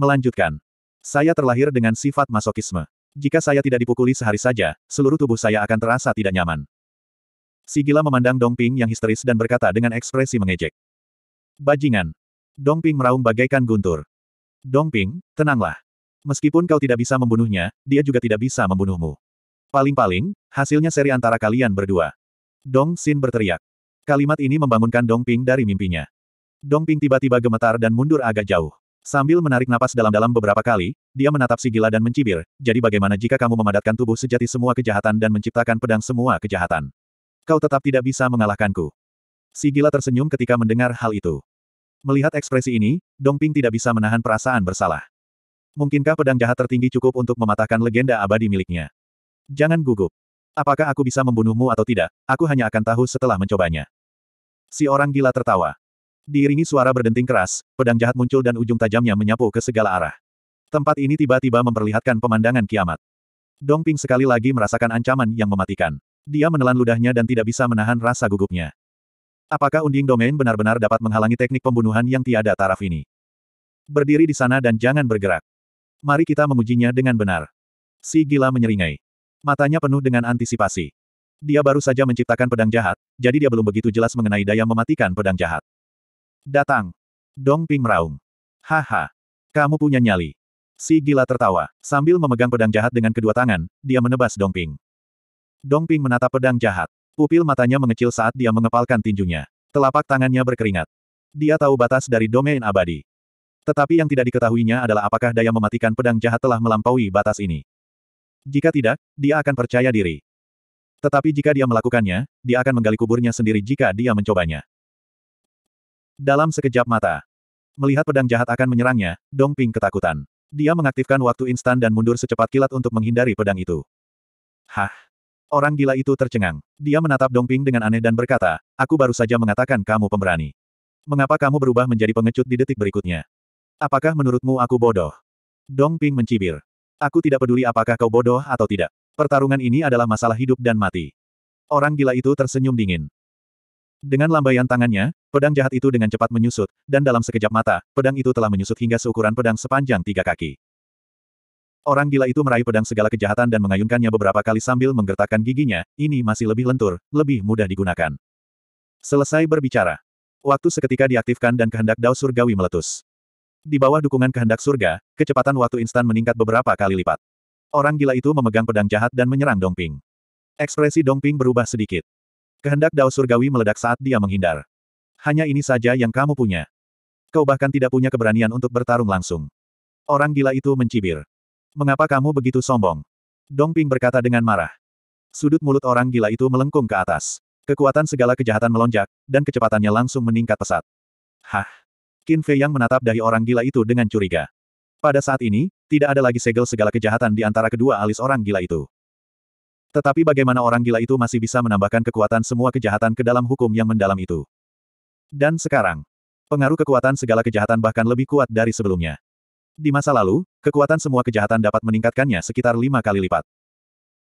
melanjutkan. Saya terlahir dengan sifat masokisme. Jika saya tidak dipukuli sehari saja, seluruh tubuh saya akan terasa tidak nyaman. Si gila memandang Dongping yang histeris dan berkata dengan ekspresi mengejek. Bajingan. Dongping meraung bagaikan guntur. Dongping, tenanglah. Meskipun kau tidak bisa membunuhnya, dia juga tidak bisa membunuhmu. Paling-paling, hasilnya seri antara kalian berdua. Dong Xin berteriak. Kalimat ini membangunkan Dongping dari mimpinya. Dongping tiba-tiba gemetar dan mundur agak jauh. Sambil menarik napas dalam-dalam beberapa kali, dia menatap si gila dan mencibir, jadi bagaimana jika kamu memadatkan tubuh sejati semua kejahatan dan menciptakan pedang semua kejahatan? Kau tetap tidak bisa mengalahkanku. Si gila tersenyum ketika mendengar hal itu. Melihat ekspresi ini, Dongping tidak bisa menahan perasaan bersalah. Mungkinkah pedang jahat tertinggi cukup untuk mematahkan legenda abadi miliknya? Jangan gugup. Apakah aku bisa membunuhmu atau tidak, aku hanya akan tahu setelah mencobanya. Si orang gila tertawa. Diiringi suara berdenting keras, pedang jahat muncul dan ujung tajamnya menyapu ke segala arah. Tempat ini tiba-tiba memperlihatkan pemandangan kiamat. Dong Ping sekali lagi merasakan ancaman yang mematikan. Dia menelan ludahnya dan tidak bisa menahan rasa gugupnya. Apakah unding domain benar-benar dapat menghalangi teknik pembunuhan yang tiada taraf ini? Berdiri di sana dan jangan bergerak. Mari kita mengujinya dengan benar. Si gila menyeringai. Matanya penuh dengan antisipasi. Dia baru saja menciptakan pedang jahat, jadi dia belum begitu jelas mengenai daya mematikan pedang jahat. Datang. Dong Ping Raung. Haha. Kamu punya nyali. Si gila tertawa. Sambil memegang pedang jahat dengan kedua tangan, dia menebas Dong Ping. Dong Ping menatap pedang jahat. Pupil matanya mengecil saat dia mengepalkan tinjunya. Telapak tangannya berkeringat. Dia tahu batas dari domain abadi. Tetapi yang tidak diketahuinya adalah apakah daya mematikan pedang jahat telah melampaui batas ini. Jika tidak, dia akan percaya diri. Tetapi jika dia melakukannya, dia akan menggali kuburnya sendiri jika dia mencobanya. Dalam sekejap mata. Melihat pedang jahat akan menyerangnya, Dong Ping ketakutan. Dia mengaktifkan waktu instan dan mundur secepat kilat untuk menghindari pedang itu. Hah? Orang gila itu tercengang. Dia menatap Dong Ping dengan aneh dan berkata, aku baru saja mengatakan kamu pemberani. Mengapa kamu berubah menjadi pengecut di detik berikutnya? Apakah menurutmu aku bodoh? Dong Ping mencibir. Aku tidak peduli apakah kau bodoh atau tidak. Pertarungan ini adalah masalah hidup dan mati. Orang gila itu tersenyum dingin. Dengan lambaian tangannya, pedang jahat itu dengan cepat menyusut, dan dalam sekejap mata, pedang itu telah menyusut hingga seukuran pedang sepanjang tiga kaki. Orang gila itu meraih pedang segala kejahatan dan mengayunkannya beberapa kali sambil menggertakkan giginya, ini masih lebih lentur, lebih mudah digunakan. Selesai berbicara. Waktu seketika diaktifkan dan kehendak Dao Surgawi meletus. Di bawah dukungan kehendak surga, kecepatan waktu instan meningkat beberapa kali lipat. Orang gila itu memegang pedang jahat dan menyerang Dongping. Ekspresi Dongping berubah sedikit. Kehendak Dao Surgawi meledak saat dia menghindar. Hanya ini saja yang kamu punya. Kau bahkan tidak punya keberanian untuk bertarung langsung. Orang gila itu mencibir. Mengapa kamu begitu sombong? Dong Ping berkata dengan marah. Sudut mulut orang gila itu melengkung ke atas. Kekuatan segala kejahatan melonjak, dan kecepatannya langsung meningkat pesat. Hah? Qin Fei yang menatap dari orang gila itu dengan curiga. Pada saat ini, tidak ada lagi segel segala kejahatan di antara kedua alis orang gila itu. Tetapi bagaimana orang gila itu masih bisa menambahkan kekuatan semua kejahatan ke dalam hukum yang mendalam itu. Dan sekarang, pengaruh kekuatan segala kejahatan bahkan lebih kuat dari sebelumnya. Di masa lalu, kekuatan semua kejahatan dapat meningkatkannya sekitar lima kali lipat.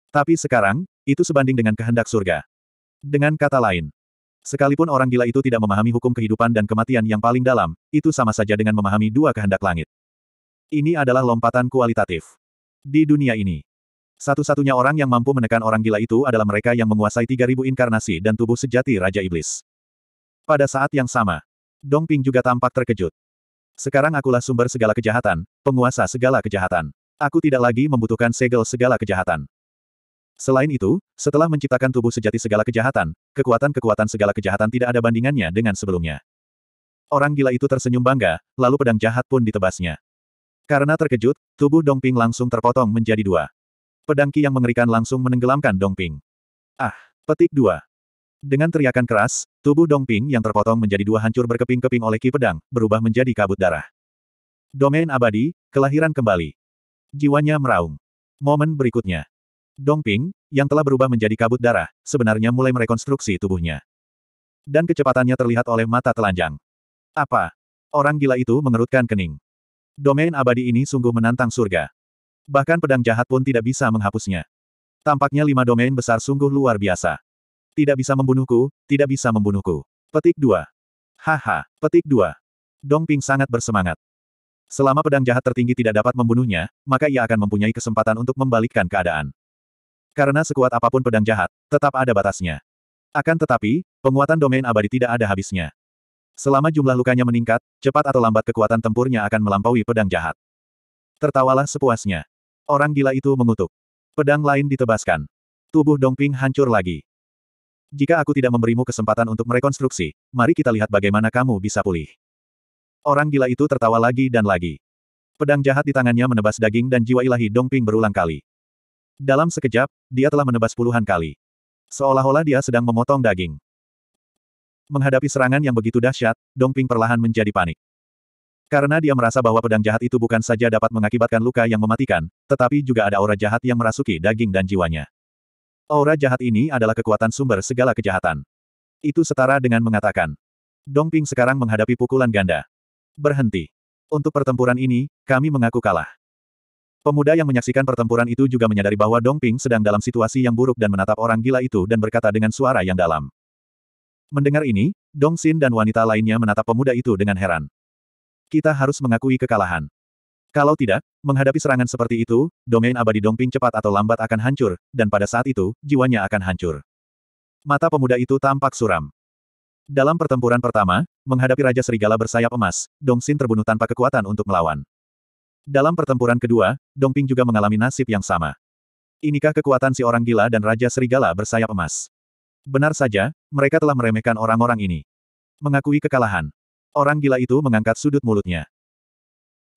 Tapi sekarang, itu sebanding dengan kehendak surga. Dengan kata lain, sekalipun orang gila itu tidak memahami hukum kehidupan dan kematian yang paling dalam, itu sama saja dengan memahami dua kehendak langit. Ini adalah lompatan kualitatif. Di dunia ini, satu-satunya orang yang mampu menekan orang gila itu adalah mereka yang menguasai 3000 inkarnasi dan tubuh sejati Raja Iblis. Pada saat yang sama, Dong Ping juga tampak terkejut. Sekarang akulah sumber segala kejahatan, penguasa segala kejahatan. Aku tidak lagi membutuhkan segel segala kejahatan. Selain itu, setelah menciptakan tubuh sejati segala kejahatan, kekuatan-kekuatan segala kejahatan tidak ada bandingannya dengan sebelumnya. Orang gila itu tersenyum bangga, lalu pedang jahat pun ditebasnya. Karena terkejut, tubuh Dong Ping langsung terpotong menjadi dua pedang Ki yang mengerikan langsung menenggelamkan Dongping. Ah! Petik dua. Dengan teriakan keras, tubuh Dongping yang terpotong menjadi dua hancur berkeping-keping oleh Ki pedang, berubah menjadi kabut darah. Domain abadi, kelahiran kembali. Jiwanya meraung. Momen berikutnya. Dongping, yang telah berubah menjadi kabut darah, sebenarnya mulai merekonstruksi tubuhnya. Dan kecepatannya terlihat oleh mata telanjang. Apa? Orang gila itu mengerutkan kening. Domain abadi ini sungguh menantang surga. Bahkan pedang jahat pun tidak bisa menghapusnya. Tampaknya lima domain besar sungguh luar biasa. Tidak bisa membunuhku, tidak bisa membunuhku. Petik 2. Haha, petik 2. Ping sangat bersemangat. Selama pedang jahat tertinggi tidak dapat membunuhnya, maka ia akan mempunyai kesempatan untuk membalikkan keadaan. Karena sekuat apapun pedang jahat, tetap ada batasnya. Akan tetapi, penguatan domain abadi tidak ada habisnya. Selama jumlah lukanya meningkat, cepat atau lambat kekuatan tempurnya akan melampaui pedang jahat. Tertawalah sepuasnya. Orang gila itu mengutuk. Pedang lain ditebaskan. Tubuh Dongping hancur lagi. Jika aku tidak memberimu kesempatan untuk merekonstruksi, mari kita lihat bagaimana kamu bisa pulih. Orang gila itu tertawa lagi dan lagi. Pedang jahat di tangannya menebas daging dan jiwa ilahi Dongping berulang kali. Dalam sekejap, dia telah menebas puluhan kali. Seolah-olah dia sedang memotong daging. Menghadapi serangan yang begitu dahsyat, Dongping perlahan menjadi panik. Karena dia merasa bahwa pedang jahat itu bukan saja dapat mengakibatkan luka yang mematikan, tetapi juga ada aura jahat yang merasuki daging dan jiwanya. Aura jahat ini adalah kekuatan sumber segala kejahatan. Itu setara dengan mengatakan, Dongping sekarang menghadapi pukulan ganda. Berhenti. Untuk pertempuran ini, kami mengaku kalah. Pemuda yang menyaksikan pertempuran itu juga menyadari bahwa Dongping sedang dalam situasi yang buruk dan menatap orang gila itu dan berkata dengan suara yang dalam. Mendengar ini, Dong Xin dan wanita lainnya menatap pemuda itu dengan heran kita harus mengakui kekalahan. Kalau tidak, menghadapi serangan seperti itu, domain abadi Dongping cepat atau lambat akan hancur, dan pada saat itu, jiwanya akan hancur. Mata pemuda itu tampak suram. Dalam pertempuran pertama, menghadapi Raja Serigala bersayap emas, Dongxin terbunuh tanpa kekuatan untuk melawan. Dalam pertempuran kedua, Dongping juga mengalami nasib yang sama. Inikah kekuatan si orang gila dan Raja Serigala bersayap emas? Benar saja, mereka telah meremehkan orang-orang ini. Mengakui kekalahan, Orang gila itu mengangkat sudut mulutnya.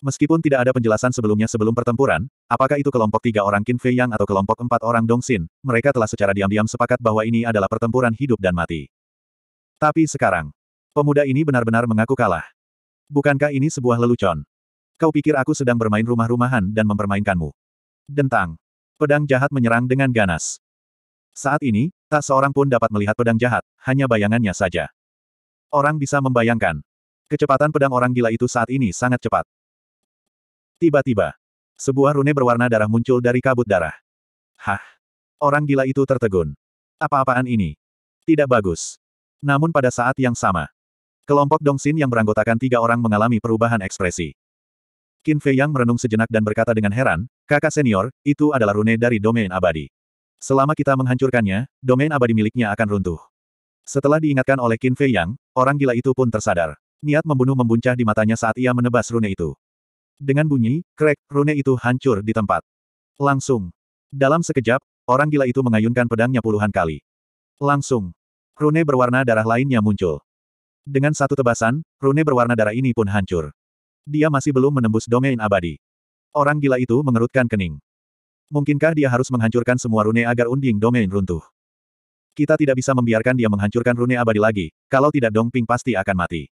Meskipun tidak ada penjelasan sebelumnya sebelum pertempuran, apakah itu kelompok tiga orang Qin Fei Yang atau kelompok empat orang Dong Xin, mereka telah secara diam-diam sepakat bahwa ini adalah pertempuran hidup dan mati. Tapi sekarang, pemuda ini benar-benar mengaku kalah. Bukankah ini sebuah lelucon? Kau pikir aku sedang bermain rumah-rumahan dan mempermainkanmu? Dentang. Pedang jahat menyerang dengan ganas. Saat ini, tak seorang pun dapat melihat pedang jahat, hanya bayangannya saja. Orang bisa membayangkan, Kecepatan pedang orang gila itu saat ini sangat cepat. Tiba-tiba, sebuah rune berwarna darah muncul dari kabut darah. Hah! Orang gila itu tertegun. Apa-apaan ini? Tidak bagus. Namun pada saat yang sama, kelompok Dongsin yang beranggotakan tiga orang mengalami perubahan ekspresi. Qin Fei Yang merenung sejenak dan berkata dengan heran, kakak senior, itu adalah rune dari domain abadi. Selama kita menghancurkannya, domain abadi miliknya akan runtuh. Setelah diingatkan oleh Qin Fei Yang, orang gila itu pun tersadar. Niat membunuh membuncah di matanya saat ia menebas rune itu. Dengan bunyi, krek, rune itu hancur di tempat. Langsung. Dalam sekejap, orang gila itu mengayunkan pedangnya puluhan kali. Langsung. Rune berwarna darah lainnya muncul. Dengan satu tebasan, rune berwarna darah ini pun hancur. Dia masih belum menembus domain abadi. Orang gila itu mengerutkan kening. Mungkinkah dia harus menghancurkan semua rune agar unding domain runtuh? Kita tidak bisa membiarkan dia menghancurkan rune abadi lagi, kalau tidak Dong Ping pasti akan mati.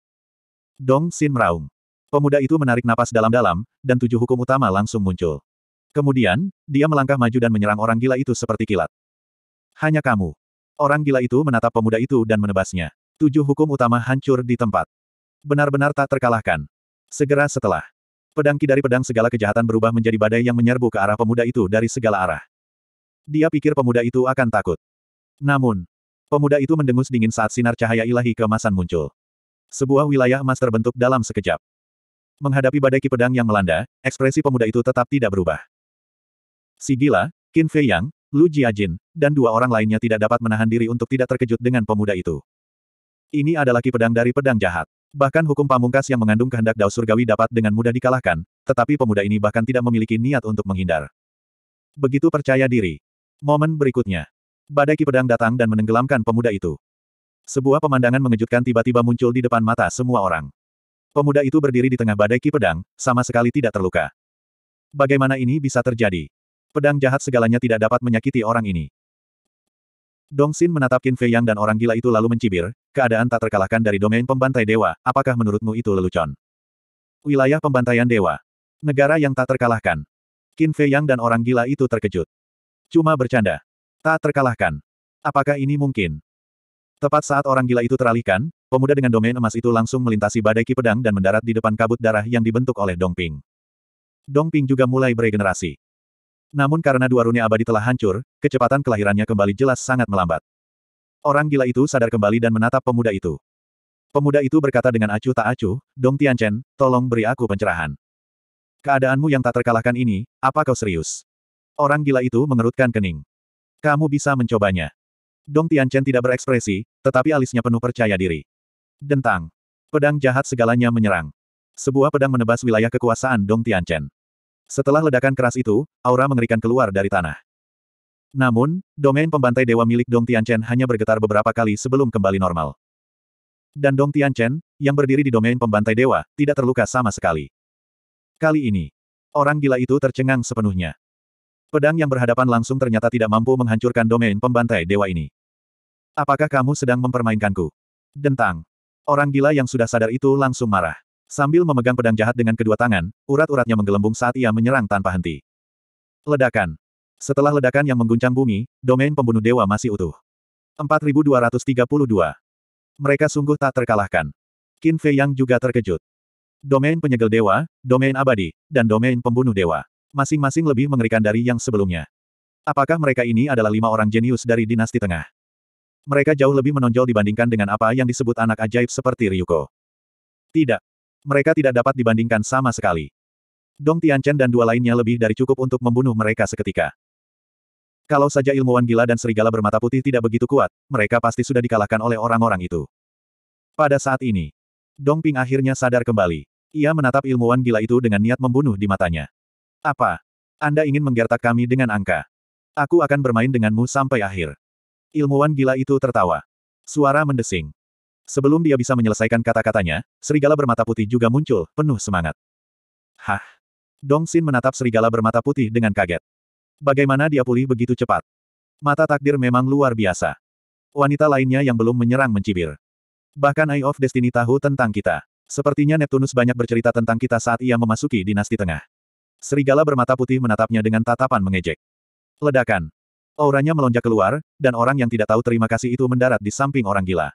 Dong Xin meraung. Pemuda itu menarik napas dalam-dalam, dan tujuh hukum utama langsung muncul. Kemudian, dia melangkah maju dan menyerang orang gila itu seperti kilat. Hanya kamu. Orang gila itu menatap pemuda itu dan menebasnya. Tujuh hukum utama hancur di tempat. Benar-benar tak terkalahkan. Segera setelah. Pedangki dari pedang segala kejahatan berubah menjadi badai yang menyerbu ke arah pemuda itu dari segala arah. Dia pikir pemuda itu akan takut. Namun, Pemuda itu mendengus dingin saat sinar cahaya ilahi kemasan muncul. Sebuah wilayah emas terbentuk dalam sekejap. Menghadapi badai ki pedang yang melanda, ekspresi pemuda itu tetap tidak berubah. Si gila, Qin Fei Yang, Lu Jiajin, dan dua orang lainnya tidak dapat menahan diri untuk tidak terkejut dengan pemuda itu. Ini adalah ki pedang dari pedang jahat. Bahkan hukum pamungkas yang mengandung kehendak Dao Surgawi dapat dengan mudah dikalahkan, tetapi pemuda ini bahkan tidak memiliki niat untuk menghindar. Begitu percaya diri. Momen berikutnya. Badai ki pedang datang dan menenggelamkan pemuda itu. Sebuah pemandangan mengejutkan tiba-tiba muncul di depan mata semua orang. Pemuda itu berdiri di tengah badai ki pedang, sama sekali tidak terluka. Bagaimana ini bisa terjadi? Pedang jahat segalanya tidak dapat menyakiti orang ini. Dong Xin menatap Qin Fei Yang dan orang gila itu lalu mencibir, keadaan tak terkalahkan dari domain pembantai dewa, apakah menurutmu itu lelucon? Wilayah pembantaian dewa. Negara yang tak terkalahkan. Qin Fei Yang dan orang gila itu terkejut. Cuma bercanda. Tak terkalahkan. Apakah ini mungkin? Tepat saat orang gila itu teralihkan, pemuda dengan domain emas itu langsung melintasi badai ki pedang dan mendarat di depan kabut darah yang dibentuk oleh Dongping. Dongping juga mulai beregenerasi. Namun karena dua rune abadi telah hancur, kecepatan kelahirannya kembali jelas sangat melambat. Orang gila itu sadar kembali dan menatap pemuda itu. Pemuda itu berkata dengan acuh tak acuh, Dong Tianchen, tolong beri aku pencerahan. Keadaanmu yang tak terkalahkan ini, apa kau serius? Orang gila itu mengerutkan kening. Kamu bisa mencobanya. Dong Tianchen tidak berekspresi, tetapi alisnya penuh percaya diri. Dentang. Pedang jahat segalanya menyerang. Sebuah pedang menebas wilayah kekuasaan Dong Tianchen. Setelah ledakan keras itu, aura mengerikan keluar dari tanah. Namun, domain pembantai dewa milik Dong Tianchen hanya bergetar beberapa kali sebelum kembali normal. Dan Dong Tianchen, yang berdiri di domain pembantai dewa, tidak terluka sama sekali. Kali ini, orang gila itu tercengang sepenuhnya. Pedang yang berhadapan langsung ternyata tidak mampu menghancurkan domain pembantai dewa ini. Apakah kamu sedang mempermainkanku? Dentang. Orang gila yang sudah sadar itu langsung marah. Sambil memegang pedang jahat dengan kedua tangan, urat-uratnya menggelembung saat ia menyerang tanpa henti. Ledakan. Setelah ledakan yang mengguncang bumi, domain pembunuh dewa masih utuh. 4232. Mereka sungguh tak terkalahkan. Qin Fei Yang juga terkejut. Domain penyegel dewa, domain abadi, dan domain pembunuh dewa. Masing-masing lebih mengerikan dari yang sebelumnya. Apakah mereka ini adalah lima orang jenius dari dinasti tengah? Mereka jauh lebih menonjol dibandingkan dengan apa yang disebut anak ajaib seperti Ryuko. Tidak. Mereka tidak dapat dibandingkan sama sekali. Dong Tianchen dan dua lainnya lebih dari cukup untuk membunuh mereka seketika. Kalau saja ilmuwan gila dan serigala bermata putih tidak begitu kuat, mereka pasti sudah dikalahkan oleh orang-orang itu. Pada saat ini, Dong Ping akhirnya sadar kembali. Ia menatap ilmuwan gila itu dengan niat membunuh di matanya. Apa? Anda ingin menggertak kami dengan angka? Aku akan bermain denganmu sampai akhir. Ilmuwan gila itu tertawa. Suara mendesing. Sebelum dia bisa menyelesaikan kata-katanya, serigala bermata putih juga muncul, penuh semangat. Hah? Dong Xin menatap serigala bermata putih dengan kaget. Bagaimana dia pulih begitu cepat? Mata takdir memang luar biasa. Wanita lainnya yang belum menyerang mencibir. Bahkan Eye of Destiny tahu tentang kita. Sepertinya Neptunus banyak bercerita tentang kita saat ia memasuki dinasti tengah. Serigala bermata putih menatapnya dengan tatapan mengejek. Ledakan. Auranya melonjak keluar, dan orang yang tidak tahu terima kasih itu mendarat di samping orang gila.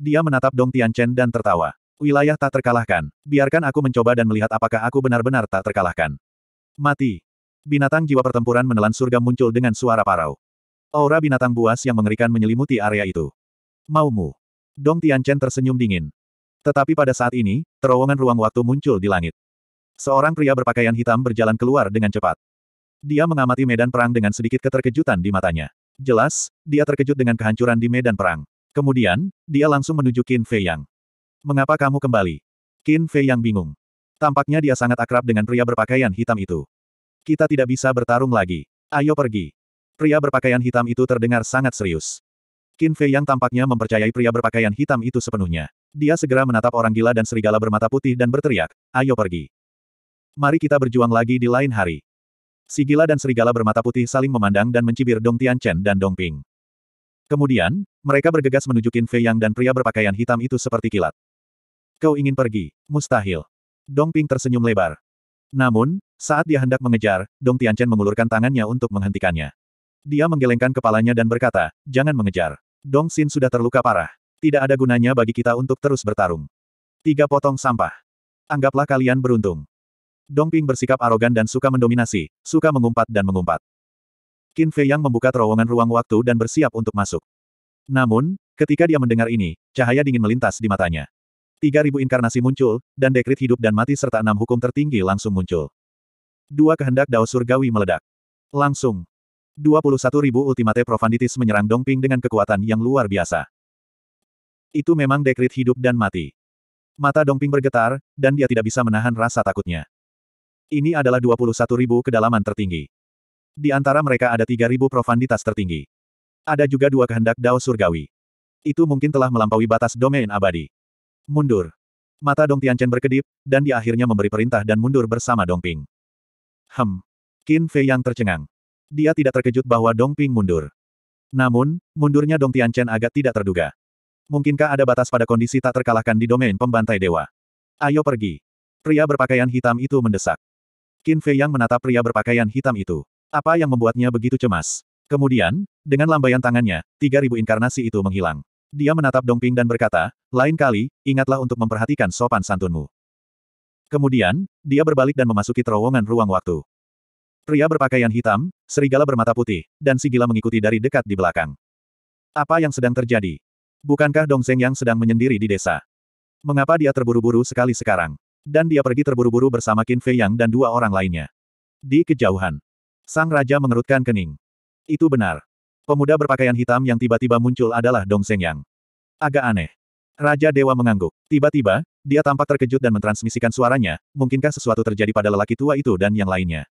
Dia menatap Dong Tianchen dan tertawa. Wilayah tak terkalahkan. Biarkan aku mencoba dan melihat apakah aku benar-benar tak terkalahkan. Mati. Binatang jiwa pertempuran menelan surga muncul dengan suara parau. Aura binatang buas yang mengerikan menyelimuti area itu. Maumu. Dong Tianchen tersenyum dingin. Tetapi pada saat ini, terowongan ruang waktu muncul di langit. Seorang pria berpakaian hitam berjalan keluar dengan cepat. Dia mengamati medan perang dengan sedikit keterkejutan di matanya. Jelas, dia terkejut dengan kehancuran di medan perang. Kemudian, dia langsung menuju Qin Fei Yang. Mengapa kamu kembali? Qin Fei Yang bingung. Tampaknya dia sangat akrab dengan pria berpakaian hitam itu. Kita tidak bisa bertarung lagi. Ayo pergi. Pria berpakaian hitam itu terdengar sangat serius. Qin Fei Yang tampaknya mempercayai pria berpakaian hitam itu sepenuhnya. Dia segera menatap orang gila dan serigala bermata putih dan berteriak, ayo pergi. Mari kita berjuang lagi di lain hari. Sigila dan serigala bermata putih saling memandang dan mencibir Dong Tianchen dan Dong Ping. Kemudian, mereka bergegas menuju Qin Fei Yang dan pria berpakaian hitam itu seperti kilat. Kau ingin pergi? Mustahil. Dong Ping tersenyum lebar. Namun, saat dia hendak mengejar, Dong Tianchen mengulurkan tangannya untuk menghentikannya. Dia menggelengkan kepalanya dan berkata, jangan mengejar. Dong Xin sudah terluka parah. Tidak ada gunanya bagi kita untuk terus bertarung. Tiga potong sampah. Anggaplah kalian beruntung. Dongping bersikap arogan dan suka mendominasi, suka mengumpat dan mengumpat. Qin Fei Yang membuka terowongan ruang waktu dan bersiap untuk masuk. Namun, ketika dia mendengar ini, cahaya dingin melintas di matanya. 3000 inkarnasi muncul, dan dekrit hidup dan mati serta enam hukum tertinggi langsung muncul. Dua kehendak Dao Surgawi meledak. Langsung. 21.000 Ultimate Profanditis menyerang Dongping dengan kekuatan yang luar biasa. Itu memang dekrit hidup dan mati. Mata Dongping bergetar, dan dia tidak bisa menahan rasa takutnya. Ini adalah 21.000 kedalaman tertinggi. Di antara mereka ada ribu profanditas tertinggi. Ada juga dua kehendak Dao Surgawi. Itu mungkin telah melampaui batas domain abadi. Mundur. Mata Dong Tianchen berkedip, dan di akhirnya memberi perintah dan mundur bersama Dong Ping. Hem. Qin Fei yang tercengang. Dia tidak terkejut bahwa Dong Ping mundur. Namun, mundurnya Dong Tianchen agak tidak terduga. Mungkinkah ada batas pada kondisi tak terkalahkan di domain pembantai dewa? Ayo pergi. Pria berpakaian hitam itu mendesak. Qin Fei yang menatap pria berpakaian hitam itu. Apa yang membuatnya begitu cemas? Kemudian, dengan lambaian tangannya, 3000 inkarnasi itu menghilang. Dia menatap Dongping dan berkata, lain kali, ingatlah untuk memperhatikan sopan santunmu. Kemudian, dia berbalik dan memasuki terowongan ruang waktu. Pria berpakaian hitam, serigala bermata putih, dan si mengikuti dari dekat di belakang. Apa yang sedang terjadi? Bukankah Dong yang sedang menyendiri di desa? Mengapa dia terburu-buru sekali sekarang? Dan dia pergi terburu-buru bersama Qin Fei Yang dan dua orang lainnya. Di kejauhan. Sang Raja mengerutkan kening. Itu benar. Pemuda berpakaian hitam yang tiba-tiba muncul adalah Dong Seng Yang. Agak aneh. Raja Dewa mengangguk. Tiba-tiba, dia tampak terkejut dan mentransmisikan suaranya, mungkinkah sesuatu terjadi pada lelaki tua itu dan yang lainnya.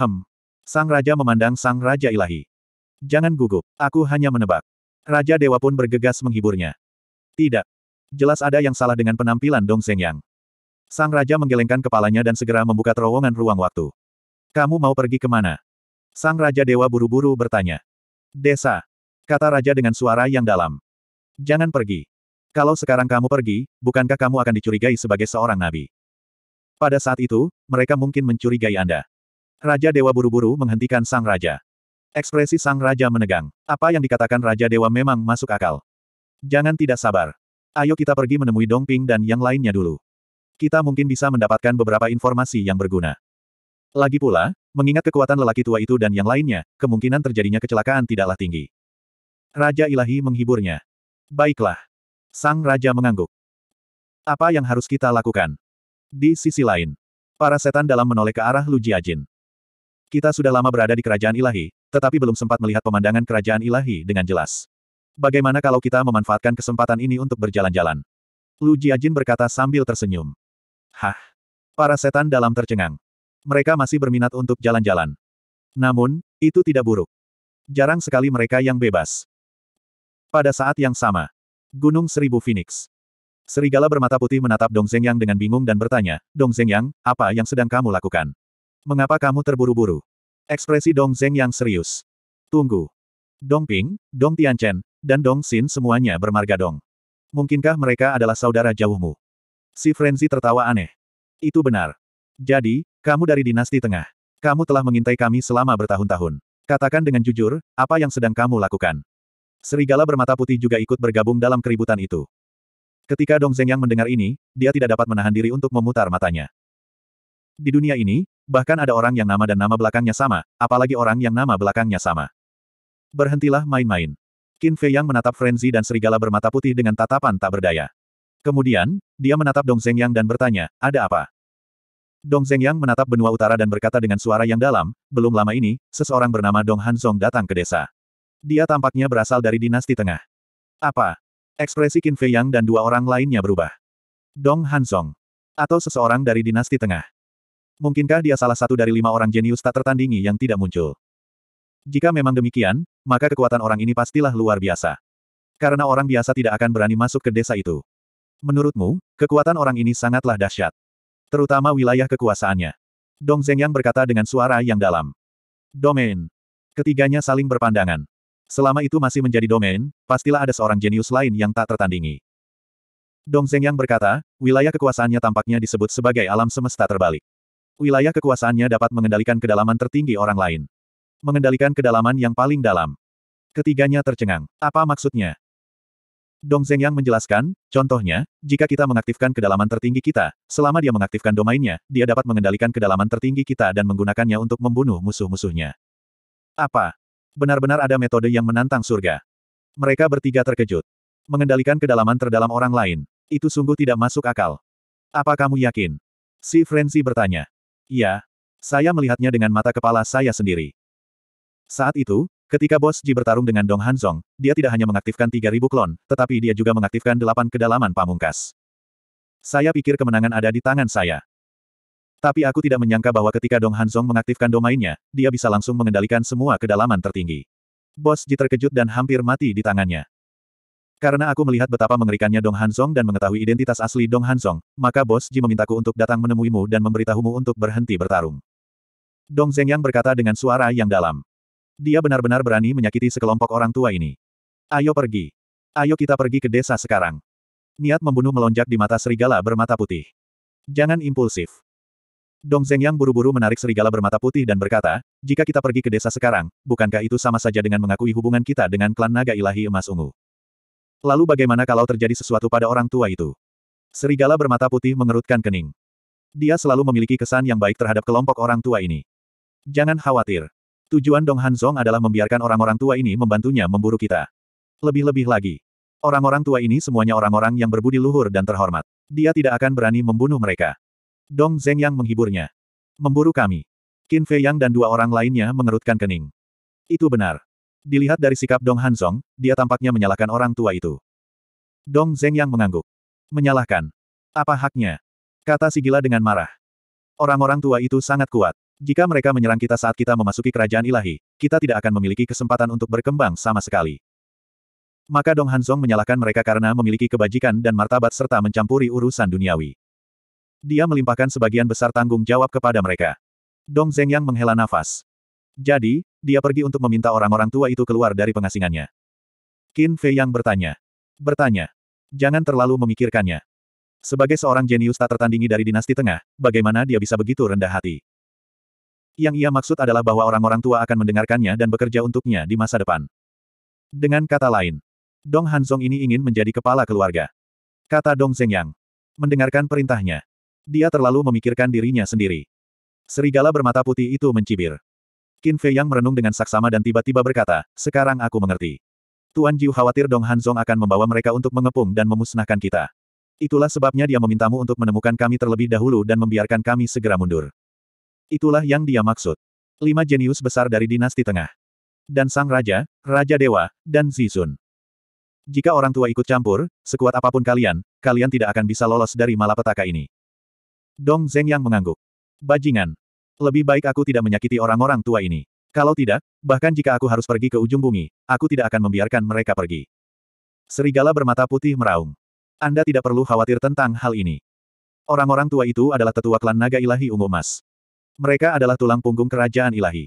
Hem. Sang Raja memandang Sang Raja Ilahi. Jangan gugup, aku hanya menebak. Raja Dewa pun bergegas menghiburnya. Tidak. Jelas ada yang salah dengan penampilan Dong Seng Yang. Sang Raja menggelengkan kepalanya dan segera membuka terowongan ruang waktu. Kamu mau pergi kemana? Sang Raja Dewa buru-buru bertanya. Desa. Kata Raja dengan suara yang dalam. Jangan pergi. Kalau sekarang kamu pergi, bukankah kamu akan dicurigai sebagai seorang nabi? Pada saat itu, mereka mungkin mencurigai Anda. Raja Dewa buru-buru menghentikan Sang Raja. Ekspresi Sang Raja menegang. Apa yang dikatakan Raja Dewa memang masuk akal. Jangan tidak sabar. Ayo kita pergi menemui Dongping dan yang lainnya dulu kita mungkin bisa mendapatkan beberapa informasi yang berguna. Lagi pula, mengingat kekuatan lelaki tua itu dan yang lainnya, kemungkinan terjadinya kecelakaan tidaklah tinggi. Raja Ilahi menghiburnya. Baiklah. Sang Raja mengangguk. Apa yang harus kita lakukan? Di sisi lain, para setan dalam menoleh ke arah Lu Jiajin. Kita sudah lama berada di kerajaan ilahi, tetapi belum sempat melihat pemandangan kerajaan ilahi dengan jelas. Bagaimana kalau kita memanfaatkan kesempatan ini untuk berjalan-jalan? Lu Jiajin berkata sambil tersenyum. Hah? Para setan dalam tercengang. Mereka masih berminat untuk jalan-jalan. Namun, itu tidak buruk. Jarang sekali mereka yang bebas. Pada saat yang sama, Gunung Seribu Phoenix. Serigala bermata putih menatap Dong Zhengyang dengan bingung dan bertanya, Dong Zhengyang, apa yang sedang kamu lakukan? Mengapa kamu terburu-buru? Ekspresi Dong Zhengyang serius. Tunggu. Dong Ping, Dong Tianchen, dan Dong Xin semuanya bermarga Dong. Mungkinkah mereka adalah saudara jauhmu? Si Frenzy tertawa aneh. Itu benar. Jadi, kamu dari dinasti tengah. Kamu telah mengintai kami selama bertahun-tahun. Katakan dengan jujur, apa yang sedang kamu lakukan? Serigala bermata putih juga ikut bergabung dalam keributan itu. Ketika Dong Zeng yang mendengar ini, dia tidak dapat menahan diri untuk memutar matanya. Di dunia ini, bahkan ada orang yang nama dan nama belakangnya sama, apalagi orang yang nama belakangnya sama. Berhentilah main-main. Qin Fei yang menatap Frenzy dan serigala bermata putih dengan tatapan tak berdaya. Kemudian, dia menatap Dong Zhengyang dan bertanya, ada apa? Dong Zhengyang menatap benua utara dan berkata dengan suara yang dalam, belum lama ini, seseorang bernama Dong Hanzong datang ke desa. Dia tampaknya berasal dari dinasti tengah. Apa? Ekspresi Qin Fei Yang dan dua orang lainnya berubah. Dong Hanzong. Atau seseorang dari dinasti tengah. Mungkinkah dia salah satu dari lima orang jenius tak tertandingi yang tidak muncul? Jika memang demikian, maka kekuatan orang ini pastilah luar biasa. Karena orang biasa tidak akan berani masuk ke desa itu. Menurutmu, kekuatan orang ini sangatlah dahsyat. Terutama wilayah kekuasaannya. Dong Yang berkata dengan suara yang dalam. Domain. Ketiganya saling berpandangan. Selama itu masih menjadi domain, pastilah ada seorang jenius lain yang tak tertandingi. Dong Yang berkata, wilayah kekuasaannya tampaknya disebut sebagai alam semesta terbalik. Wilayah kekuasaannya dapat mengendalikan kedalaman tertinggi orang lain. Mengendalikan kedalaman yang paling dalam. Ketiganya tercengang. Apa maksudnya? Dong Zhengyang menjelaskan, contohnya, jika kita mengaktifkan kedalaman tertinggi kita, selama dia mengaktifkan domainnya, dia dapat mengendalikan kedalaman tertinggi kita dan menggunakannya untuk membunuh musuh-musuhnya. Apa? Benar-benar ada metode yang menantang surga. Mereka bertiga terkejut. Mengendalikan kedalaman terdalam orang lain. Itu sungguh tidak masuk akal. Apa kamu yakin? Si Frenzy bertanya. Ya. Saya melihatnya dengan mata kepala saya sendiri. Saat itu, Ketika Bos Ji bertarung dengan Dong Hanzong, dia tidak hanya mengaktifkan 3.000 klon, tetapi dia juga mengaktifkan delapan kedalaman pamungkas. Saya pikir kemenangan ada di tangan saya. Tapi aku tidak menyangka bahwa ketika Dong Hanzong mengaktifkan domainnya, dia bisa langsung mengendalikan semua kedalaman tertinggi. Bos Ji terkejut dan hampir mati di tangannya. Karena aku melihat betapa mengerikannya Dong Hanzong dan mengetahui identitas asli Dong Hanzong, maka Bos Ji memintaku untuk datang menemuimu dan memberitahumu untuk berhenti bertarung. Dong Zhengyang berkata dengan suara yang dalam. Dia benar-benar berani menyakiti sekelompok orang tua ini. Ayo pergi. Ayo kita pergi ke desa sekarang. Niat membunuh melonjak di mata serigala bermata putih. Jangan impulsif. Dong Zhengyang buru-buru menarik serigala bermata putih dan berkata, jika kita pergi ke desa sekarang, bukankah itu sama saja dengan mengakui hubungan kita dengan klan naga ilahi emas ungu? Lalu bagaimana kalau terjadi sesuatu pada orang tua itu? Serigala bermata putih mengerutkan kening. Dia selalu memiliki kesan yang baik terhadap kelompok orang tua ini. Jangan khawatir. Tujuan Dong Hanzong adalah membiarkan orang-orang tua ini membantunya memburu kita. Lebih-lebih lagi. Orang-orang tua ini semuanya orang-orang yang berbudi luhur dan terhormat. Dia tidak akan berani membunuh mereka. Dong Zeng yang menghiburnya. Memburu kami. Qin Fei Yang dan dua orang lainnya mengerutkan kening. Itu benar. Dilihat dari sikap Dong Hanzong, dia tampaknya menyalahkan orang tua itu. Dong Zeng Yang mengangguk. Menyalahkan. Apa haknya? Kata si gila dengan marah. Orang-orang tua itu sangat kuat. Jika mereka menyerang kita saat kita memasuki kerajaan ilahi, kita tidak akan memiliki kesempatan untuk berkembang sama sekali. Maka Dong Hanzong menyalahkan mereka karena memiliki kebajikan dan martabat serta mencampuri urusan duniawi. Dia melimpahkan sebagian besar tanggung jawab kepada mereka. Dong yang menghela nafas. Jadi, dia pergi untuk meminta orang-orang tua itu keluar dari pengasingannya. Qin Fei yang bertanya. Bertanya. Jangan terlalu memikirkannya. Sebagai seorang jenius tak tertandingi dari dinasti tengah, bagaimana dia bisa begitu rendah hati? Yang ia maksud adalah bahwa orang-orang tua akan mendengarkannya dan bekerja untuknya di masa depan. Dengan kata lain, Dong Hansong ini ingin menjadi kepala keluarga. Kata Dong Zhengyang. Mendengarkan perintahnya. Dia terlalu memikirkan dirinya sendiri. Serigala bermata putih itu mencibir. Qin Fei Yang merenung dengan saksama dan tiba-tiba berkata, sekarang aku mengerti. Tuan Jiu khawatir Dong Hanzong akan membawa mereka untuk mengepung dan memusnahkan kita. Itulah sebabnya dia memintamu untuk menemukan kami terlebih dahulu dan membiarkan kami segera mundur. Itulah yang dia maksud. Lima jenius besar dari dinasti tengah. Dan sang raja, raja dewa, dan Zizun. Jika orang tua ikut campur, sekuat apapun kalian, kalian tidak akan bisa lolos dari malapetaka ini. Dong Zeng yang mengangguk. Bajingan. Lebih baik aku tidak menyakiti orang-orang tua ini. Kalau tidak, bahkan jika aku harus pergi ke ujung bumi, aku tidak akan membiarkan mereka pergi. Serigala bermata putih meraung. Anda tidak perlu khawatir tentang hal ini. Orang-orang tua itu adalah tetua klan naga ilahi ungu emas. Mereka adalah tulang punggung kerajaan ilahi.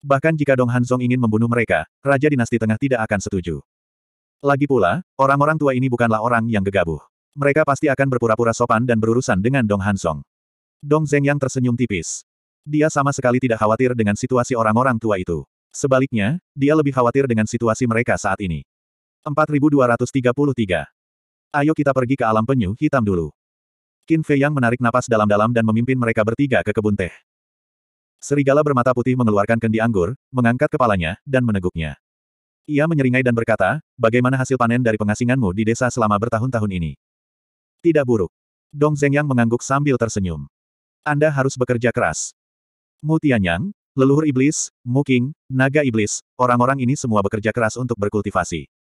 Bahkan jika Dong Hanzong ingin membunuh mereka, Raja Dinasti Tengah tidak akan setuju. Lagi pula, orang-orang tua ini bukanlah orang yang gegabah. Mereka pasti akan berpura-pura sopan dan berurusan dengan Dong Hanzong. Dong yang tersenyum tipis. Dia sama sekali tidak khawatir dengan situasi orang-orang tua itu. Sebaliknya, dia lebih khawatir dengan situasi mereka saat ini. 4233. Ayo kita pergi ke alam penyu hitam dulu. Qin Fei Yang menarik napas dalam-dalam dan memimpin mereka bertiga ke kebun teh. Serigala bermata putih mengeluarkan kendi anggur, mengangkat kepalanya, dan meneguknya. Ia menyeringai dan berkata, bagaimana hasil panen dari pengasinganmu di desa selama bertahun-tahun ini? Tidak buruk. Dong Zeng Yang mengangguk sambil tersenyum. Anda harus bekerja keras. Mu Tianyang, leluhur iblis, Mu King, naga iblis, orang-orang ini semua bekerja keras untuk berkultivasi.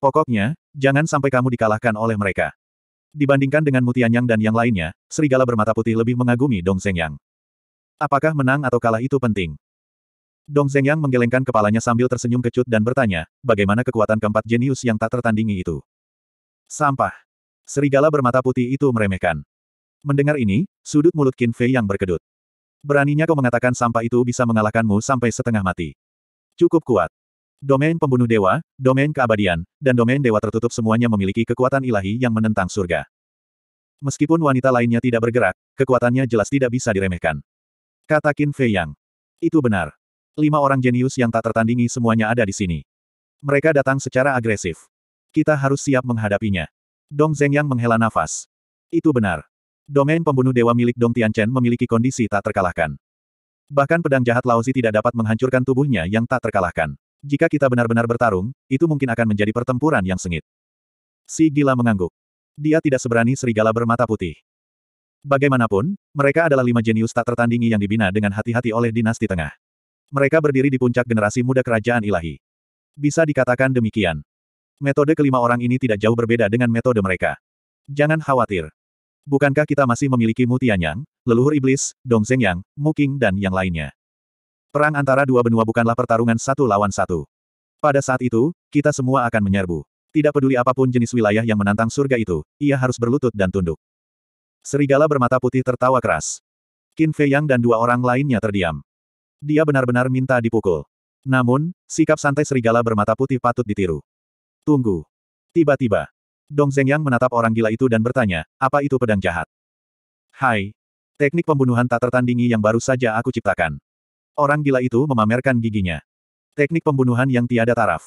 Pokoknya, jangan sampai kamu dikalahkan oleh mereka. Dibandingkan dengan Mutianyang dan yang lainnya, serigala bermata putih lebih mengagumi Dong Zhengyang. Apakah menang atau kalah itu penting? Dong Zhengyang menggelengkan kepalanya sambil tersenyum kecut dan bertanya, bagaimana kekuatan keempat jenius yang tak tertandingi itu? Sampah. Serigala bermata putih itu meremehkan. Mendengar ini, sudut mulut Qin Fei yang berkedut. Beraninya kau mengatakan sampah itu bisa mengalahkanmu sampai setengah mati. Cukup kuat. Domain pembunuh dewa, domain keabadian, dan domain dewa tertutup semuanya memiliki kekuatan ilahi yang menentang surga. Meskipun wanita lainnya tidak bergerak, kekuatannya jelas tidak bisa diremehkan. Kata Qin Fei Yang. Itu benar. Lima orang jenius yang tak tertandingi semuanya ada di sini. Mereka datang secara agresif. Kita harus siap menghadapinya. Dong Yang menghela nafas. Itu benar. Domain pembunuh dewa milik Dong Tianchen memiliki kondisi tak terkalahkan. Bahkan pedang jahat Laozi tidak dapat menghancurkan tubuhnya yang tak terkalahkan. Jika kita benar-benar bertarung, itu mungkin akan menjadi pertempuran yang sengit. Si gila mengangguk. Dia tidak seberani serigala bermata putih. Bagaimanapun, mereka adalah lima jenius tak tertandingi yang dibina dengan hati-hati oleh dinasti tengah. Mereka berdiri di puncak generasi muda kerajaan ilahi. Bisa dikatakan demikian. Metode kelima orang ini tidak jauh berbeda dengan metode mereka. Jangan khawatir. Bukankah kita masih memiliki Mu leluhur iblis, Dong Muking Mu King dan yang lainnya? Perang antara dua benua bukanlah pertarungan satu lawan satu. Pada saat itu, kita semua akan menyerbu. Tidak peduli apapun jenis wilayah yang menantang surga itu, ia harus berlutut dan tunduk. Serigala bermata putih tertawa keras. Qin Fei Yang dan dua orang lainnya terdiam. Dia benar-benar minta dipukul. Namun, sikap santai serigala bermata putih patut ditiru. Tunggu. Tiba-tiba, Dong Zhengyang menatap orang gila itu dan bertanya, apa itu pedang jahat? Hai. Teknik pembunuhan tak tertandingi yang baru saja aku ciptakan. Orang gila itu memamerkan giginya. Teknik pembunuhan yang tiada taraf.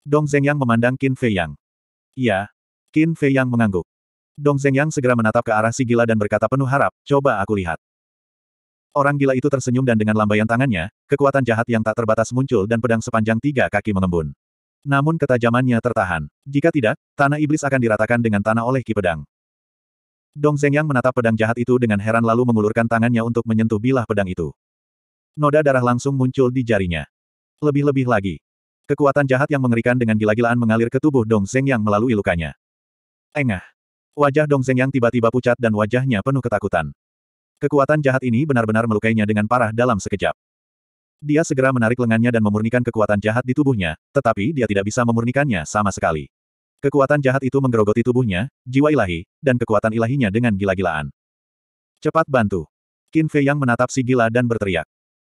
Dong Yang memandang Qin Fei Yang. Iya. Qin Fei Yang mengangguk. Dong Yang segera menatap ke arah si gila dan berkata penuh harap, coba aku lihat. Orang gila itu tersenyum dan dengan lambaian tangannya, kekuatan jahat yang tak terbatas muncul dan pedang sepanjang tiga kaki mengembun. Namun ketajamannya tertahan. Jika tidak, tanah iblis akan diratakan dengan tanah oleh ki pedang. Dong Yang menatap pedang jahat itu dengan heran lalu mengulurkan tangannya untuk menyentuh bilah pedang itu. Noda darah langsung muncul di jarinya. Lebih-lebih lagi. Kekuatan jahat yang mengerikan dengan gila-gilaan mengalir ke tubuh Dong Zeng yang melalui lukanya. Engah. Wajah Dong Zeng yang tiba-tiba pucat dan wajahnya penuh ketakutan. Kekuatan jahat ini benar-benar melukainya dengan parah dalam sekejap. Dia segera menarik lengannya dan memurnikan kekuatan jahat di tubuhnya, tetapi dia tidak bisa memurnikannya sama sekali. Kekuatan jahat itu menggerogoti tubuhnya, jiwa ilahi, dan kekuatan ilahinya dengan gila-gilaan. Cepat bantu. Qin Fei yang menatap si gila dan berteriak.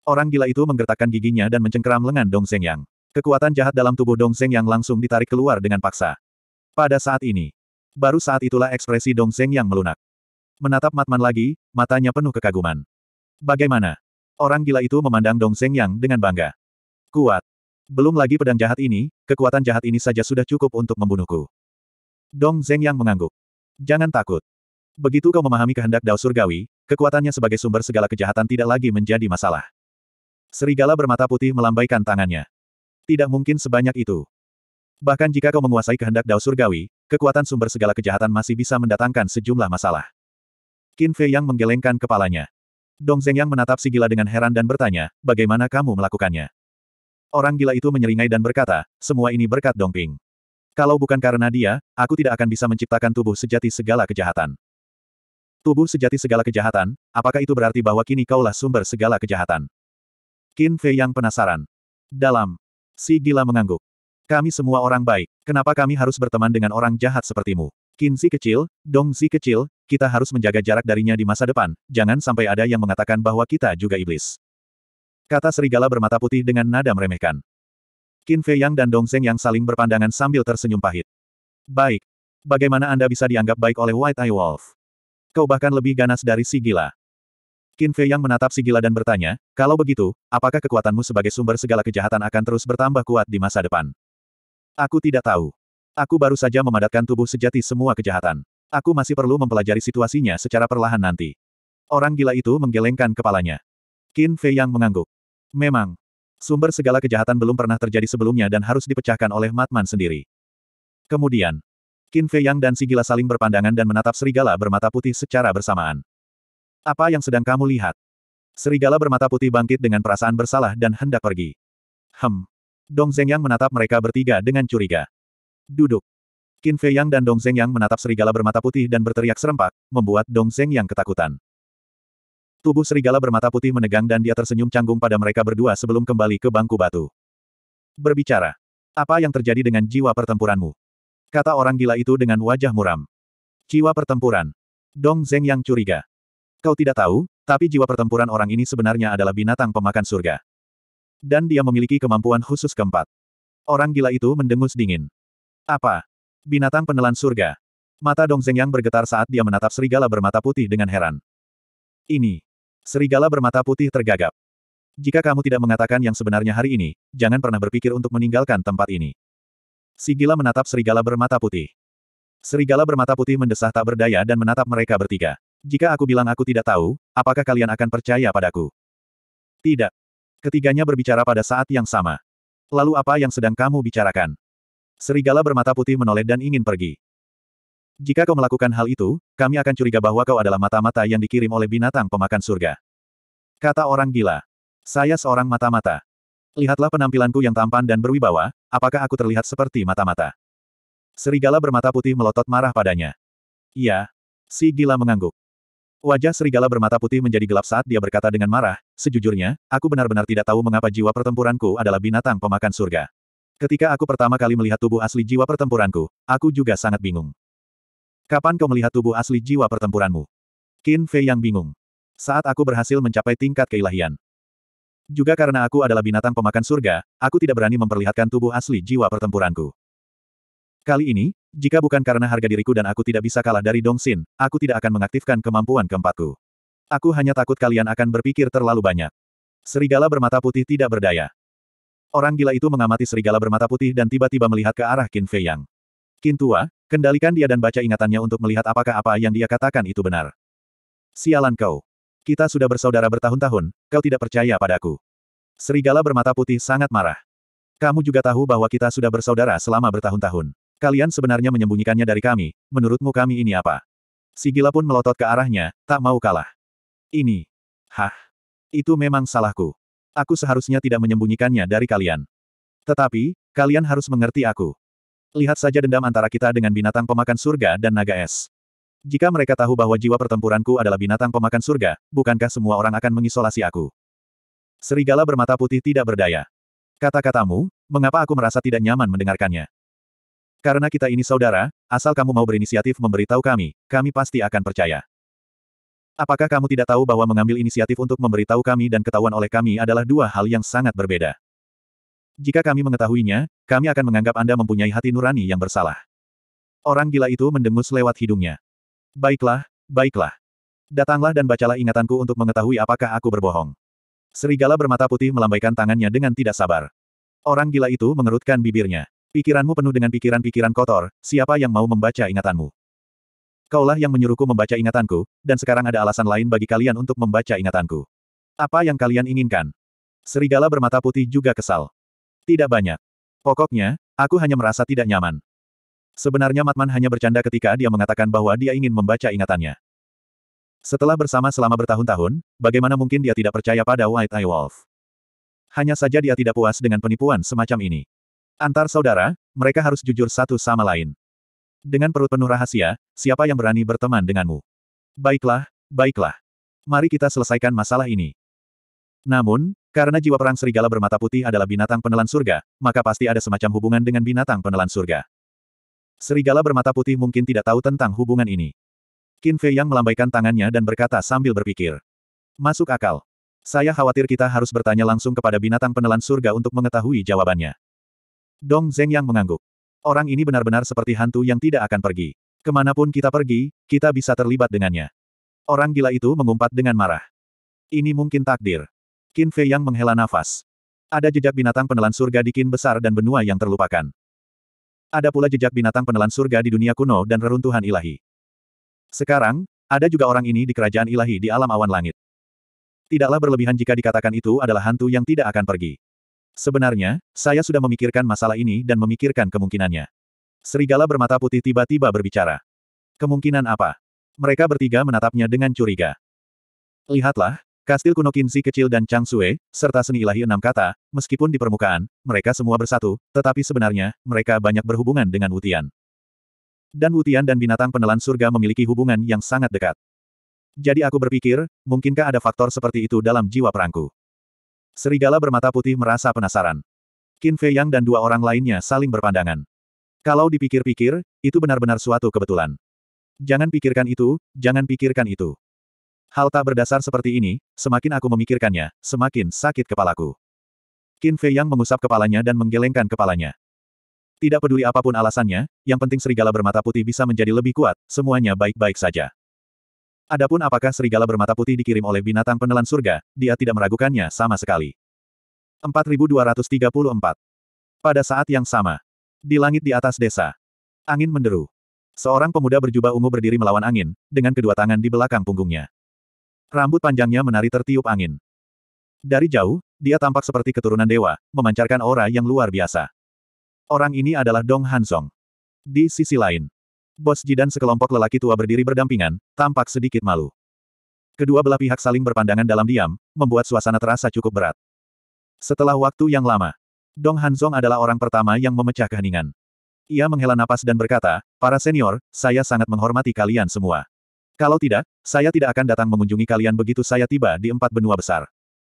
Orang gila itu menggertakkan giginya dan mencengkeram lengan Dong Seng Yang. Kekuatan jahat dalam tubuh Dong Seng Yang langsung ditarik keluar dengan paksa. Pada saat ini, baru saat itulah ekspresi Dong Seng Yang melunak. Menatap Matman lagi, matanya penuh kekaguman. Bagaimana? Orang gila itu memandang Dong Seng Yang dengan bangga. Kuat. Belum lagi pedang jahat ini, kekuatan jahat ini saja sudah cukup untuk membunuhku. Dong Zeng Yang mengangguk. Jangan takut. Begitu kau memahami kehendak Dao Surgawi, kekuatannya sebagai sumber segala kejahatan tidak lagi menjadi masalah. Serigala bermata putih melambaikan tangannya. Tidak mungkin sebanyak itu. Bahkan jika kau menguasai kehendak Dao Surgawi, kekuatan sumber segala kejahatan masih bisa mendatangkan sejumlah masalah. Qin Fei yang menggelengkan kepalanya. Dong Zeng yang menatap si gila dengan heran dan bertanya, bagaimana kamu melakukannya? Orang gila itu menyeringai dan berkata, semua ini berkat Dong Ping. Kalau bukan karena dia, aku tidak akan bisa menciptakan tubuh sejati segala kejahatan. Tubuh sejati segala kejahatan, apakah itu berarti bahwa kini kaulah sumber segala kejahatan? Qin Fei yang penasaran. Dalam. Si gila mengangguk. Kami semua orang baik. Kenapa kami harus berteman dengan orang jahat sepertimu? Qin Si kecil, Dong Si kecil, kita harus menjaga jarak darinya di masa depan, jangan sampai ada yang mengatakan bahwa kita juga iblis. Kata serigala bermata putih dengan nada meremehkan. Qin Fei Yang dan Dong Seng Yang saling berpandangan sambil tersenyum pahit. Baik. Bagaimana Anda bisa dianggap baik oleh White Eye Wolf? Kau bahkan lebih ganas dari si gila. Qin Fei yang menatap si gila dan bertanya, kalau begitu, apakah kekuatanmu sebagai sumber segala kejahatan akan terus bertambah kuat di masa depan? Aku tidak tahu. Aku baru saja memadatkan tubuh sejati semua kejahatan. Aku masih perlu mempelajari situasinya secara perlahan nanti. Orang gila itu menggelengkan kepalanya. Qin Fei yang mengangguk. Memang. Sumber segala kejahatan belum pernah terjadi sebelumnya dan harus dipecahkan oleh Matman sendiri. Kemudian, Qin Fei Yang dan si gila saling berpandangan dan menatap serigala bermata putih secara bersamaan. Apa yang sedang kamu lihat? Serigala bermata putih bangkit dengan perasaan bersalah dan hendak pergi. Hem. Dong Zhengyang menatap mereka bertiga dengan curiga. Duduk. Qin Fei Yang dan Dong Zhengyang menatap serigala bermata putih dan berteriak serempak, membuat Dong Zhengyang ketakutan. Tubuh serigala bermata putih menegang dan dia tersenyum canggung pada mereka berdua sebelum kembali ke bangku batu. Berbicara. Apa yang terjadi dengan jiwa pertempuranmu? Kata orang gila itu dengan wajah muram. Jiwa pertempuran. Dong Zhengyang curiga. Kau tidak tahu, tapi jiwa pertempuran orang ini sebenarnya adalah binatang pemakan surga. Dan dia memiliki kemampuan khusus keempat. Orang gila itu mendengus dingin. Apa? Binatang penelan surga. Mata Dong Zeng yang bergetar saat dia menatap serigala bermata putih dengan heran. Ini. Serigala bermata putih tergagap. Jika kamu tidak mengatakan yang sebenarnya hari ini, jangan pernah berpikir untuk meninggalkan tempat ini. Si gila menatap serigala bermata putih. Serigala bermata putih mendesah tak berdaya dan menatap mereka bertiga. Jika aku bilang aku tidak tahu, apakah kalian akan percaya padaku? Tidak. Ketiganya berbicara pada saat yang sama. Lalu apa yang sedang kamu bicarakan? Serigala bermata putih menoleh dan ingin pergi. Jika kau melakukan hal itu, kami akan curiga bahwa kau adalah mata-mata yang dikirim oleh binatang pemakan surga. Kata orang gila. Saya seorang mata-mata. Lihatlah penampilanku yang tampan dan berwibawa, apakah aku terlihat seperti mata-mata? Serigala bermata putih melotot marah padanya. Iya. Si gila mengangguk. Wajah serigala bermata putih menjadi gelap saat dia berkata dengan marah, sejujurnya, aku benar-benar tidak tahu mengapa jiwa pertempuranku adalah binatang pemakan surga. Ketika aku pertama kali melihat tubuh asli jiwa pertempuranku, aku juga sangat bingung. Kapan kau melihat tubuh asli jiwa pertempuranmu? Qin Fei yang bingung. Saat aku berhasil mencapai tingkat keilahian. Juga karena aku adalah binatang pemakan surga, aku tidak berani memperlihatkan tubuh asli jiwa pertempuranku. Kali ini, jika bukan karena harga diriku dan aku tidak bisa kalah dari Dong Xin, aku tidak akan mengaktifkan kemampuan keempatku. Aku hanya takut kalian akan berpikir terlalu banyak. Serigala bermata putih tidak berdaya. Orang gila itu mengamati serigala bermata putih dan tiba-tiba melihat ke arah Qin Fei Yang. Qin Tua, kendalikan dia dan baca ingatannya untuk melihat apakah apa yang dia katakan itu benar. Sialan kau. Kita sudah bersaudara bertahun-tahun, kau tidak percaya padaku. Serigala bermata putih sangat marah. Kamu juga tahu bahwa kita sudah bersaudara selama bertahun-tahun. Kalian sebenarnya menyembunyikannya dari kami, menurutmu kami ini apa? Sigila pun melotot ke arahnya, tak mau kalah. Ini. Hah. Itu memang salahku. Aku seharusnya tidak menyembunyikannya dari kalian. Tetapi, kalian harus mengerti aku. Lihat saja dendam antara kita dengan binatang pemakan surga dan naga es. Jika mereka tahu bahwa jiwa pertempuranku adalah binatang pemakan surga, bukankah semua orang akan mengisolasi aku? Serigala bermata putih tidak berdaya. Kata-katamu, mengapa aku merasa tidak nyaman mendengarkannya? Karena kita ini saudara, asal kamu mau berinisiatif memberitahu kami, kami pasti akan percaya. Apakah kamu tidak tahu bahwa mengambil inisiatif untuk memberitahu kami dan ketahuan oleh kami adalah dua hal yang sangat berbeda? Jika kami mengetahuinya, kami akan menganggap Anda mempunyai hati nurani yang bersalah. Orang gila itu mendengus lewat hidungnya. Baiklah, baiklah. Datanglah dan bacalah ingatanku untuk mengetahui apakah aku berbohong. Serigala bermata putih melambaikan tangannya dengan tidak sabar. Orang gila itu mengerutkan bibirnya. Pikiranmu penuh dengan pikiran-pikiran kotor, siapa yang mau membaca ingatanmu? Kaulah yang menyuruhku membaca ingatanku, dan sekarang ada alasan lain bagi kalian untuk membaca ingatanku. Apa yang kalian inginkan? Serigala bermata putih juga kesal. Tidak banyak. Pokoknya, aku hanya merasa tidak nyaman. Sebenarnya Matman hanya bercanda ketika dia mengatakan bahwa dia ingin membaca ingatannya. Setelah bersama selama bertahun-tahun, bagaimana mungkin dia tidak percaya pada White Eye Wolf? Hanya saja dia tidak puas dengan penipuan semacam ini. Antar saudara, mereka harus jujur satu sama lain. Dengan perut penuh rahasia, siapa yang berani berteman denganmu? Baiklah, baiklah. Mari kita selesaikan masalah ini. Namun, karena jiwa perang serigala bermata putih adalah binatang penelan surga, maka pasti ada semacam hubungan dengan binatang penelan surga. Serigala bermata putih mungkin tidak tahu tentang hubungan ini. Qin Fei yang melambaikan tangannya dan berkata sambil berpikir. Masuk akal. Saya khawatir kita harus bertanya langsung kepada binatang penelan surga untuk mengetahui jawabannya. Dong Zeng yang mengangguk. Orang ini benar-benar seperti hantu yang tidak akan pergi. Kemanapun kita pergi, kita bisa terlibat dengannya. Orang gila itu mengumpat dengan marah. Ini mungkin takdir. Qin Fei yang menghela nafas. Ada jejak binatang penelan surga di Qin besar dan benua yang terlupakan. Ada pula jejak binatang penelan surga di dunia kuno dan reruntuhan ilahi. Sekarang, ada juga orang ini di kerajaan ilahi di alam awan langit. Tidaklah berlebihan jika dikatakan itu adalah hantu yang tidak akan pergi. Sebenarnya, saya sudah memikirkan masalah ini dan memikirkan kemungkinannya. Serigala bermata putih tiba-tiba berbicara. Kemungkinan apa? Mereka bertiga menatapnya dengan curiga. Lihatlah, kastil kuno Kinsi kecil dan Chang Sue, serta seni ilahi enam kata, meskipun di permukaan, mereka semua bersatu, tetapi sebenarnya, mereka banyak berhubungan dengan Wutian. Dan Wutian dan binatang penelan surga memiliki hubungan yang sangat dekat. Jadi aku berpikir, mungkinkah ada faktor seperti itu dalam jiwa perangku? Serigala bermata putih merasa penasaran. Qin Fei Yang dan dua orang lainnya saling berpandangan. Kalau dipikir-pikir, itu benar-benar suatu kebetulan. Jangan pikirkan itu, jangan pikirkan itu. Hal tak berdasar seperti ini, semakin aku memikirkannya, semakin sakit kepalaku. Qin Fei Yang mengusap kepalanya dan menggelengkan kepalanya. Tidak peduli apapun alasannya, yang penting serigala bermata putih bisa menjadi lebih kuat, semuanya baik-baik saja. Adapun apakah serigala bermata putih dikirim oleh binatang penelan surga, dia tidak meragukannya sama sekali. 4234. Pada saat yang sama, di langit di atas desa, angin menderu. Seorang pemuda berjubah ungu berdiri melawan angin, dengan kedua tangan di belakang punggungnya. Rambut panjangnya menari tertiup angin. Dari jauh, dia tampak seperti keturunan dewa, memancarkan aura yang luar biasa. Orang ini adalah Dong Hansong. Di sisi lain, Bos Ji dan sekelompok lelaki tua berdiri berdampingan, tampak sedikit malu. Kedua belah pihak saling berpandangan dalam diam, membuat suasana terasa cukup berat. Setelah waktu yang lama, Dong Hanzong adalah orang pertama yang memecah keheningan. Ia menghela napas dan berkata, para senior, saya sangat menghormati kalian semua. Kalau tidak, saya tidak akan datang mengunjungi kalian begitu saya tiba di empat benua besar.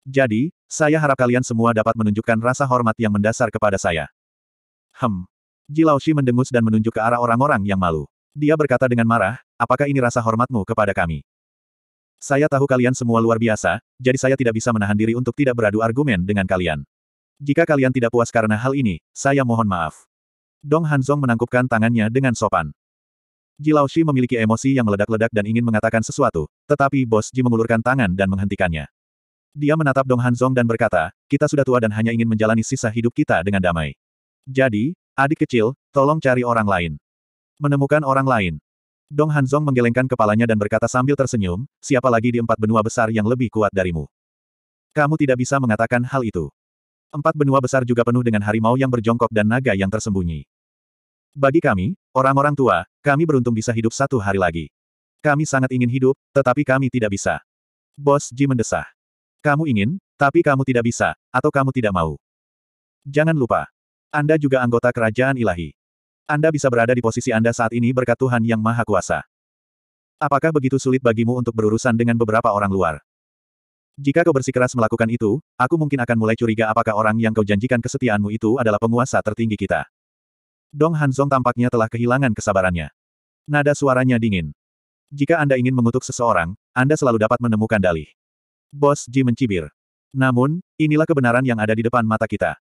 Jadi, saya harap kalian semua dapat menunjukkan rasa hormat yang mendasar kepada saya. Hem. Ji Laoshi mendengus dan menunjuk ke arah orang-orang yang malu. Dia berkata dengan marah, apakah ini rasa hormatmu kepada kami? Saya tahu kalian semua luar biasa, jadi saya tidak bisa menahan diri untuk tidak beradu argumen dengan kalian. Jika kalian tidak puas karena hal ini, saya mohon maaf. Dong Hanzong menangkupkan tangannya dengan sopan. Ji Laoshi memiliki emosi yang meledak-ledak dan ingin mengatakan sesuatu, tetapi Bos Ji mengulurkan tangan dan menghentikannya. Dia menatap Dong Hanzong dan berkata, kita sudah tua dan hanya ingin menjalani sisa hidup kita dengan damai. Jadi, adik kecil, tolong cari orang lain. Menemukan orang lain. Dong Hanzong menggelengkan kepalanya dan berkata sambil tersenyum, siapa lagi di empat benua besar yang lebih kuat darimu? Kamu tidak bisa mengatakan hal itu. Empat benua besar juga penuh dengan harimau yang berjongkok dan naga yang tersembunyi. Bagi kami, orang-orang tua, kami beruntung bisa hidup satu hari lagi. Kami sangat ingin hidup, tetapi kami tidak bisa. Bos Ji mendesah. Kamu ingin, tapi kamu tidak bisa, atau kamu tidak mau. Jangan lupa. Anda juga anggota kerajaan ilahi. Anda bisa berada di posisi Anda saat ini berkat Tuhan Yang Maha Kuasa. Apakah begitu sulit bagimu untuk berurusan dengan beberapa orang luar? Jika kau bersikeras melakukan itu, aku mungkin akan mulai curiga apakah orang yang kau janjikan kesetiaanmu itu adalah penguasa tertinggi kita. Dong Hanzong tampaknya telah kehilangan kesabarannya. Nada suaranya dingin. Jika Anda ingin mengutuk seseorang, Anda selalu dapat menemukan dalih. Bos Ji mencibir. Namun, inilah kebenaran yang ada di depan mata kita.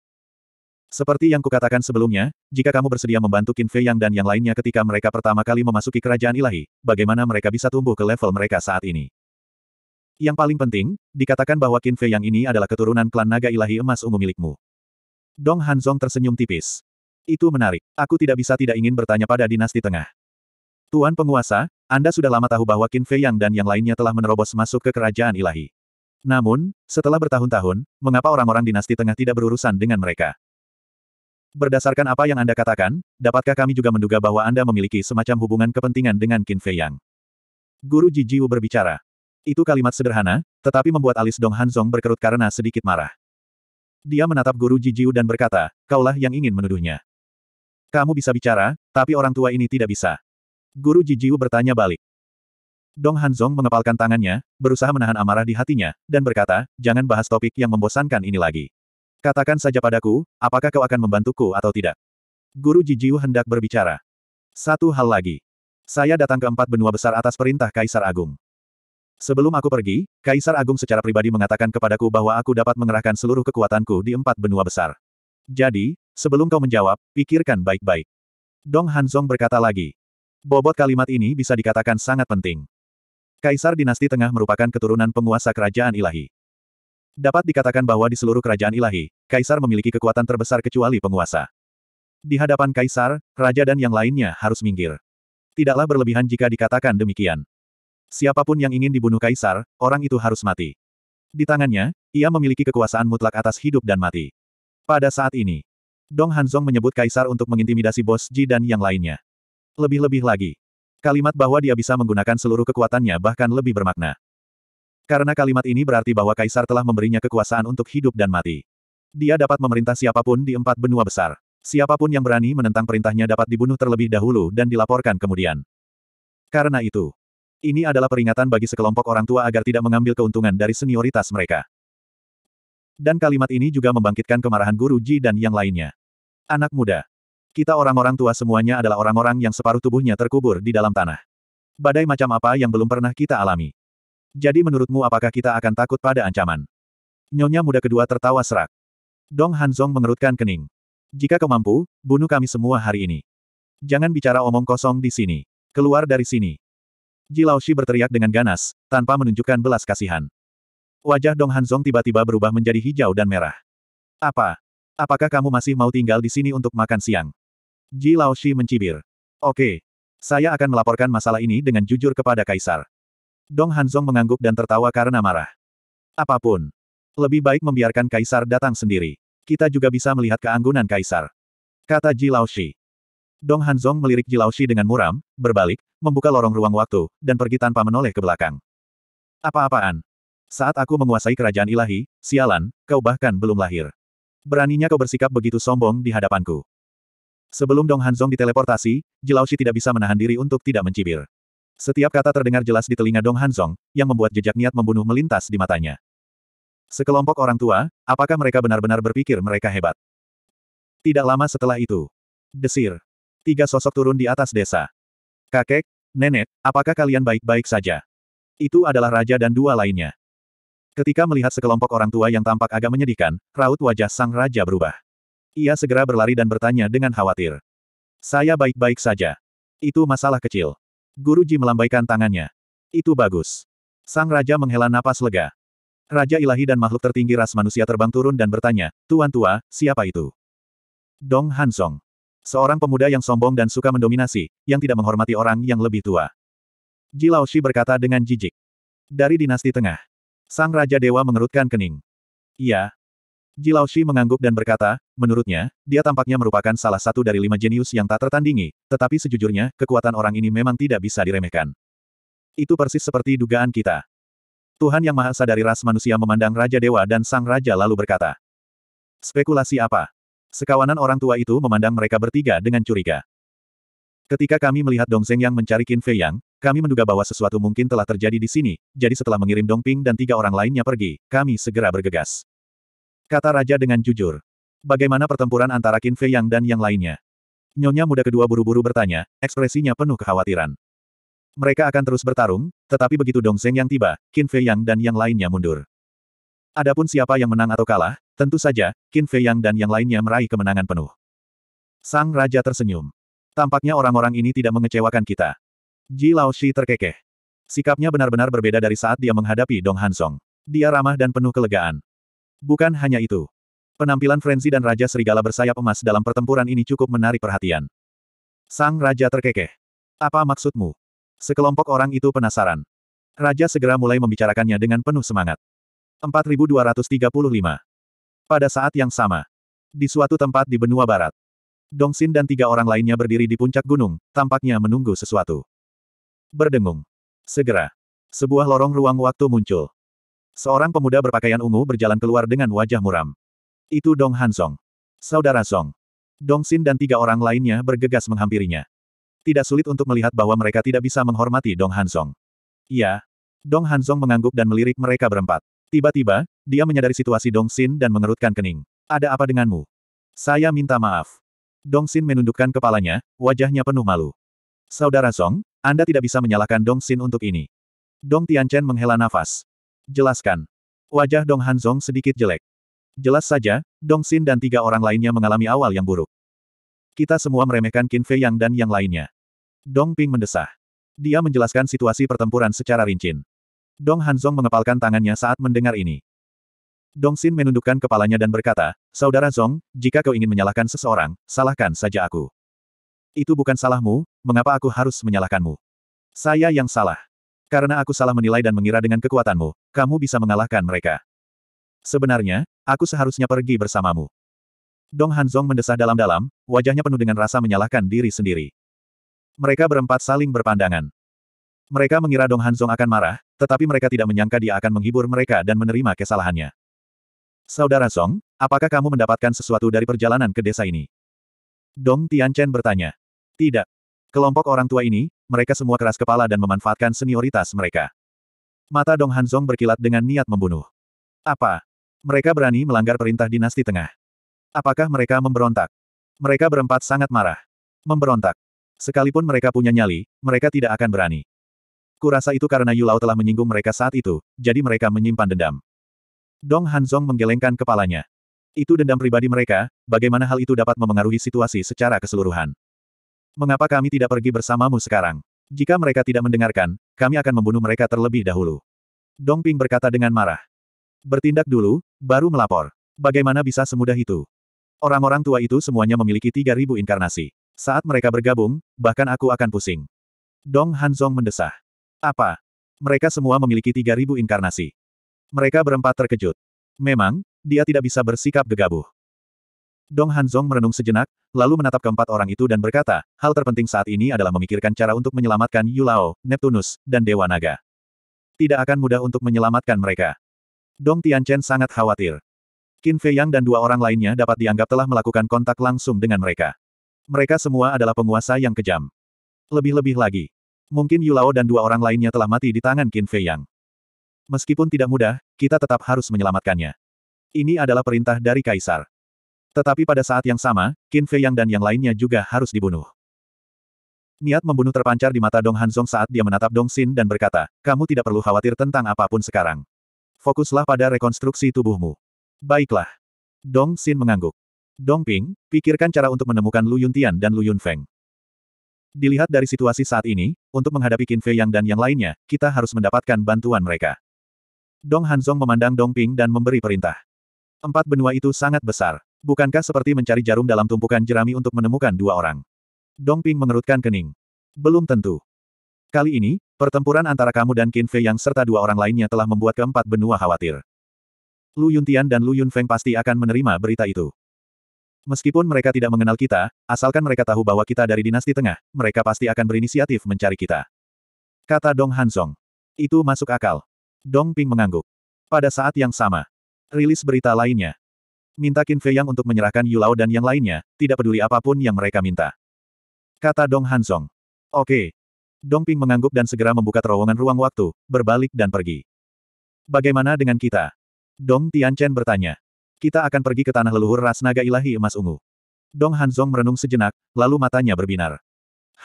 Seperti yang kukatakan sebelumnya, jika kamu bersedia membantu Qin Fei Yang dan yang lainnya ketika mereka pertama kali memasuki kerajaan ilahi, bagaimana mereka bisa tumbuh ke level mereka saat ini? Yang paling penting, dikatakan bahwa Qin Fei Yang ini adalah keturunan klan naga ilahi emas ungu milikmu. Dong Hanzong tersenyum tipis. Itu menarik. Aku tidak bisa tidak ingin bertanya pada dinasti tengah. Tuan penguasa, Anda sudah lama tahu bahwa Qin Fei Yang dan yang lainnya telah menerobos masuk ke kerajaan ilahi. Namun, setelah bertahun-tahun, mengapa orang-orang dinasti tengah tidak berurusan dengan mereka? Berdasarkan apa yang Anda katakan, dapatkah kami juga menduga bahwa Anda memiliki semacam hubungan kepentingan dengan Qin Fei Yang? Guru Ji Jiu berbicara. Itu kalimat sederhana, tetapi membuat alis Dong Hanzong berkerut karena sedikit marah. Dia menatap Guru Ji Jiu dan berkata, kaulah yang ingin menuduhnya. Kamu bisa bicara, tapi orang tua ini tidak bisa. Guru Ji Jiu bertanya balik. Dong Hanzong mengepalkan tangannya, berusaha menahan amarah di hatinya, dan berkata, jangan bahas topik yang membosankan ini lagi. Katakan saja padaku, apakah kau akan membantuku atau tidak? Guru Jijiu hendak berbicara. Satu hal lagi. Saya datang ke empat benua besar atas perintah Kaisar Agung. Sebelum aku pergi, Kaisar Agung secara pribadi mengatakan kepadaku bahwa aku dapat mengerahkan seluruh kekuatanku di empat benua besar. Jadi, sebelum kau menjawab, pikirkan baik-baik. Dong Hanzong berkata lagi. Bobot kalimat ini bisa dikatakan sangat penting. Kaisar Dinasti Tengah merupakan keturunan penguasa kerajaan ilahi. Dapat dikatakan bahwa di seluruh kerajaan ilahi, kaisar memiliki kekuatan terbesar kecuali penguasa. Di hadapan kaisar, raja dan yang lainnya harus minggir. Tidaklah berlebihan jika dikatakan demikian. Siapapun yang ingin dibunuh kaisar, orang itu harus mati. Di tangannya, ia memiliki kekuasaan mutlak atas hidup dan mati. Pada saat ini, Dong Hanzong menyebut kaisar untuk mengintimidasi bos Ji dan yang lainnya. Lebih-lebih lagi, kalimat bahwa dia bisa menggunakan seluruh kekuatannya bahkan lebih bermakna. Karena kalimat ini berarti bahwa kaisar telah memberinya kekuasaan untuk hidup dan mati. Dia dapat memerintah siapapun di empat benua besar. Siapapun yang berani menentang perintahnya dapat dibunuh terlebih dahulu dan dilaporkan kemudian. Karena itu, ini adalah peringatan bagi sekelompok orang tua agar tidak mengambil keuntungan dari senioritas mereka. Dan kalimat ini juga membangkitkan kemarahan guru Ji dan yang lainnya. Anak muda. Kita orang-orang tua semuanya adalah orang-orang yang separuh tubuhnya terkubur di dalam tanah. Badai macam apa yang belum pernah kita alami. Jadi menurutmu apakah kita akan takut pada ancaman? Nyonya muda kedua tertawa serak. Dong Hanzong mengerutkan kening. Jika kau mampu, bunuh kami semua hari ini. Jangan bicara omong kosong di sini. Keluar dari sini. Ji Laoshi berteriak dengan ganas, tanpa menunjukkan belas kasihan. Wajah Dong Hanzong tiba-tiba berubah menjadi hijau dan merah. Apa? Apakah kamu masih mau tinggal di sini untuk makan siang? Ji Laoshi mencibir. Oke. Saya akan melaporkan masalah ini dengan jujur kepada Kaisar. Dong Hanzong mengangguk dan tertawa karena marah. Apapun. Lebih baik membiarkan Kaisar datang sendiri. Kita juga bisa melihat keanggunan Kaisar. Kata Ji Laoshi. Dong Hanzong melirik Ji Laoshi dengan muram, berbalik, membuka lorong ruang waktu, dan pergi tanpa menoleh ke belakang. Apa-apaan? Saat aku menguasai kerajaan ilahi, sialan, kau bahkan belum lahir. Beraninya kau bersikap begitu sombong di hadapanku. Sebelum Dong Hanzong diteleportasi, Jilaoshi tidak bisa menahan diri untuk tidak mencibir. Setiap kata terdengar jelas di telinga Dong Hanzong, yang membuat jejak niat membunuh melintas di matanya. Sekelompok orang tua, apakah mereka benar-benar berpikir mereka hebat? Tidak lama setelah itu, desir. Tiga sosok turun di atas desa. Kakek, nenek, apakah kalian baik-baik saja? Itu adalah raja dan dua lainnya. Ketika melihat sekelompok orang tua yang tampak agak menyedihkan, raut wajah sang raja berubah. Ia segera berlari dan bertanya dengan khawatir. Saya baik-baik saja. Itu masalah kecil. Guru Ji melambaikan tangannya. Itu bagus. Sang Raja menghela napas lega. Raja ilahi dan makhluk tertinggi ras manusia terbang turun dan bertanya, Tuan tua, siapa itu? Dong Hansong. Seorang pemuda yang sombong dan suka mendominasi, yang tidak menghormati orang yang lebih tua. Ji Laoshi berkata dengan jijik. Dari dinasti tengah. Sang Raja Dewa mengerutkan kening. Iya, Ji Shi mengangguk dan berkata, menurutnya, dia tampaknya merupakan salah satu dari lima jenius yang tak tertandingi, tetapi sejujurnya, kekuatan orang ini memang tidak bisa diremehkan. Itu persis seperti dugaan kita. Tuhan Yang Maha Esa dari ras manusia memandang Raja Dewa dan Sang Raja lalu berkata, Spekulasi apa? Sekawanan orang tua itu memandang mereka bertiga dengan curiga. Ketika kami melihat Dong Zeng yang mencari Qin Fei Yang, kami menduga bahwa sesuatu mungkin telah terjadi di sini, jadi setelah mengirim Dong Ping dan tiga orang lainnya pergi, kami segera bergegas. Kata raja dengan jujur. Bagaimana pertempuran antara Qin Fei Yang dan yang lainnya? Nyonya muda kedua buru-buru bertanya, ekspresinya penuh kekhawatiran. Mereka akan terus bertarung, tetapi begitu Dong Zeng yang tiba, Qin Fei Yang dan yang lainnya mundur. Adapun siapa yang menang atau kalah, tentu saja, Qin Fei Yang dan yang lainnya meraih kemenangan penuh. Sang Raja tersenyum. Tampaknya orang-orang ini tidak mengecewakan kita. Ji Lao Shi terkekeh. Sikapnya benar-benar berbeda dari saat dia menghadapi Dong Hansong. Dia ramah dan penuh kelegaan. Bukan hanya itu. Penampilan Frenzy dan Raja Serigala bersayap emas dalam pertempuran ini cukup menarik perhatian. Sang Raja terkekeh. Apa maksudmu? Sekelompok orang itu penasaran. Raja segera mulai membicarakannya dengan penuh semangat. 4235. Pada saat yang sama. Di suatu tempat di benua barat. Dongsin dan tiga orang lainnya berdiri di puncak gunung, tampaknya menunggu sesuatu. Berdengung. Segera. Sebuah lorong ruang waktu muncul. Seorang pemuda berpakaian ungu berjalan keluar dengan wajah muram. Itu Dong Han Song. Saudara Song. Dong Xin dan tiga orang lainnya bergegas menghampirinya. Tidak sulit untuk melihat bahwa mereka tidak bisa menghormati Dong Han Song. Iya. Dong Han Song mengangguk dan melirik mereka berempat. Tiba-tiba, dia menyadari situasi Dong Xin dan mengerutkan kening. Ada apa denganmu? Saya minta maaf. Dong Xin menundukkan kepalanya, wajahnya penuh malu. Saudara Song, Anda tidak bisa menyalahkan Dong Xin untuk ini. Dong Tianchen menghela nafas. Jelaskan. Wajah Dong Hanzong sedikit jelek. Jelas saja, Dong Xin dan tiga orang lainnya mengalami awal yang buruk. Kita semua meremehkan Qin Fei Yang dan yang lainnya. Dong Ping mendesah. Dia menjelaskan situasi pertempuran secara rinci. Dong Hanzong mengepalkan tangannya saat mendengar ini. Dong Xin menundukkan kepalanya dan berkata, Saudara Zong, jika kau ingin menyalahkan seseorang, salahkan saja aku. Itu bukan salahmu, mengapa aku harus menyalahkanmu? Saya yang salah. Karena aku salah menilai dan mengira dengan kekuatanmu, kamu bisa mengalahkan mereka. Sebenarnya, aku seharusnya pergi bersamamu. Dong Hanzong mendesah dalam-dalam, wajahnya penuh dengan rasa menyalahkan diri sendiri. Mereka berempat saling berpandangan. Mereka mengira Dong Hanzong akan marah, tetapi mereka tidak menyangka dia akan menghibur mereka dan menerima kesalahannya. Saudara Song, apakah kamu mendapatkan sesuatu dari perjalanan ke desa ini? Dong Tianchen bertanya. Tidak. Kelompok orang tua ini, mereka semua keras kepala dan memanfaatkan senioritas mereka. Mata Dong Hanzong berkilat dengan niat membunuh. Apa? Mereka berani melanggar perintah dinasti tengah. Apakah mereka memberontak? Mereka berempat sangat marah. Memberontak. Sekalipun mereka punya nyali, mereka tidak akan berani. Kurasa itu karena Yulau telah menyinggung mereka saat itu, jadi mereka menyimpan dendam. Dong Hanzong menggelengkan kepalanya. Itu dendam pribadi mereka, bagaimana hal itu dapat memengaruhi situasi secara keseluruhan mengapa kami tidak pergi bersamamu sekarang? Jika mereka tidak mendengarkan, kami akan membunuh mereka terlebih dahulu. Dong Ping berkata dengan marah. Bertindak dulu, baru melapor. Bagaimana bisa semudah itu? Orang-orang tua itu semuanya memiliki 3.000 inkarnasi. Saat mereka bergabung, bahkan aku akan pusing. Dong Hanzong mendesah. Apa? Mereka semua memiliki 3.000 inkarnasi. Mereka berempat terkejut. Memang, dia tidak bisa bersikap gegabah. Dong Hanzong merenung sejenak, lalu menatap keempat orang itu dan berkata, hal terpenting saat ini adalah memikirkan cara untuk menyelamatkan Yulao, Neptunus, dan Dewa Naga. Tidak akan mudah untuk menyelamatkan mereka. Dong Tianchen sangat khawatir. Qin Fei Yang dan dua orang lainnya dapat dianggap telah melakukan kontak langsung dengan mereka. Mereka semua adalah penguasa yang kejam. Lebih-lebih lagi. Mungkin Yulao dan dua orang lainnya telah mati di tangan Qin Fei Yang. Meskipun tidak mudah, kita tetap harus menyelamatkannya. Ini adalah perintah dari Kaisar. Tetapi pada saat yang sama, Qin Fei Yang dan yang lainnya juga harus dibunuh. Niat membunuh terpancar di mata Dong Hanzong saat dia menatap Dong Xin dan berkata, kamu tidak perlu khawatir tentang apapun sekarang. Fokuslah pada rekonstruksi tubuhmu. Baiklah. Dong Xin mengangguk. Dong Ping, pikirkan cara untuk menemukan Lu Yuntian dan Lu Feng. Dilihat dari situasi saat ini, untuk menghadapi Qin Fei Yang dan yang lainnya, kita harus mendapatkan bantuan mereka. Dong Hanzong memandang Dong Ping dan memberi perintah. Empat benua itu sangat besar. Bukankah seperti mencari jarum dalam tumpukan jerami untuk menemukan dua orang? Dong Ping mengerutkan kening. Belum tentu. Kali ini, pertempuran antara kamu dan Qin Fei yang serta dua orang lainnya telah membuat keempat benua khawatir. Lu Yuntian dan Lu Yunfeng pasti akan menerima berita itu. Meskipun mereka tidak mengenal kita, asalkan mereka tahu bahwa kita dari dinasti tengah, mereka pasti akan berinisiatif mencari kita. Kata Dong Hansong. Itu masuk akal. Dong Ping mengangguk. Pada saat yang sama, rilis berita lainnya minta Qin Fei Yang untuk menyerahkan Yu Lao dan yang lainnya, tidak peduli apapun yang mereka minta. Kata Dong Hansong. Oke. Dong Ping mengangguk dan segera membuka terowongan ruang waktu, berbalik dan pergi. Bagaimana dengan kita? Dong Tian Chen bertanya. Kita akan pergi ke tanah leluhur ras naga ilahi emas ungu. Dong Hansong merenung sejenak, lalu matanya berbinar.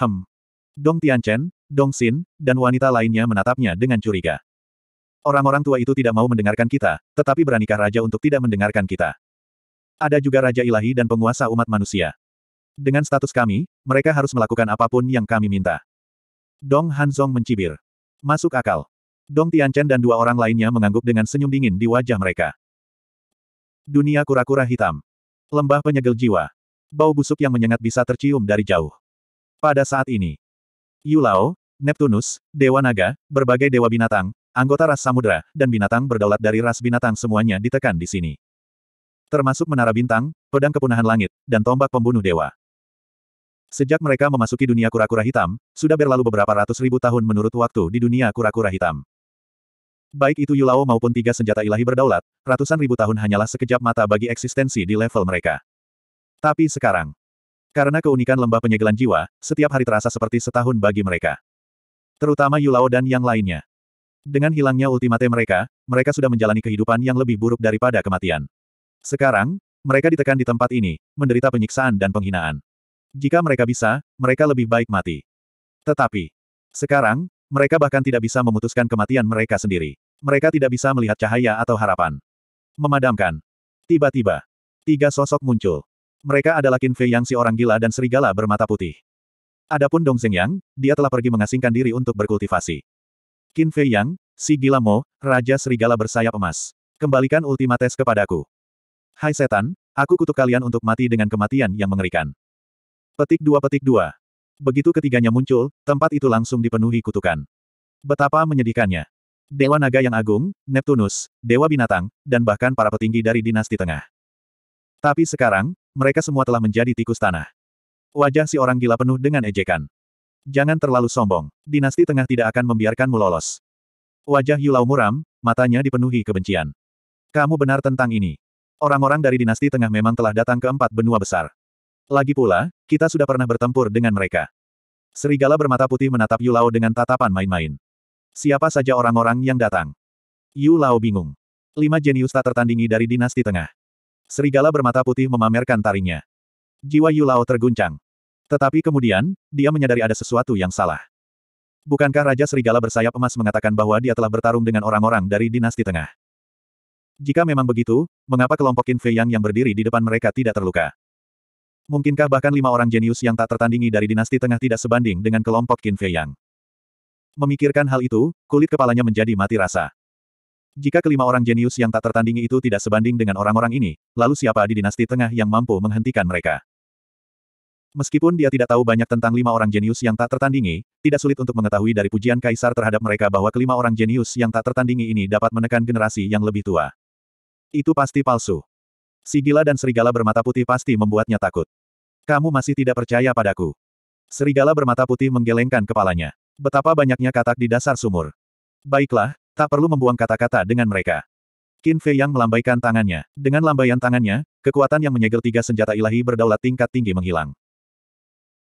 Hem. Dong Tian Chen, Dong Xin, dan wanita lainnya menatapnya dengan curiga. Orang-orang tua itu tidak mau mendengarkan kita, tetapi beranikah raja untuk tidak mendengarkan kita? Ada juga Raja Ilahi dan penguasa umat manusia. Dengan status kami, mereka harus melakukan apapun yang kami minta. Dong Hanzong mencibir. Masuk akal. Dong Tianchen dan dua orang lainnya mengangguk dengan senyum dingin di wajah mereka. Dunia kura-kura hitam. Lembah penyegel jiwa. Bau busuk yang menyengat bisa tercium dari jauh. Pada saat ini, Yulao, Neptunus, Dewa Naga, berbagai dewa binatang, anggota ras samudra, dan binatang berdaulat dari ras binatang semuanya ditekan di sini. Termasuk menara bintang, pedang kepunahan langit, dan tombak pembunuh dewa. Sejak mereka memasuki dunia kura-kura hitam, sudah berlalu beberapa ratus ribu tahun menurut waktu di dunia kura-kura hitam. Baik itu Yulao maupun tiga senjata ilahi berdaulat, ratusan ribu tahun hanyalah sekejap mata bagi eksistensi di level mereka. Tapi sekarang, karena keunikan lembah penyegelan jiwa, setiap hari terasa seperti setahun bagi mereka. Terutama Yulao dan yang lainnya. Dengan hilangnya ultimate mereka, mereka sudah menjalani kehidupan yang lebih buruk daripada kematian. Sekarang, mereka ditekan di tempat ini, menderita penyiksaan dan penghinaan. Jika mereka bisa, mereka lebih baik mati. Tetapi, sekarang, mereka bahkan tidak bisa memutuskan kematian mereka sendiri. Mereka tidak bisa melihat cahaya atau harapan. Memadamkan. Tiba-tiba, tiga sosok muncul. Mereka adalah Qin Fei Yang si orang gila dan serigala bermata putih. Adapun Dong Zeng Yang, dia telah pergi mengasingkan diri untuk berkultivasi. Qin Fei Yang, si gila Mo, Raja Serigala bersayap emas. Kembalikan ultimates kepadaku. Hai setan, aku kutuk kalian untuk mati dengan kematian yang mengerikan. Petik dua petik dua. Begitu ketiganya muncul, tempat itu langsung dipenuhi kutukan. Betapa menyedihkannya. Dewa naga yang agung, Neptunus, dewa binatang, dan bahkan para petinggi dari dinasti tengah. Tapi sekarang, mereka semua telah menjadi tikus tanah. Wajah si orang gila penuh dengan ejekan. Jangan terlalu sombong. Dinasti tengah tidak akan membiarkanmu lolos. Wajah Yulau muram, matanya dipenuhi kebencian. Kamu benar tentang ini. Orang-orang dari dinasti tengah memang telah datang ke empat benua besar. Lagi pula, kita sudah pernah bertempur dengan mereka. Serigala bermata putih menatap Yu Lao dengan tatapan main-main. Siapa saja orang-orang yang datang? Yu Lao bingung. Lima jenius tak tertandingi dari dinasti tengah. Serigala bermata putih memamerkan tarinya. Jiwa Yu Lao terguncang. Tetapi kemudian, dia menyadari ada sesuatu yang salah. Bukankah Raja Serigala bersayap emas mengatakan bahwa dia telah bertarung dengan orang-orang dari dinasti tengah? Jika memang begitu, mengapa kelompok Qin Fei Yang yang berdiri di depan mereka tidak terluka? Mungkinkah bahkan lima orang jenius yang tak tertandingi dari dinasti tengah tidak sebanding dengan kelompok Qin Fei Yang? Memikirkan hal itu, kulit kepalanya menjadi mati rasa. Jika kelima orang jenius yang tak tertandingi itu tidak sebanding dengan orang-orang ini, lalu siapa di dinasti tengah yang mampu menghentikan mereka? Meskipun dia tidak tahu banyak tentang lima orang jenius yang tak tertandingi, tidak sulit untuk mengetahui dari pujian kaisar terhadap mereka bahwa kelima orang jenius yang tak tertandingi ini dapat menekan generasi yang lebih tua. Itu pasti palsu. Si gila dan serigala bermata putih pasti membuatnya takut. Kamu masih tidak percaya padaku. Serigala bermata putih menggelengkan kepalanya. Betapa banyaknya katak di dasar sumur. Baiklah, tak perlu membuang kata-kata dengan mereka. Qin Fei yang melambaikan tangannya. Dengan lambaian tangannya, kekuatan yang menyegel tiga senjata ilahi berdaulat tingkat tinggi menghilang.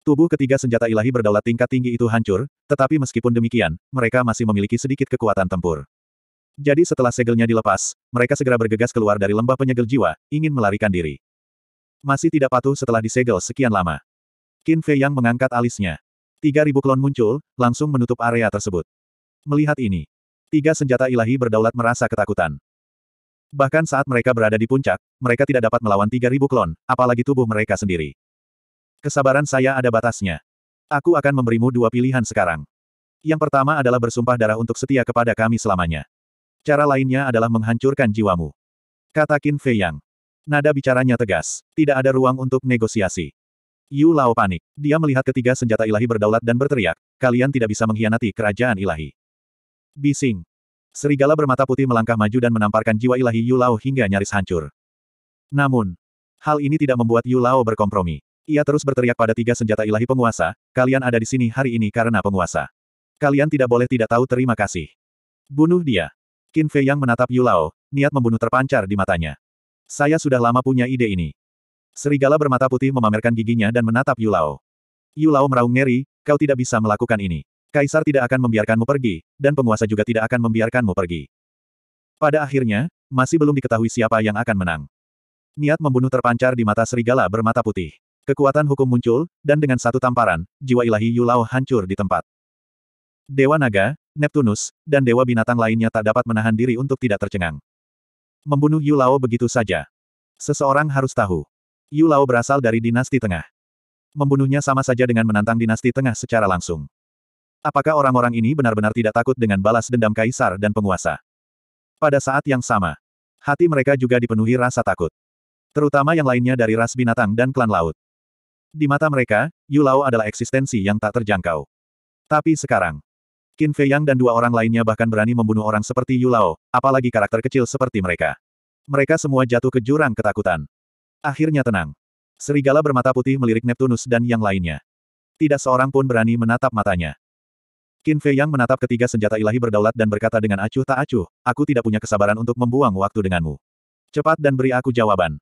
Tubuh ketiga senjata ilahi berdaulat tingkat tinggi itu hancur, tetapi meskipun demikian, mereka masih memiliki sedikit kekuatan tempur. Jadi setelah segelnya dilepas, mereka segera bergegas keluar dari lembah penyegel jiwa, ingin melarikan diri. Masih tidak patuh setelah disegel sekian lama. Qin Fei Yang mengangkat alisnya. Tiga ribu klon muncul, langsung menutup area tersebut. Melihat ini, tiga senjata ilahi berdaulat merasa ketakutan. Bahkan saat mereka berada di puncak, mereka tidak dapat melawan tiga ribu klon, apalagi tubuh mereka sendiri. Kesabaran saya ada batasnya. Aku akan memberimu dua pilihan sekarang. Yang pertama adalah bersumpah darah untuk setia kepada kami selamanya. Cara lainnya adalah menghancurkan jiwamu. Kata Qin Fei Yang. Nada bicaranya tegas. Tidak ada ruang untuk negosiasi. Yu Lao panik. Dia melihat ketiga senjata ilahi berdaulat dan berteriak, kalian tidak bisa mengkhianati kerajaan ilahi. Bising. Serigala bermata putih melangkah maju dan menamparkan jiwa ilahi Yu Lao hingga nyaris hancur. Namun, hal ini tidak membuat Yu Lao berkompromi. Ia terus berteriak pada tiga senjata ilahi penguasa, kalian ada di sini hari ini karena penguasa. Kalian tidak boleh tidak tahu terima kasih. Bunuh dia. Qin Fei yang menatap Yulao, niat membunuh terpancar di matanya. Saya sudah lama punya ide ini. Serigala bermata putih memamerkan giginya dan menatap Yulao. Yulao meraung ngeri, kau tidak bisa melakukan ini. Kaisar tidak akan membiarkanmu pergi, dan penguasa juga tidak akan membiarkanmu pergi. Pada akhirnya, masih belum diketahui siapa yang akan menang. Niat membunuh terpancar di mata serigala bermata putih. Kekuatan hukum muncul, dan dengan satu tamparan, jiwa ilahi Yulao hancur di tempat. Dewa Naga, Neptunus, dan dewa binatang lainnya tak dapat menahan diri untuk tidak tercengang. Membunuh Yu Lao begitu saja. Seseorang harus tahu. Yu Lao berasal dari dinasti tengah. Membunuhnya sama saja dengan menantang dinasti tengah secara langsung. Apakah orang-orang ini benar-benar tidak takut dengan balas dendam kaisar dan penguasa? Pada saat yang sama, hati mereka juga dipenuhi rasa takut. Terutama yang lainnya dari ras binatang dan klan laut. Di mata mereka, Yu Lao adalah eksistensi yang tak terjangkau. Tapi sekarang, Qin Fei Yang dan dua orang lainnya bahkan berani membunuh orang seperti Yulao, apalagi karakter kecil seperti mereka. Mereka semua jatuh ke jurang ketakutan. Akhirnya tenang. Serigala bermata putih melirik Neptunus dan yang lainnya. Tidak seorang pun berani menatap matanya. Qin Fei Yang menatap ketiga senjata ilahi berdaulat dan berkata dengan acuh tak acuh, aku tidak punya kesabaran untuk membuang waktu denganmu. Cepat dan beri aku jawaban.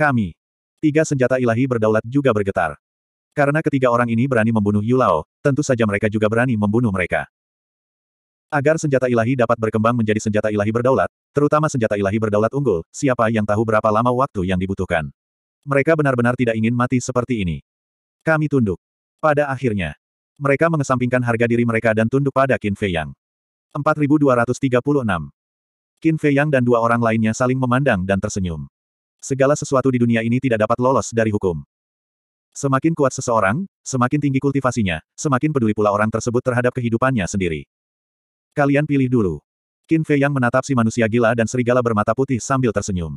Kami. Tiga senjata ilahi berdaulat juga bergetar. Karena ketiga orang ini berani membunuh Yulao, tentu saja mereka juga berani membunuh mereka. Agar senjata ilahi dapat berkembang menjadi senjata ilahi berdaulat, terutama senjata ilahi berdaulat unggul, siapa yang tahu berapa lama waktu yang dibutuhkan. Mereka benar-benar tidak ingin mati seperti ini. Kami tunduk. Pada akhirnya, mereka mengesampingkan harga diri mereka dan tunduk pada Qin Fei Yang. 4236 Qin Fei Yang dan dua orang lainnya saling memandang dan tersenyum. Segala sesuatu di dunia ini tidak dapat lolos dari hukum. Semakin kuat seseorang, semakin tinggi kultivasinya, semakin peduli pula orang tersebut terhadap kehidupannya sendiri. Kalian pilih dulu. Qin Fei yang menatap si manusia gila dan serigala bermata putih sambil tersenyum.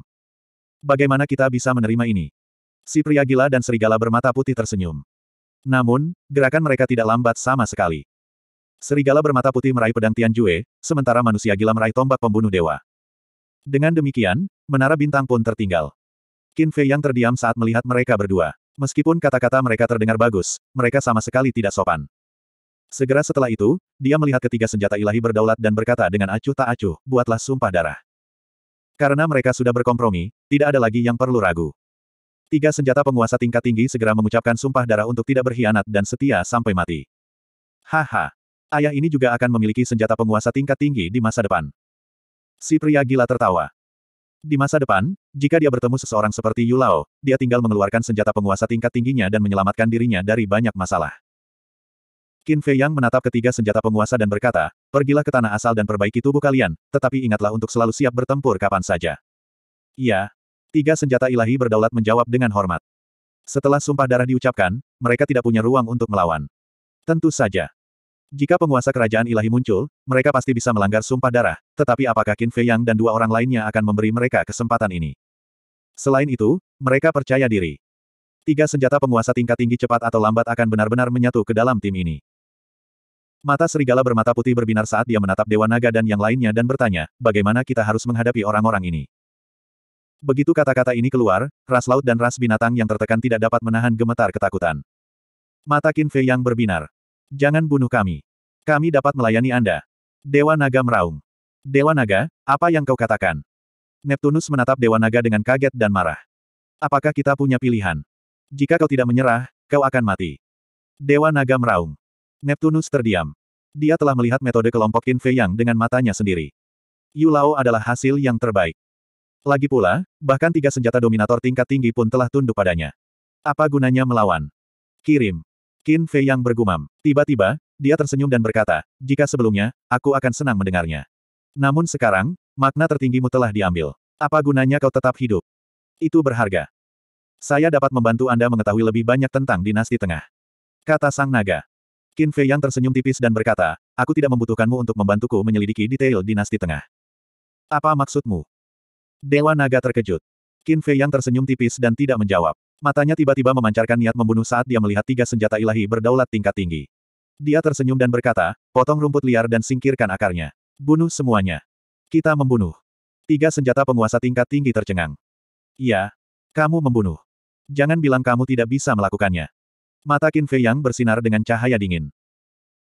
Bagaimana kita bisa menerima ini? Si pria gila dan serigala bermata putih tersenyum. Namun, gerakan mereka tidak lambat sama sekali. Serigala bermata putih meraih pedang Tian Jue, sementara manusia gila meraih tombak pembunuh dewa. Dengan demikian, menara bintang pun tertinggal. Qin Fei yang terdiam saat melihat mereka berdua. Meskipun kata-kata mereka terdengar bagus, mereka sama sekali tidak sopan. Segera setelah itu, dia melihat ketiga senjata ilahi berdaulat dan berkata dengan acuh tak acuh, buatlah sumpah darah. Karena mereka sudah berkompromi, tidak ada lagi yang perlu ragu. Tiga senjata penguasa tingkat tinggi segera mengucapkan sumpah darah untuk tidak berkhianat dan setia sampai mati. Haha. Ayah ini juga akan memiliki senjata penguasa tingkat tinggi di masa depan. Si pria gila tertawa. Di masa depan, jika dia bertemu seseorang seperti Yulao, dia tinggal mengeluarkan senjata penguasa tingkat tingginya dan menyelamatkan dirinya dari banyak masalah. Qin Fei Yang menatap ketiga senjata penguasa dan berkata, pergilah ke tanah asal dan perbaiki tubuh kalian, tetapi ingatlah untuk selalu siap bertempur kapan saja. Iya. Tiga senjata ilahi berdaulat menjawab dengan hormat. Setelah sumpah darah diucapkan, mereka tidak punya ruang untuk melawan. Tentu saja. Jika penguasa kerajaan ilahi muncul, mereka pasti bisa melanggar sumpah darah, tetapi apakah Qin Fei Yang dan dua orang lainnya akan memberi mereka kesempatan ini? Selain itu, mereka percaya diri. Tiga senjata penguasa tingkat tinggi cepat atau lambat akan benar-benar menyatu ke dalam tim ini. Mata serigala bermata putih berbinar saat dia menatap Dewa Naga dan yang lainnya dan bertanya, bagaimana kita harus menghadapi orang-orang ini? Begitu kata-kata ini keluar, ras laut dan ras binatang yang tertekan tidak dapat menahan gemetar ketakutan. Mata Qin Fei yang berbinar. Jangan bunuh kami. Kami dapat melayani Anda. Dewa Naga meraung. Dewa Naga, apa yang kau katakan? Neptunus menatap Dewa Naga dengan kaget dan marah. Apakah kita punya pilihan? Jika kau tidak menyerah, kau akan mati. Dewa Naga meraung. Neptunus terdiam. Dia telah melihat metode kelompok Qin Fei Yang dengan matanya sendiri. Yu Lao adalah hasil yang terbaik. Lagi pula, bahkan tiga senjata dominator tingkat tinggi pun telah tunduk padanya. Apa gunanya melawan? Kirim. Qin Fei Yang bergumam. Tiba-tiba, dia tersenyum dan berkata, jika sebelumnya, aku akan senang mendengarnya. Namun sekarang, makna tertinggimu telah diambil. Apa gunanya kau tetap hidup? Itu berharga. Saya dapat membantu Anda mengetahui lebih banyak tentang dinasti tengah. Kata Sang Naga. Qin Fei yang tersenyum tipis dan berkata, aku tidak membutuhkanmu untuk membantuku menyelidiki detail dinasti tengah. Apa maksudmu? Dewa Naga terkejut. Qin Fei yang tersenyum tipis dan tidak menjawab. Matanya tiba-tiba memancarkan niat membunuh saat dia melihat tiga senjata ilahi berdaulat tingkat tinggi. Dia tersenyum dan berkata, potong rumput liar dan singkirkan akarnya. Bunuh semuanya. Kita membunuh. Tiga senjata penguasa tingkat tinggi tercengang. Iya, kamu membunuh. Jangan bilang kamu tidak bisa melakukannya. Mata Qin Fei yang bersinar dengan cahaya dingin.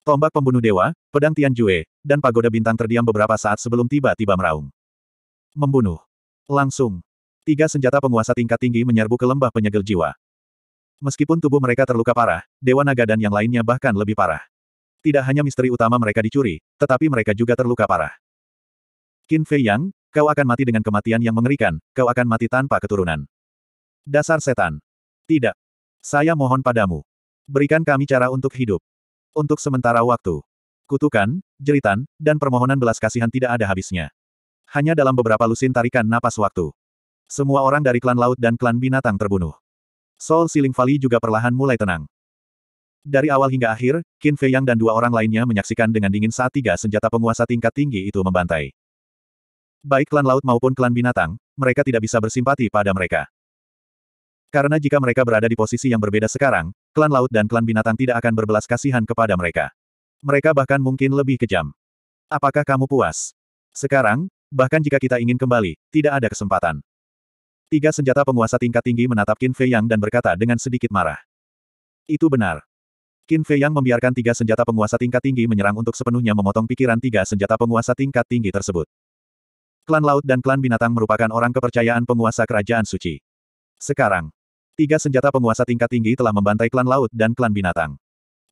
Tombak pembunuh dewa, pedang Tian Jue, dan pagoda bintang terdiam beberapa saat sebelum tiba-tiba meraung. Membunuh. Langsung. Tiga senjata penguasa tingkat tinggi menyerbu ke lembah penyegel jiwa. Meskipun tubuh mereka terluka parah, Dewa Naga dan yang lainnya bahkan lebih parah. Tidak hanya misteri utama mereka dicuri, tetapi mereka juga terluka parah. Qin Fei Yang, kau akan mati dengan kematian yang mengerikan, kau akan mati tanpa keturunan. Dasar setan. Tidak. Saya mohon padamu. Berikan kami cara untuk hidup. Untuk sementara waktu. Kutukan, jeritan, dan permohonan belas kasihan tidak ada habisnya. Hanya dalam beberapa lusin tarikan napas waktu. Semua orang dari klan laut dan klan binatang terbunuh. Sol Siling Valley juga perlahan mulai tenang. Dari awal hingga akhir, Qin Fei Yang dan dua orang lainnya menyaksikan dengan dingin saat tiga senjata penguasa tingkat tinggi itu membantai. Baik klan laut maupun klan binatang, mereka tidak bisa bersimpati pada mereka. Karena jika mereka berada di posisi yang berbeda sekarang, klan laut dan klan binatang tidak akan berbelas kasihan kepada mereka. Mereka bahkan mungkin lebih kejam. Apakah kamu puas? Sekarang, bahkan jika kita ingin kembali, tidak ada kesempatan. Tiga senjata penguasa tingkat tinggi menatap Qin Fei Yang dan berkata dengan sedikit marah. Itu benar. Qin Fei Yang membiarkan tiga senjata penguasa tingkat tinggi menyerang untuk sepenuhnya memotong pikiran tiga senjata penguasa tingkat tinggi tersebut. Klan Laut dan Klan Binatang merupakan orang kepercayaan penguasa kerajaan suci. Sekarang, Tiga senjata penguasa tingkat tinggi telah membantai klan laut dan klan binatang.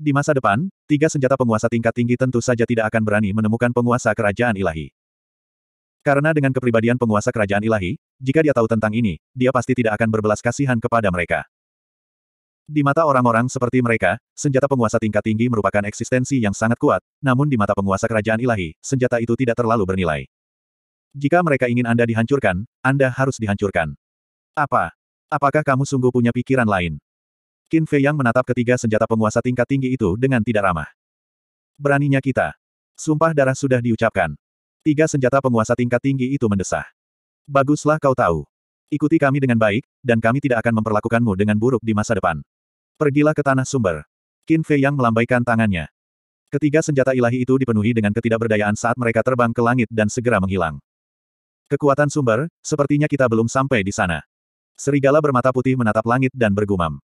Di masa depan, tiga senjata penguasa tingkat tinggi tentu saja tidak akan berani menemukan penguasa kerajaan ilahi. Karena dengan kepribadian penguasa kerajaan ilahi, jika dia tahu tentang ini, dia pasti tidak akan berbelas kasihan kepada mereka. Di mata orang-orang seperti mereka, senjata penguasa tingkat tinggi merupakan eksistensi yang sangat kuat, namun di mata penguasa kerajaan ilahi, senjata itu tidak terlalu bernilai. Jika mereka ingin Anda dihancurkan, Anda harus dihancurkan. Apa? Apakah kamu sungguh punya pikiran lain? Qin Fei Yang menatap ketiga senjata penguasa tingkat tinggi itu dengan tidak ramah. Beraninya kita. Sumpah darah sudah diucapkan. Tiga senjata penguasa tingkat tinggi itu mendesah. Baguslah kau tahu. Ikuti kami dengan baik, dan kami tidak akan memperlakukanmu dengan buruk di masa depan. Pergilah ke tanah sumber. Qin Fei Yang melambaikan tangannya. Ketiga senjata ilahi itu dipenuhi dengan ketidakberdayaan saat mereka terbang ke langit dan segera menghilang. Kekuatan sumber, sepertinya kita belum sampai di sana. Serigala bermata putih menatap langit dan bergumam.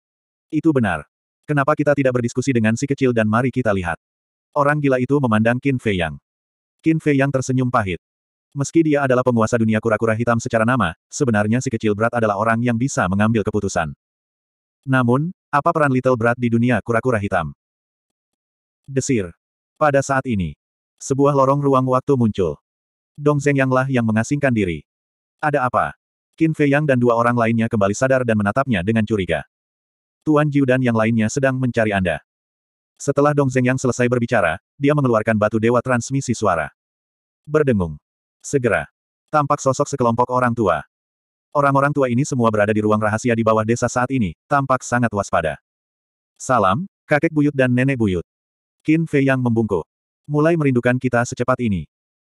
Itu benar. Kenapa kita tidak berdiskusi dengan si kecil dan mari kita lihat. Orang gila itu memandang Qin Fei Yang. Qin Fei Yang tersenyum pahit. Meski dia adalah penguasa dunia kura-kura hitam secara nama, sebenarnya si kecil berat adalah orang yang bisa mengambil keputusan. Namun, apa peran Little Brat di dunia kura-kura hitam? Desir. Pada saat ini, sebuah lorong ruang waktu muncul. Dong Yanglah yang mengasingkan diri. Ada apa? Qin Fei Yang dan dua orang lainnya kembali sadar dan menatapnya dengan curiga. Tuan Jiu dan yang lainnya sedang mencari Anda. Setelah Dong Zeng Yang selesai berbicara, dia mengeluarkan batu dewa transmisi suara. Berdengung. Segera. Tampak sosok sekelompok orang tua. Orang-orang tua ini semua berada di ruang rahasia di bawah desa saat ini, tampak sangat waspada. Salam, kakek buyut dan nenek buyut. Qin Fei Yang membungkuk. Mulai merindukan kita secepat ini.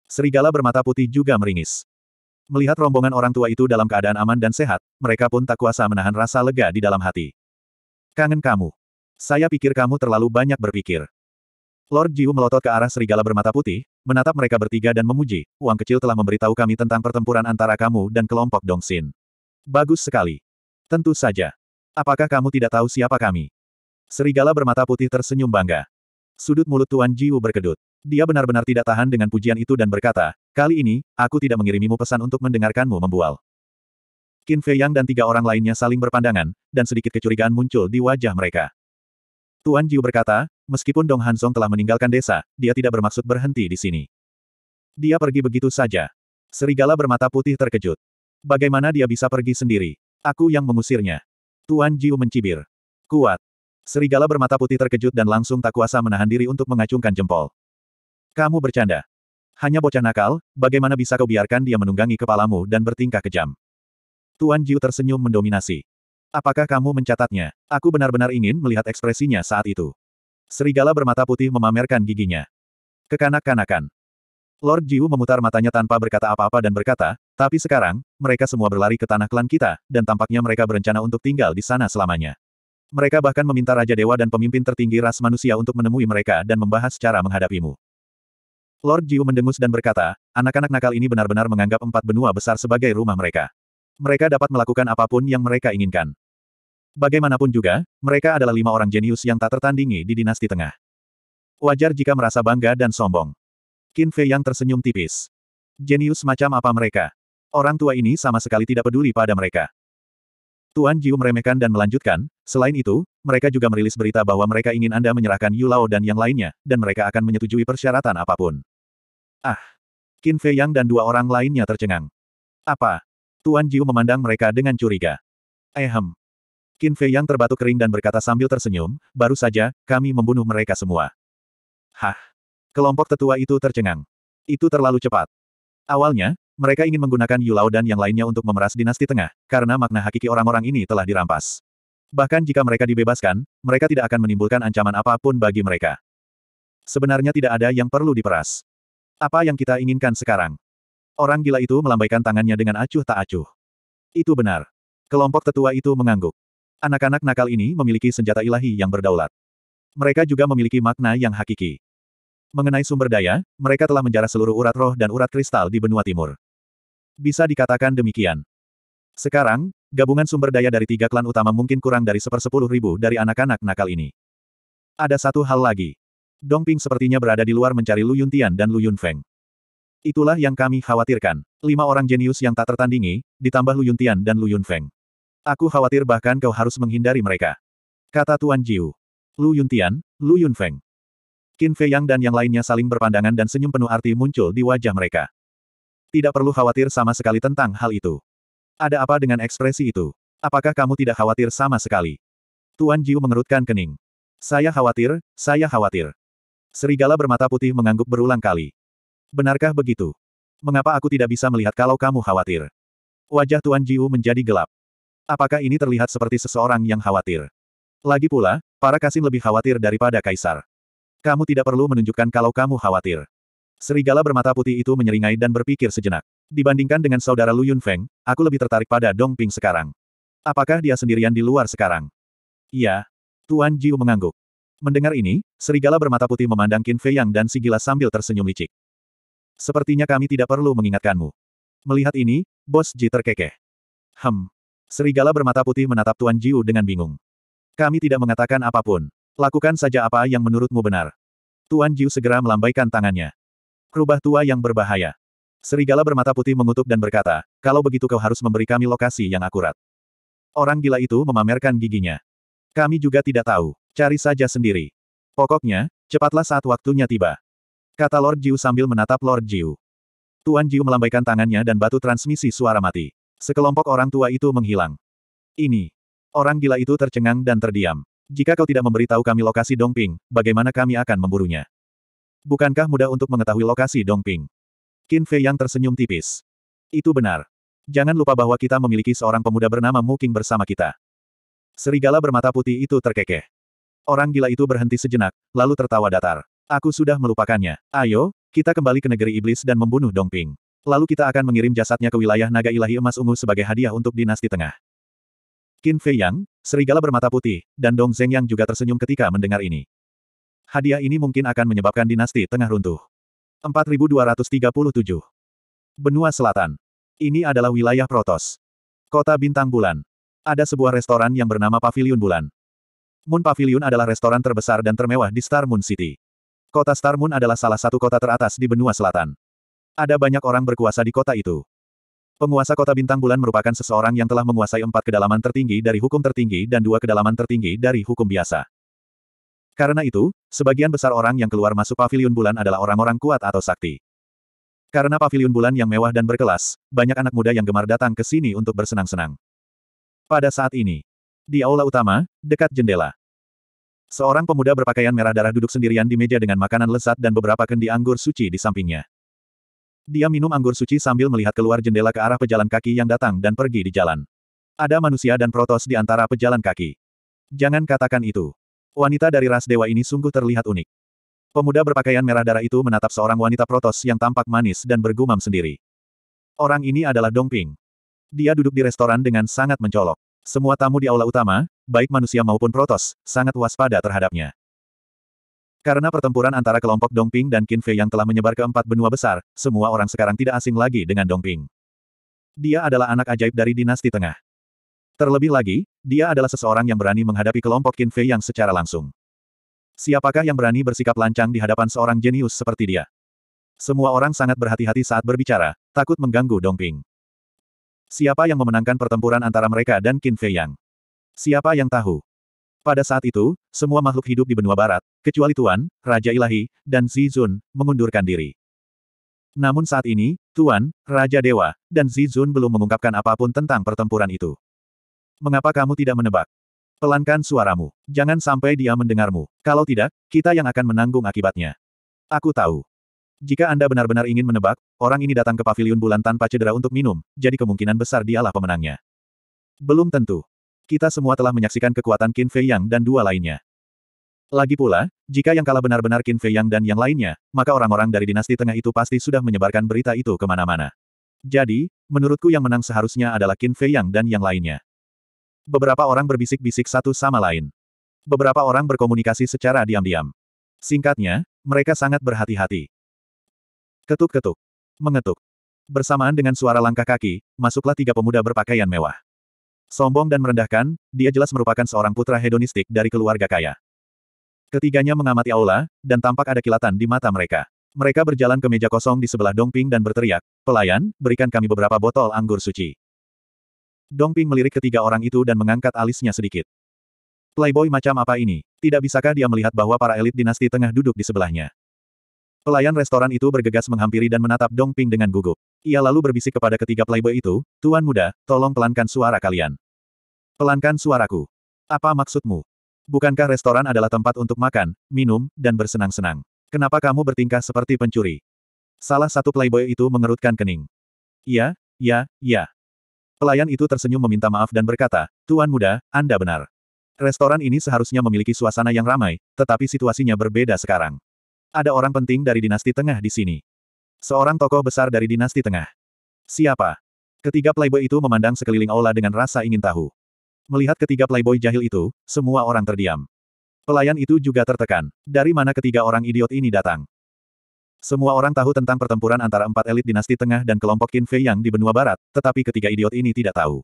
Serigala bermata putih juga meringis. Melihat rombongan orang tua itu dalam keadaan aman dan sehat, mereka pun tak kuasa menahan rasa lega di dalam hati. Kangen kamu. Saya pikir kamu terlalu banyak berpikir. Lord Jiu melotot ke arah serigala bermata putih, menatap mereka bertiga dan memuji, uang kecil telah memberitahu kami tentang pertempuran antara kamu dan kelompok Dong Dongsin. Bagus sekali. Tentu saja. Apakah kamu tidak tahu siapa kami? Serigala bermata putih tersenyum bangga. Sudut mulut Tuan Jiu berkedut. Dia benar-benar tidak tahan dengan pujian itu dan berkata, Kali ini, aku tidak mengirimimu pesan untuk mendengarkanmu membual. Qin Fei Yang dan tiga orang lainnya saling berpandangan, dan sedikit kecurigaan muncul di wajah mereka. Tuan Jiu berkata, meskipun Dong Hansong telah meninggalkan desa, dia tidak bermaksud berhenti di sini. Dia pergi begitu saja. Serigala bermata putih terkejut. Bagaimana dia bisa pergi sendiri? Aku yang mengusirnya. Tuan Jiu mencibir. Kuat. Serigala bermata putih terkejut dan langsung tak kuasa menahan diri untuk mengacungkan jempol. Kamu bercanda. Hanya bocah nakal, bagaimana bisa kau biarkan dia menunggangi kepalamu dan bertingkah kejam? Tuan Jiu tersenyum mendominasi. Apakah kamu mencatatnya? Aku benar-benar ingin melihat ekspresinya saat itu. Serigala bermata putih memamerkan giginya. Kekanak-kanakan. Lord Jiu memutar matanya tanpa berkata apa-apa dan berkata, tapi sekarang, mereka semua berlari ke tanah klan kita, dan tampaknya mereka berencana untuk tinggal di sana selamanya. Mereka bahkan meminta Raja Dewa dan pemimpin tertinggi ras manusia untuk menemui mereka dan membahas cara menghadapimu. Lord Jiu mendengus dan berkata, anak-anak nakal ini benar-benar menganggap empat benua besar sebagai rumah mereka. Mereka dapat melakukan apapun yang mereka inginkan. Bagaimanapun juga, mereka adalah lima orang jenius yang tak tertandingi di dinasti tengah. Wajar jika merasa bangga dan sombong. Qin Fei yang tersenyum tipis. Jenius macam apa mereka? Orang tua ini sama sekali tidak peduli pada mereka. Tuan Jiu meremehkan dan melanjutkan, selain itu, mereka juga merilis berita bahwa mereka ingin Anda menyerahkan Yulao dan yang lainnya, dan mereka akan menyetujui persyaratan apapun. Ah! Qin Fei Yang dan dua orang lainnya tercengang. Apa? Tuan Jiu memandang mereka dengan curiga. Ehem. Eh, Qin Fei Yang terbatuk kering dan berkata sambil tersenyum, baru saja, kami membunuh mereka semua. Hah? Kelompok tetua itu tercengang. Itu terlalu cepat. Awalnya, mereka ingin menggunakan Yu Lao dan yang lainnya untuk memeras dinasti tengah, karena makna hakiki orang-orang ini telah dirampas. Bahkan jika mereka dibebaskan, mereka tidak akan menimbulkan ancaman apapun bagi mereka. Sebenarnya tidak ada yang perlu diperas. Apa yang kita inginkan sekarang? Orang gila itu melambaikan tangannya dengan acuh tak acuh. Itu benar. Kelompok tetua itu mengangguk. Anak-anak nakal ini memiliki senjata ilahi yang berdaulat. Mereka juga memiliki makna yang hakiki. Mengenai sumber daya, mereka telah menjarah seluruh urat roh dan urat kristal di benua timur. Bisa dikatakan demikian. Sekarang, gabungan sumber daya dari tiga klan utama mungkin kurang dari sepersepuluh ribu dari anak-anak nakal ini. Ada satu hal lagi. Dongping sepertinya berada di luar mencari Lu Yuntian dan Lu Yunfeng. Itulah yang kami khawatirkan. Lima orang jenius yang tak tertandingi, ditambah Lu Yuntian dan Lu Yunfeng. Aku khawatir bahkan kau harus menghindari mereka. Kata Tuan Jiu. Lu Yuntian, Lu Yunfeng. Qin Fei Yang dan yang lainnya saling berpandangan dan senyum penuh arti muncul di wajah mereka. Tidak perlu khawatir sama sekali tentang hal itu. Ada apa dengan ekspresi itu? Apakah kamu tidak khawatir sama sekali? Tuan Jiu mengerutkan kening. Saya khawatir, saya khawatir. Serigala bermata putih mengangguk berulang kali. Benarkah begitu? Mengapa aku tidak bisa melihat kalau kamu khawatir? Wajah Tuan Jiu menjadi gelap. Apakah ini terlihat seperti seseorang yang khawatir? Lagi pula, para kasim lebih khawatir daripada kaisar. Kamu tidak perlu menunjukkan kalau kamu khawatir. Serigala bermata putih itu menyeringai dan berpikir sejenak. Dibandingkan dengan saudara Lu Yunfeng, aku lebih tertarik pada Dong Ping sekarang. Apakah dia sendirian di luar sekarang? Iya. Tuan Jiu mengangguk. Mendengar ini, serigala bermata putih memandang Qin Fei Yang dan si gila sambil tersenyum licik. Sepertinya kami tidak perlu mengingatkanmu. Melihat ini, Bos Ji terkekeh. Hem. Serigala bermata putih menatap Tuan Jiu dengan bingung. Kami tidak mengatakan apapun. Lakukan saja apa yang menurutmu benar. Tuan Jiu segera melambaikan tangannya. Rubah tua yang berbahaya. Serigala bermata putih mengutuk dan berkata, kalau begitu kau harus memberi kami lokasi yang akurat. Orang gila itu memamerkan giginya. Kami juga tidak tahu. Cari saja sendiri. Pokoknya, cepatlah saat waktunya tiba. Kata Lord Jiu sambil menatap Lord Jiu. Tuan Jiu melambaikan tangannya dan batu transmisi suara mati. Sekelompok orang tua itu menghilang. Ini. Orang gila itu tercengang dan terdiam. Jika kau tidak memberitahu kami lokasi Dongping, bagaimana kami akan memburunya? Bukankah mudah untuk mengetahui lokasi Dongping? Qin Fei yang tersenyum tipis. Itu benar. Jangan lupa bahwa kita memiliki seorang pemuda bernama Mu King bersama kita. Serigala bermata putih itu terkekeh. Orang gila itu berhenti sejenak, lalu tertawa datar. Aku sudah melupakannya. Ayo, kita kembali ke negeri iblis dan membunuh Dongping. Lalu kita akan mengirim jasadnya ke wilayah naga ilahi emas ungu sebagai hadiah untuk dinasti tengah. Qin Fei Yang, serigala bermata putih, dan Dong Zeng Yang juga tersenyum ketika mendengar ini. Hadiah ini mungkin akan menyebabkan dinasti tengah runtuh. 4237. Benua Selatan. Ini adalah wilayah Protos. Kota Bintang Bulan. Ada sebuah restoran yang bernama Pavilion Bulan. Moon Pavilion adalah restoran terbesar dan termewah di Star Moon City. Kota Star Moon adalah salah satu kota teratas di benua selatan. Ada banyak orang berkuasa di kota itu. Penguasa kota bintang bulan merupakan seseorang yang telah menguasai empat kedalaman tertinggi dari hukum tertinggi dan dua kedalaman tertinggi dari hukum biasa. Karena itu, sebagian besar orang yang keluar masuk pavilion bulan adalah orang-orang kuat atau sakti. Karena pavilion bulan yang mewah dan berkelas, banyak anak muda yang gemar datang ke sini untuk bersenang-senang. Pada saat ini, di aula utama, dekat jendela. Seorang pemuda berpakaian merah darah duduk sendirian di meja dengan makanan lezat dan beberapa kendi anggur suci di sampingnya. Dia minum anggur suci sambil melihat keluar jendela ke arah pejalan kaki yang datang dan pergi di jalan. Ada manusia dan protos di antara pejalan kaki. Jangan katakan itu. Wanita dari ras dewa ini sungguh terlihat unik. Pemuda berpakaian merah darah itu menatap seorang wanita protos yang tampak manis dan bergumam sendiri. Orang ini adalah Dongping. Dia duduk di restoran dengan sangat mencolok. Semua tamu di aula utama, baik manusia maupun protos, sangat waspada terhadapnya. Karena pertempuran antara kelompok Dongping dan Qinfei yang telah menyebar ke empat benua besar, semua orang sekarang tidak asing lagi dengan Dongping. Dia adalah anak ajaib dari dinasti tengah. Terlebih lagi, dia adalah seseorang yang berani menghadapi kelompok Qinfei yang secara langsung. Siapakah yang berani bersikap lancang di hadapan seorang jenius seperti dia? Semua orang sangat berhati-hati saat berbicara, takut mengganggu Dongping. Siapa yang memenangkan pertempuran antara mereka dan Qin Fei Yang? Siapa yang tahu? Pada saat itu, semua makhluk hidup di benua barat, kecuali Tuan, Raja Ilahi, dan Zizun, mengundurkan diri. Namun saat ini, Tuan, Raja Dewa, dan Zizun belum mengungkapkan apapun tentang pertempuran itu. Mengapa kamu tidak menebak? Pelankan suaramu. Jangan sampai dia mendengarmu. Kalau tidak, kita yang akan menanggung akibatnya. Aku tahu. Jika Anda benar-benar ingin menebak, orang ini datang ke pavilion bulan tanpa cedera untuk minum, jadi kemungkinan besar dialah pemenangnya. Belum tentu. Kita semua telah menyaksikan kekuatan Qin Fei Yang dan dua lainnya. Lagi pula, jika yang kalah benar-benar Qin Fei Yang dan yang lainnya, maka orang-orang dari dinasti tengah itu pasti sudah menyebarkan berita itu kemana-mana. Jadi, menurutku yang menang seharusnya adalah Qin Fei Yang dan yang lainnya. Beberapa orang berbisik-bisik satu sama lain. Beberapa orang berkomunikasi secara diam-diam. Singkatnya, mereka sangat berhati-hati. Ketuk-ketuk. Mengetuk. Bersamaan dengan suara langkah kaki, masuklah tiga pemuda berpakaian mewah. Sombong dan merendahkan, dia jelas merupakan seorang putra hedonistik dari keluarga kaya. Ketiganya mengamati aula, dan tampak ada kilatan di mata mereka. Mereka berjalan ke meja kosong di sebelah Dongping dan berteriak, Pelayan, berikan kami beberapa botol anggur suci. Dongping melirik ketiga orang itu dan mengangkat alisnya sedikit. Playboy macam apa ini? Tidak bisakah dia melihat bahwa para elit dinasti tengah duduk di sebelahnya? Pelayan restoran itu bergegas menghampiri dan menatap Dong Ping dengan gugup. Ia lalu berbisik kepada ketiga playboy itu, Tuan muda, tolong pelankan suara kalian. Pelankan suaraku. Apa maksudmu? Bukankah restoran adalah tempat untuk makan, minum, dan bersenang-senang? Kenapa kamu bertingkah seperti pencuri? Salah satu playboy itu mengerutkan kening. Ya, ya, ya. Pelayan itu tersenyum meminta maaf dan berkata, Tuan muda, Anda benar. Restoran ini seharusnya memiliki suasana yang ramai, tetapi situasinya berbeda sekarang. Ada orang penting dari dinasti tengah di sini. Seorang tokoh besar dari dinasti tengah. Siapa? Ketiga playboy itu memandang sekeliling aula dengan rasa ingin tahu. Melihat ketiga playboy jahil itu, semua orang terdiam. Pelayan itu juga tertekan. Dari mana ketiga orang idiot ini datang? Semua orang tahu tentang pertempuran antara empat elit dinasti tengah dan kelompok Qin Fei yang di benua barat, tetapi ketiga idiot ini tidak tahu.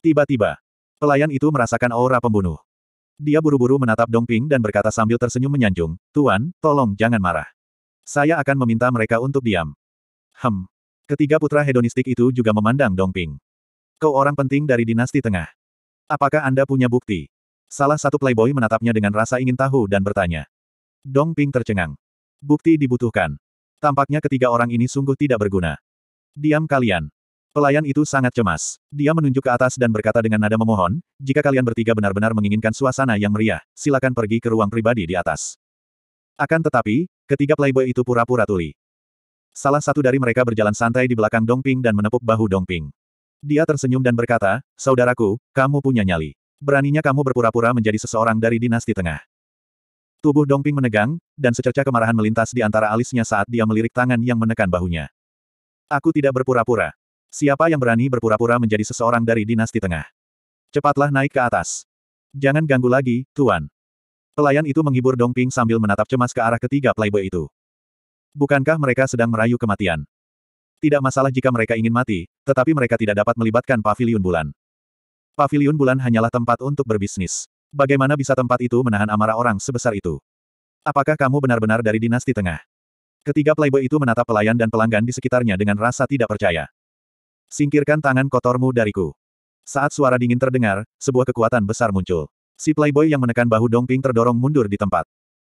Tiba-tiba, pelayan itu merasakan aura pembunuh. Dia buru-buru menatap Dongping dan berkata sambil tersenyum menyanjung, Tuan, tolong jangan marah. Saya akan meminta mereka untuk diam. Hem. Ketiga putra hedonistik itu juga memandang Dongping. Kau orang penting dari dinasti tengah. Apakah Anda punya bukti? Salah satu playboy menatapnya dengan rasa ingin tahu dan bertanya. Dongping tercengang. Bukti dibutuhkan. Tampaknya ketiga orang ini sungguh tidak berguna. Diam kalian. Pelayan itu sangat cemas. Dia menunjuk ke atas dan berkata dengan nada memohon, jika kalian bertiga benar-benar menginginkan suasana yang meriah, silakan pergi ke ruang pribadi di atas. Akan tetapi, ketiga playboy itu pura-pura tuli. Salah satu dari mereka berjalan santai di belakang Dongping dan menepuk bahu Dongping. Dia tersenyum dan berkata, Saudaraku, kamu punya nyali. Beraninya kamu berpura-pura menjadi seseorang dari dinasti tengah. Tubuh Dongping menegang, dan secerca kemarahan melintas di antara alisnya saat dia melirik tangan yang menekan bahunya. Aku tidak berpura-pura. Siapa yang berani berpura-pura menjadi seseorang dari dinasti tengah? Cepatlah naik ke atas. Jangan ganggu lagi, Tuan. Pelayan itu menghibur Dong Ping sambil menatap cemas ke arah ketiga playboy itu. Bukankah mereka sedang merayu kematian? Tidak masalah jika mereka ingin mati, tetapi mereka tidak dapat melibatkan pavilion bulan. Pavilion bulan hanyalah tempat untuk berbisnis. Bagaimana bisa tempat itu menahan amarah orang sebesar itu? Apakah kamu benar-benar dari dinasti tengah? Ketiga playboy itu menatap pelayan dan pelanggan di sekitarnya dengan rasa tidak percaya. Singkirkan tangan kotormu dariku. Saat suara dingin terdengar, sebuah kekuatan besar muncul. Si playboy yang menekan bahu Dongping terdorong mundur di tempat.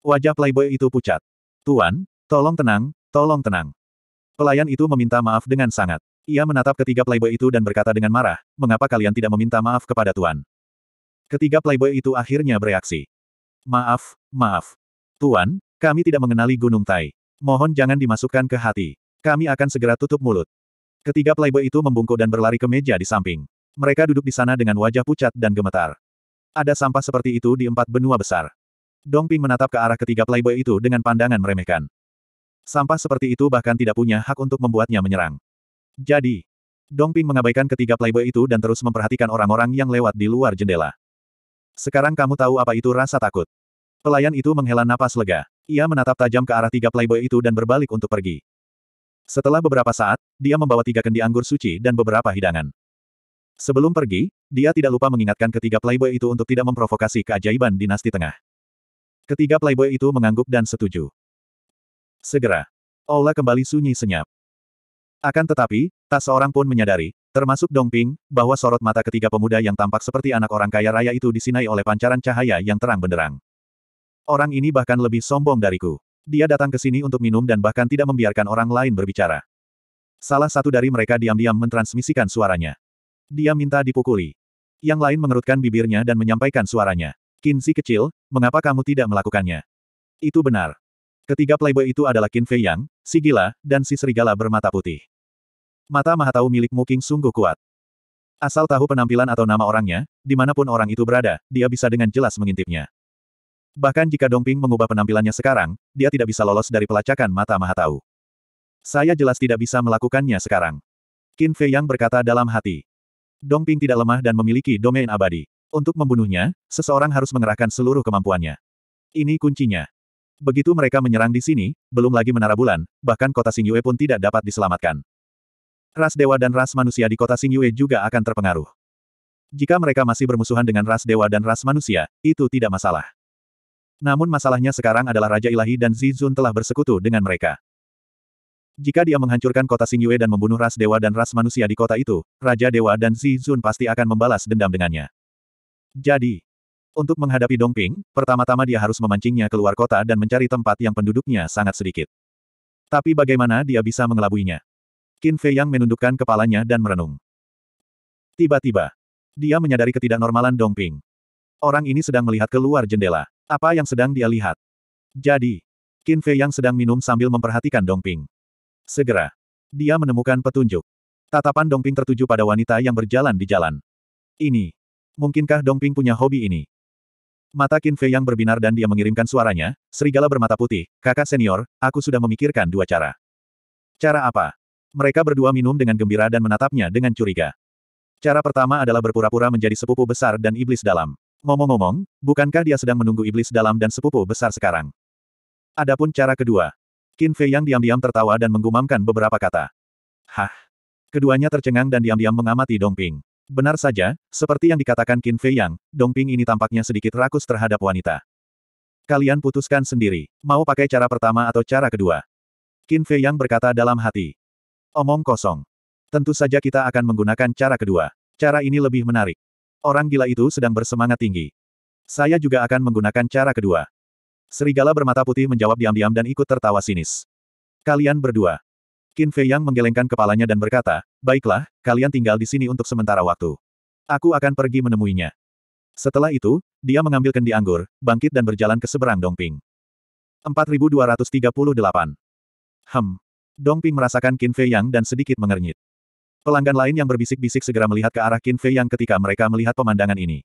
Wajah playboy itu pucat. Tuan, tolong tenang, tolong tenang. Pelayan itu meminta maaf dengan sangat. Ia menatap ketiga playboy itu dan berkata dengan marah, mengapa kalian tidak meminta maaf kepada Tuan? Ketiga playboy itu akhirnya bereaksi. Maaf, maaf. Tuan, kami tidak mengenali Gunung Tai. Mohon jangan dimasukkan ke hati. Kami akan segera tutup mulut. Ketiga playboy itu membungkuk dan berlari ke meja di samping. Mereka duduk di sana dengan wajah pucat dan gemetar. Ada sampah seperti itu di empat benua besar. Dongping menatap ke arah ketiga playboy itu dengan pandangan meremehkan. Sampah seperti itu bahkan tidak punya hak untuk membuatnya menyerang. Jadi, Dongping mengabaikan ketiga playboy itu dan terus memperhatikan orang-orang yang lewat di luar jendela. Sekarang kamu tahu apa itu rasa takut. Pelayan itu menghela napas lega. Ia menatap tajam ke arah tiga playboy itu dan berbalik untuk pergi. Setelah beberapa saat, dia membawa tiga kendi anggur suci dan beberapa hidangan. Sebelum pergi, dia tidak lupa mengingatkan ketiga playboy itu untuk tidak memprovokasi keajaiban dinasti tengah. Ketiga playboy itu mengangguk dan setuju. Segera, Ola kembali sunyi senyap. Akan tetapi, tak seorang pun menyadari, termasuk Dongping, bahwa sorot mata ketiga pemuda yang tampak seperti anak orang kaya raya itu disinai oleh pancaran cahaya yang terang benderang. Orang ini bahkan lebih sombong dariku. Dia datang ke sini untuk minum dan bahkan tidak membiarkan orang lain berbicara. Salah satu dari mereka diam-diam mentransmisikan suaranya. Dia minta dipukuli. Yang lain mengerutkan bibirnya dan menyampaikan suaranya. Kinsi kecil, mengapa kamu tidak melakukannya? Itu benar. Ketiga playboy itu adalah Qin Fei Yang, si gila, dan si serigala bermata putih. Mata mahatau milik King sungguh kuat. Asal tahu penampilan atau nama orangnya, dimanapun orang itu berada, dia bisa dengan jelas mengintipnya. Bahkan jika Dongping mengubah penampilannya sekarang, dia tidak bisa lolos dari pelacakan mata Mahatau. Saya jelas tidak bisa melakukannya sekarang. Qin Fei Yang berkata dalam hati. Dongping tidak lemah dan memiliki domain abadi. Untuk membunuhnya, seseorang harus mengerahkan seluruh kemampuannya. Ini kuncinya. Begitu mereka menyerang di sini, belum lagi menara bulan, bahkan kota Xingyue pun tidak dapat diselamatkan. Ras dewa dan ras manusia di kota Xingyue juga akan terpengaruh. Jika mereka masih bermusuhan dengan ras dewa dan ras manusia, itu tidak masalah. Namun masalahnya sekarang adalah Raja Ilahi dan Zizun telah bersekutu dengan mereka. Jika dia menghancurkan kota Singyue dan membunuh ras dewa dan ras manusia di kota itu, Raja Dewa dan Zizun pasti akan membalas dendam dengannya. Jadi, untuk menghadapi Dongping, pertama-tama dia harus memancingnya keluar kota dan mencari tempat yang penduduknya sangat sedikit. Tapi bagaimana dia bisa mengelabuinya? Qin Fei Yang menundukkan kepalanya dan merenung. Tiba-tiba, dia menyadari ketidaknormalan Dongping. Orang ini sedang melihat keluar jendela. Apa yang sedang dia lihat? Jadi, Qin Fei yang sedang minum sambil memperhatikan Dongping. Segera, dia menemukan petunjuk. Tatapan Dongping tertuju pada wanita yang berjalan di jalan. Ini. Mungkinkah Dongping punya hobi ini? Mata Qin Fei yang berbinar dan dia mengirimkan suaranya, serigala bermata putih, kakak senior, aku sudah memikirkan dua cara. Cara apa? Mereka berdua minum dengan gembira dan menatapnya dengan curiga. Cara pertama adalah berpura-pura menjadi sepupu besar dan iblis dalam. Ngomong-ngomong, bukankah dia sedang menunggu iblis dalam dan sepupu besar sekarang? Adapun cara kedua. Qin Fei yang diam-diam tertawa dan menggumamkan beberapa kata. Hah? Keduanya tercengang dan diam-diam mengamati Dongping. Benar saja, seperti yang dikatakan Qin Fei Yang, Dongping ini tampaknya sedikit rakus terhadap wanita. Kalian putuskan sendiri, mau pakai cara pertama atau cara kedua. Qin Fei Yang berkata dalam hati. Omong kosong. Tentu saja kita akan menggunakan cara kedua. Cara ini lebih menarik. Orang gila itu sedang bersemangat tinggi. Saya juga akan menggunakan cara kedua. Serigala bermata putih menjawab diam-diam dan ikut tertawa sinis. Kalian berdua. Qin Fei Yang menggelengkan kepalanya dan berkata, Baiklah, kalian tinggal di sini untuk sementara waktu. Aku akan pergi menemuinya. Setelah itu, dia mengambil kendi anggur, bangkit dan berjalan ke seberang Dongping. 4238. Hem. Dongping merasakan Qin Fei Yang dan sedikit mengernyit. Pelanggan lain yang berbisik-bisik segera melihat ke arah Qin Fei yang ketika mereka melihat pemandangan ini.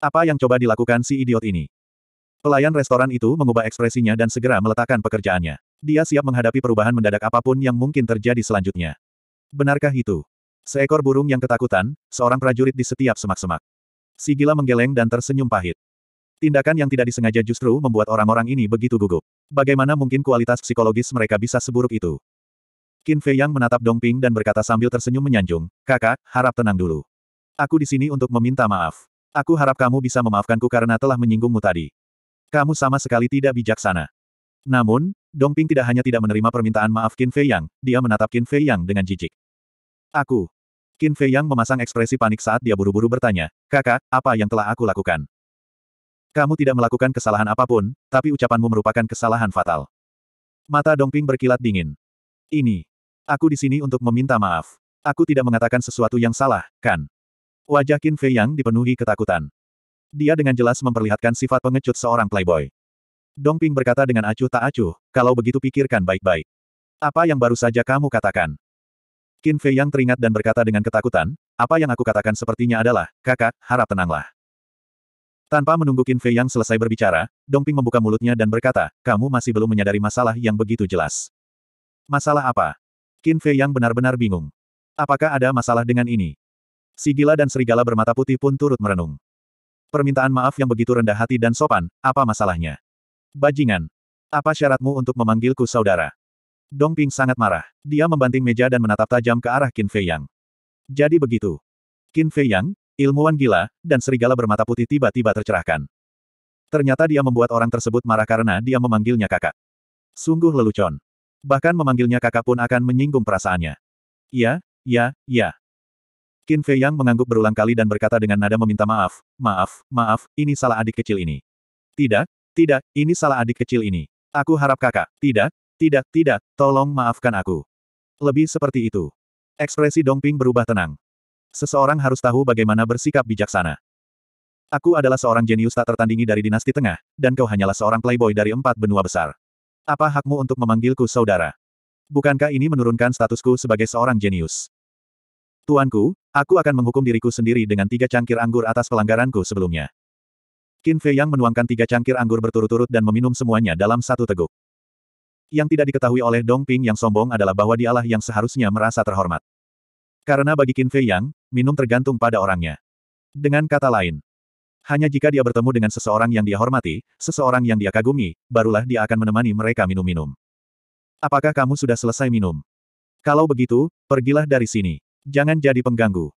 Apa yang coba dilakukan si idiot ini? Pelayan restoran itu mengubah ekspresinya dan segera meletakkan pekerjaannya. Dia siap menghadapi perubahan mendadak apapun yang mungkin terjadi selanjutnya. Benarkah itu? Seekor burung yang ketakutan, seorang prajurit di setiap semak-semak. Si gila menggeleng dan tersenyum pahit. Tindakan yang tidak disengaja justru membuat orang-orang ini begitu gugup. Bagaimana mungkin kualitas psikologis mereka bisa seburuk itu? Qin Fei Yang menatap Dong Ping dan berkata sambil tersenyum menyanjung, kakak, harap tenang dulu. Aku di sini untuk meminta maaf. Aku harap kamu bisa memaafkanku karena telah menyinggungmu tadi. Kamu sama sekali tidak bijaksana. Namun, Dong Ping tidak hanya tidak menerima permintaan maaf Qin Fei Yang, dia menatap Qin Fei Yang dengan jijik. Aku. Qin Fei Yang memasang ekspresi panik saat dia buru-buru bertanya, kakak, apa yang telah aku lakukan? Kamu tidak melakukan kesalahan apapun, tapi ucapanmu merupakan kesalahan fatal. Mata Dong Ping berkilat dingin. Ini, Aku di sini untuk meminta maaf. Aku tidak mengatakan sesuatu yang salah, kan? Wajah Qin Fei Yang dipenuhi ketakutan. Dia dengan jelas memperlihatkan sifat pengecut seorang playboy. Dong Ping berkata dengan acuh tak acuh, kalau begitu pikirkan baik-baik. Apa yang baru saja kamu katakan? Qin Fei Yang teringat dan berkata dengan ketakutan, apa yang aku katakan sepertinya adalah, kakak, harap tenanglah. Tanpa menunggu Qin Fei Yang selesai berbicara, Dong Ping membuka mulutnya dan berkata, kamu masih belum menyadari masalah yang begitu jelas. Masalah apa? Qin Fei yang benar-benar bingung. Apakah ada masalah dengan ini? Si gila dan serigala bermata putih pun turut merenung. Permintaan maaf yang begitu rendah hati dan sopan, apa masalahnya? Bajingan. Apa syaratmu untuk memanggilku saudara? Dong Ping sangat marah. Dia membanting meja dan menatap tajam ke arah Qin Fei Yang. Jadi begitu. Qin Fei Yang, ilmuwan gila, dan serigala bermata putih tiba-tiba tercerahkan. Ternyata dia membuat orang tersebut marah karena dia memanggilnya kakak. Sungguh lelucon. Bahkan memanggilnya kakak pun akan menyinggung perasaannya. Ya, ya, ya. Qin Fei Yang mengangguk berulang kali dan berkata dengan nada meminta maaf, maaf, maaf, ini salah adik kecil ini. Tidak, tidak, ini salah adik kecil ini. Aku harap kakak, tidak, tidak, tidak, tolong maafkan aku. Lebih seperti itu. Ekspresi Dongping berubah tenang. Seseorang harus tahu bagaimana bersikap bijaksana. Aku adalah seorang jenius tak tertandingi dari dinasti tengah, dan kau hanyalah seorang playboy dari empat benua besar. Apa hakmu untuk memanggilku saudara? Bukankah ini menurunkan statusku sebagai seorang jenius? Tuanku, aku akan menghukum diriku sendiri dengan tiga cangkir anggur atas pelanggaranku sebelumnya. Qin Fei Yang menuangkan tiga cangkir anggur berturut-turut dan meminum semuanya dalam satu teguk. Yang tidak diketahui oleh Dong Ping yang sombong adalah bahwa dialah yang seharusnya merasa terhormat. Karena bagi Qin Fei Yang, minum tergantung pada orangnya. Dengan kata lain, hanya jika dia bertemu dengan seseorang yang dia hormati, seseorang yang dia kagumi, barulah dia akan menemani mereka minum-minum. Apakah kamu sudah selesai minum? Kalau begitu, pergilah dari sini. Jangan jadi pengganggu.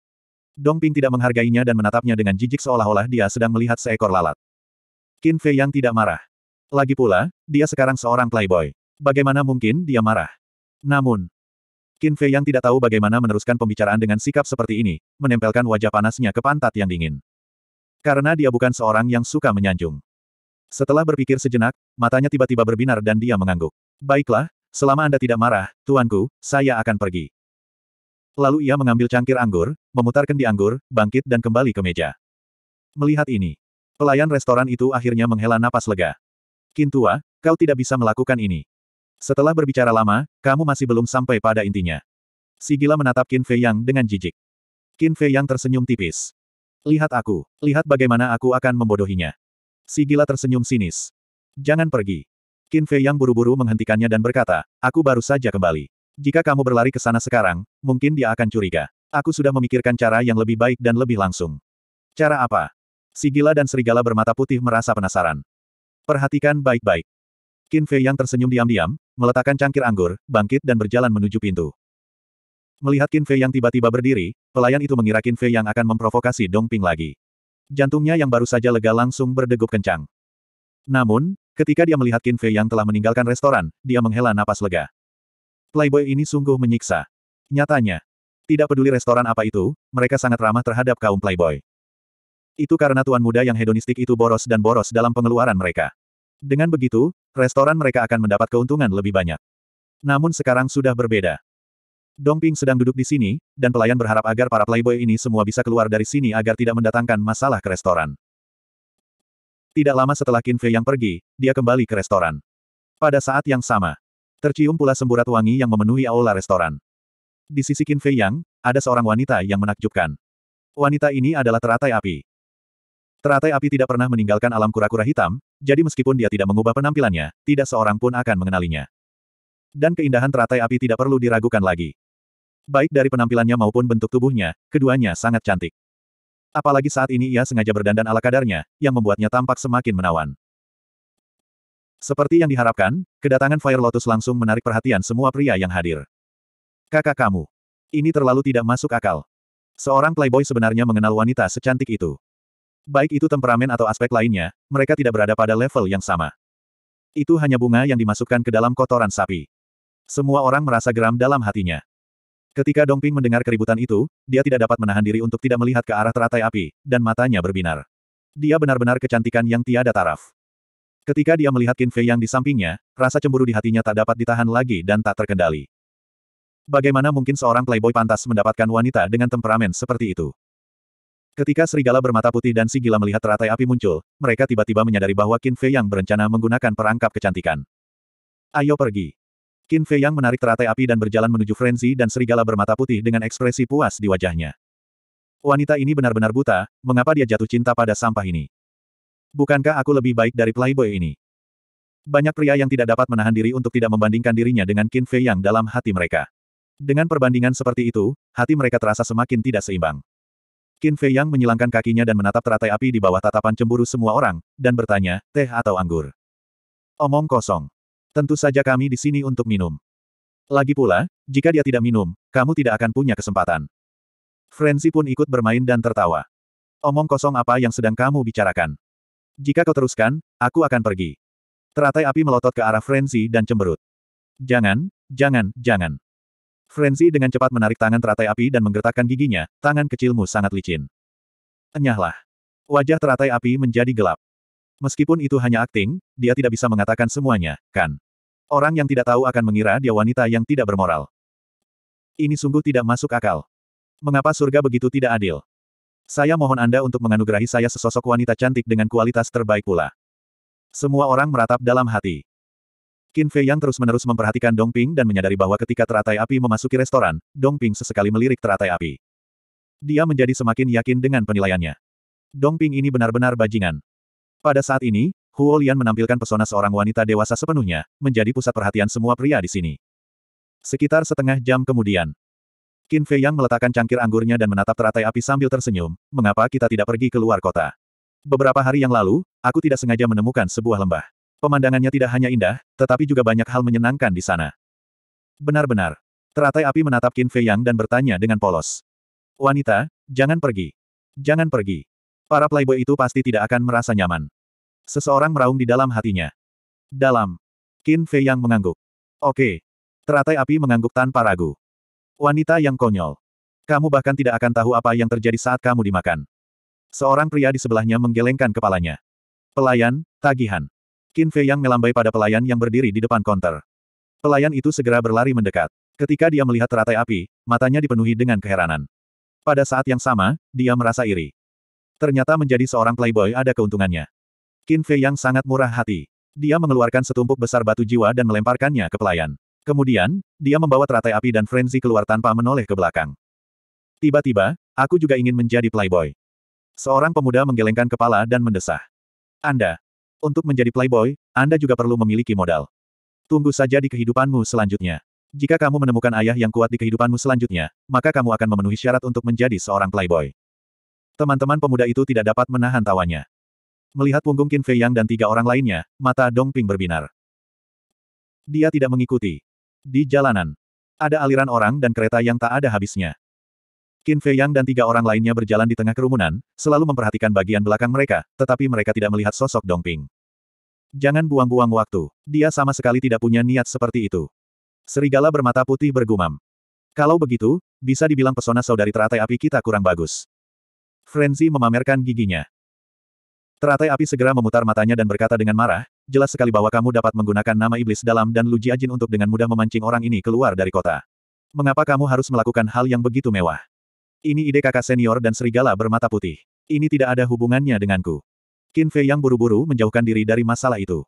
Dong Ping tidak menghargainya dan menatapnya dengan jijik seolah-olah dia sedang melihat seekor lalat. Qin Fei yang tidak marah. Lagi pula, dia sekarang seorang playboy. Bagaimana mungkin dia marah? Namun, Qin Fei yang tidak tahu bagaimana meneruskan pembicaraan dengan sikap seperti ini, menempelkan wajah panasnya ke pantat yang dingin. Karena dia bukan seorang yang suka menyanjung. Setelah berpikir sejenak, matanya tiba-tiba berbinar dan dia mengangguk. Baiklah, selama Anda tidak marah, tuanku, saya akan pergi. Lalu ia mengambil cangkir anggur, memutarkan di anggur, bangkit dan kembali ke meja. Melihat ini, pelayan restoran itu akhirnya menghela napas lega. Kintua, kau tidak bisa melakukan ini. Setelah berbicara lama, kamu masih belum sampai pada intinya. Sigila menatap Qin Fei Yang dengan jijik. Qin Fei Yang tersenyum tipis. Lihat aku, lihat bagaimana aku akan membodohinya. Si gila tersenyum sinis. Jangan pergi. Qin Fei yang buru-buru menghentikannya dan berkata, aku baru saja kembali. Jika kamu berlari ke sana sekarang, mungkin dia akan curiga. Aku sudah memikirkan cara yang lebih baik dan lebih langsung. Cara apa? Si gila dan serigala bermata putih merasa penasaran. Perhatikan baik-baik. Qin Fei yang tersenyum diam-diam, meletakkan cangkir anggur, bangkit dan berjalan menuju pintu. Melihat Qin Fei yang tiba-tiba berdiri, pelayan itu mengira Qin Fei yang akan memprovokasi Dong Ping lagi. Jantungnya yang baru saja lega langsung berdegup kencang. Namun, ketika dia melihat Qin Fei yang telah meninggalkan restoran, dia menghela napas lega. Playboy ini sungguh menyiksa. Nyatanya, tidak peduli restoran apa itu, mereka sangat ramah terhadap kaum playboy. Itu karena tuan muda yang hedonistik itu boros dan boros dalam pengeluaran mereka. Dengan begitu, restoran mereka akan mendapat keuntungan lebih banyak. Namun sekarang sudah berbeda. Dongping sedang duduk di sini, dan pelayan berharap agar para playboy ini semua bisa keluar dari sini agar tidak mendatangkan masalah ke restoran. Tidak lama setelah Qin Fei yang pergi, dia kembali ke restoran. Pada saat yang sama, tercium pula semburat wangi yang memenuhi aula restoran. Di sisi Qin Fei yang, ada seorang wanita yang menakjubkan. Wanita ini adalah teratai api. Teratai api tidak pernah meninggalkan alam kura-kura hitam, jadi meskipun dia tidak mengubah penampilannya, tidak seorang pun akan mengenalinya. Dan keindahan teratai api tidak perlu diragukan lagi. Baik dari penampilannya maupun bentuk tubuhnya, keduanya sangat cantik. Apalagi saat ini ia sengaja berdandan ala kadarnya, yang membuatnya tampak semakin menawan. Seperti yang diharapkan, kedatangan Fire Lotus langsung menarik perhatian semua pria yang hadir. Kakak kamu. Ini terlalu tidak masuk akal. Seorang playboy sebenarnya mengenal wanita secantik itu. Baik itu temperamen atau aspek lainnya, mereka tidak berada pada level yang sama. Itu hanya bunga yang dimasukkan ke dalam kotoran sapi. Semua orang merasa geram dalam hatinya. Ketika Dongping mendengar keributan itu, dia tidak dapat menahan diri untuk tidak melihat ke arah teratai api, dan matanya berbinar. Dia benar-benar kecantikan yang tiada taraf. Ketika dia melihat Qin Fei yang di sampingnya, rasa cemburu di hatinya tak dapat ditahan lagi dan tak terkendali. Bagaimana mungkin seorang playboy pantas mendapatkan wanita dengan temperamen seperti itu? Ketika serigala bermata putih dan si gila melihat teratai api muncul, mereka tiba-tiba menyadari bahwa Qin Fei yang berencana menggunakan perangkap kecantikan. Ayo pergi. Qin Fei Yang menarik teratai api dan berjalan menuju Frenzy dan serigala bermata putih dengan ekspresi puas di wajahnya. Wanita ini benar-benar buta, mengapa dia jatuh cinta pada sampah ini? Bukankah aku lebih baik dari playboy ini? Banyak pria yang tidak dapat menahan diri untuk tidak membandingkan dirinya dengan Qin Fei Yang dalam hati mereka. Dengan perbandingan seperti itu, hati mereka terasa semakin tidak seimbang. Qin Fei Yang menyilangkan kakinya dan menatap teratai api di bawah tatapan cemburu semua orang, dan bertanya, teh atau anggur? Omong kosong. Tentu saja kami di sini untuk minum. Lagi pula, jika dia tidak minum, kamu tidak akan punya kesempatan. Frenzy pun ikut bermain dan tertawa. Omong kosong apa yang sedang kamu bicarakan. Jika kau teruskan, aku akan pergi. Teratai api melotot ke arah Frenzy dan cemberut. Jangan, jangan, jangan. Frenzy dengan cepat menarik tangan teratai api dan menggertakkan giginya, tangan kecilmu sangat licin. Enyahlah. Wajah teratai api menjadi gelap. Meskipun itu hanya akting, dia tidak bisa mengatakan semuanya, kan? Orang yang tidak tahu akan mengira dia wanita yang tidak bermoral. Ini sungguh tidak masuk akal. Mengapa surga begitu tidak adil? Saya mohon Anda untuk menganugerahi saya sesosok wanita cantik dengan kualitas terbaik pula. Semua orang meratap dalam hati. Qin Fei yang terus-menerus memperhatikan Dong Ping dan menyadari bahwa ketika teratai api memasuki restoran, Dong Ping sesekali melirik teratai api. Dia menjadi semakin yakin dengan penilaiannya. Dong Ping ini benar-benar bajingan. Pada saat ini, Huo Lian menampilkan pesona seorang wanita dewasa sepenuhnya, menjadi pusat perhatian semua pria di sini. Sekitar setengah jam kemudian, Qin Fei Yang meletakkan cangkir anggurnya dan menatap teratai api sambil tersenyum, mengapa kita tidak pergi ke luar kota? Beberapa hari yang lalu, aku tidak sengaja menemukan sebuah lembah. Pemandangannya tidak hanya indah, tetapi juga banyak hal menyenangkan di sana. Benar-benar. Teratai api menatap Qin Fei Yang dan bertanya dengan polos. Wanita, jangan pergi. Jangan pergi. Para playboy itu pasti tidak akan merasa nyaman. Seseorang meraung di dalam hatinya. Dalam. Qin Fei yang mengangguk. Oke. Teratai api mengangguk tanpa ragu. Wanita yang konyol. Kamu bahkan tidak akan tahu apa yang terjadi saat kamu dimakan. Seorang pria di sebelahnya menggelengkan kepalanya. Pelayan, tagihan. Qin Fei yang melambai pada pelayan yang berdiri di depan konter. Pelayan itu segera berlari mendekat. Ketika dia melihat teratai api, matanya dipenuhi dengan keheranan. Pada saat yang sama, dia merasa iri. Ternyata menjadi seorang playboy ada keuntungannya. Qin Fei yang sangat murah hati. Dia mengeluarkan setumpuk besar batu jiwa dan melemparkannya ke pelayan. Kemudian, dia membawa teratai api dan frenzy keluar tanpa menoleh ke belakang. Tiba-tiba, aku juga ingin menjadi playboy. Seorang pemuda menggelengkan kepala dan mendesah. Anda. Untuk menjadi playboy, Anda juga perlu memiliki modal. Tunggu saja di kehidupanmu selanjutnya. Jika kamu menemukan ayah yang kuat di kehidupanmu selanjutnya, maka kamu akan memenuhi syarat untuk menjadi seorang playboy. Teman-teman pemuda itu tidak dapat menahan tawanya. Melihat punggung Qin Fei Yang dan tiga orang lainnya, mata Dong Ping berbinar. Dia tidak mengikuti. Di jalanan, ada aliran orang dan kereta yang tak ada habisnya. Qin Fei Yang dan tiga orang lainnya berjalan di tengah kerumunan, selalu memperhatikan bagian belakang mereka, tetapi mereka tidak melihat sosok Dong Ping. Jangan buang-buang waktu. Dia sama sekali tidak punya niat seperti itu. Serigala bermata putih bergumam. Kalau begitu, bisa dibilang pesona saudari teratai api kita kurang bagus. Frenzy memamerkan giginya. Teratai api segera memutar matanya dan berkata dengan marah, jelas sekali bahwa kamu dapat menggunakan nama iblis dalam dan Lu Jiajin untuk dengan mudah memancing orang ini keluar dari kota. Mengapa kamu harus melakukan hal yang begitu mewah? Ini ide kakak senior dan serigala bermata putih. Ini tidak ada hubungannya denganku. Qin Fei yang buru-buru menjauhkan diri dari masalah itu.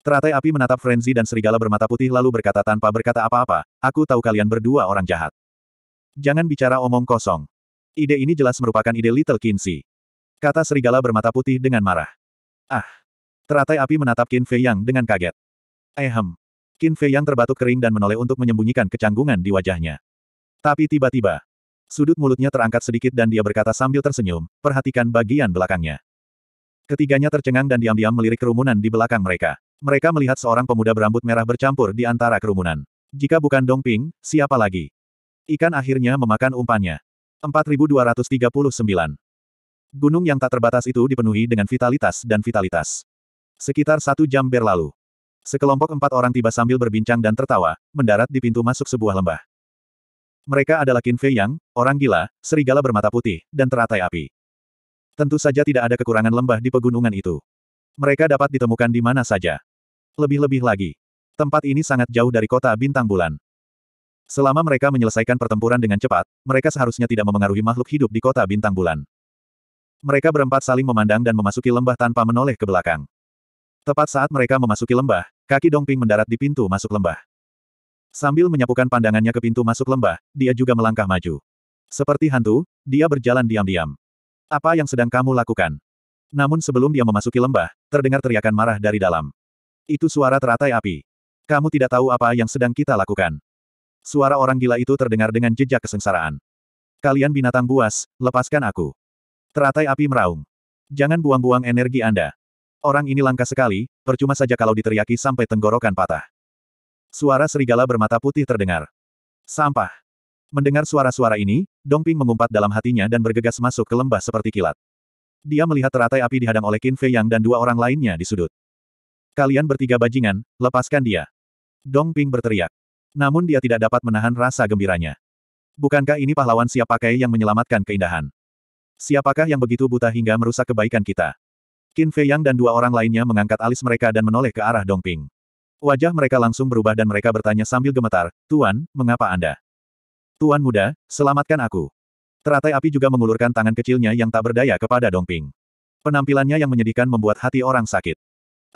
Teratai api menatap Frenzy dan serigala bermata putih lalu berkata tanpa berkata apa-apa, aku tahu kalian berdua orang jahat. Jangan bicara omong kosong. Ide ini jelas merupakan ide Little Kinsey. Kata serigala bermata putih dengan marah. Ah! Teratai api menatap Qin Fei Yang dengan kaget. Ehem! Qin Fei Yang terbatuk kering dan menoleh untuk menyembunyikan kecanggungan di wajahnya. Tapi tiba-tiba, sudut mulutnya terangkat sedikit dan dia berkata sambil tersenyum, perhatikan bagian belakangnya. Ketiganya tercengang dan diam-diam melirik kerumunan di belakang mereka. Mereka melihat seorang pemuda berambut merah bercampur di antara kerumunan. Jika bukan Dong Ping, siapa lagi? Ikan akhirnya memakan umpannya. 4239 Gunung yang tak terbatas itu dipenuhi dengan vitalitas dan vitalitas. Sekitar satu jam berlalu. Sekelompok empat orang tiba sambil berbincang dan tertawa, mendarat di pintu masuk sebuah lembah. Mereka adalah Qin Fei Yang, orang gila, serigala bermata putih, dan teratai api. Tentu saja tidak ada kekurangan lembah di pegunungan itu. Mereka dapat ditemukan di mana saja. Lebih-lebih lagi, tempat ini sangat jauh dari kota bintang bulan. Selama mereka menyelesaikan pertempuran dengan cepat, mereka seharusnya tidak memengaruhi makhluk hidup di kota bintang bulan. Mereka berempat saling memandang dan memasuki lembah tanpa menoleh ke belakang. Tepat saat mereka memasuki lembah, kaki Dongping mendarat di pintu masuk lembah. Sambil menyapukan pandangannya ke pintu masuk lembah, dia juga melangkah maju. Seperti hantu, dia berjalan diam-diam. Apa yang sedang kamu lakukan? Namun sebelum dia memasuki lembah, terdengar teriakan marah dari dalam. Itu suara teratai api. Kamu tidak tahu apa yang sedang kita lakukan. Suara orang gila itu terdengar dengan jejak kesengsaraan. Kalian binatang buas, lepaskan aku. Teratai api meraung. Jangan buang-buang energi Anda. Orang ini langka sekali, percuma saja kalau diteriaki sampai tenggorokan patah. Suara serigala bermata putih terdengar. Sampah. Mendengar suara-suara ini, Dongping mengumpat dalam hatinya dan bergegas masuk ke lembah seperti kilat. Dia melihat teratai api dihadang oleh Qin Fei Yang dan dua orang lainnya di sudut. Kalian bertiga bajingan, lepaskan dia. Dong Ping berteriak. Namun dia tidak dapat menahan rasa gembiranya. Bukankah ini pahlawan siap pakai yang menyelamatkan keindahan? Siapakah yang begitu buta hingga merusak kebaikan kita? Qin Fei Yang dan dua orang lainnya mengangkat alis mereka dan menoleh ke arah Dong Ping. Wajah mereka langsung berubah dan mereka bertanya sambil gemetar, Tuan, mengapa Anda? Tuan muda, selamatkan aku. Teratai api juga mengulurkan tangan kecilnya yang tak berdaya kepada Dong Ping. Penampilannya yang menyedihkan membuat hati orang sakit.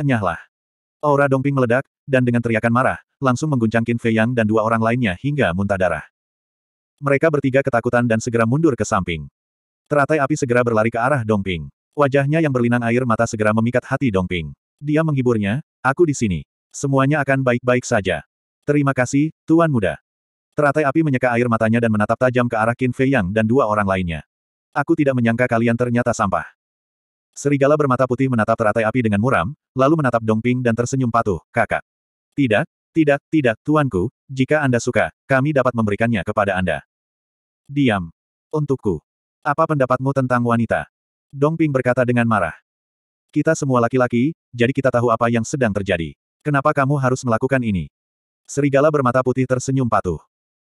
Enyahlah. Aura Dong Ping meledak, dan dengan teriakan marah, langsung mengguncang Qin Fei Yang dan dua orang lainnya hingga muntah darah. Mereka bertiga ketakutan dan segera mundur ke samping. Teratai api segera berlari ke arah Dongping. Wajahnya yang berlinang air mata segera memikat hati Dongping. Dia menghiburnya, aku di sini. Semuanya akan baik-baik saja. Terima kasih, Tuan Muda. Teratai api menyeka air matanya dan menatap tajam ke arah Qin Fei Yang dan dua orang lainnya. Aku tidak menyangka kalian ternyata sampah. Serigala bermata putih menatap teratai api dengan muram, lalu menatap Dongping dan tersenyum patuh, kakak. Tidak, tidak, tidak, tuanku, jika Anda suka, kami dapat memberikannya kepada Anda. Diam. Untukku. Apa pendapatmu tentang wanita? Dong Ping berkata dengan marah. Kita semua laki-laki, jadi kita tahu apa yang sedang terjadi. Kenapa kamu harus melakukan ini? Serigala bermata putih tersenyum patuh.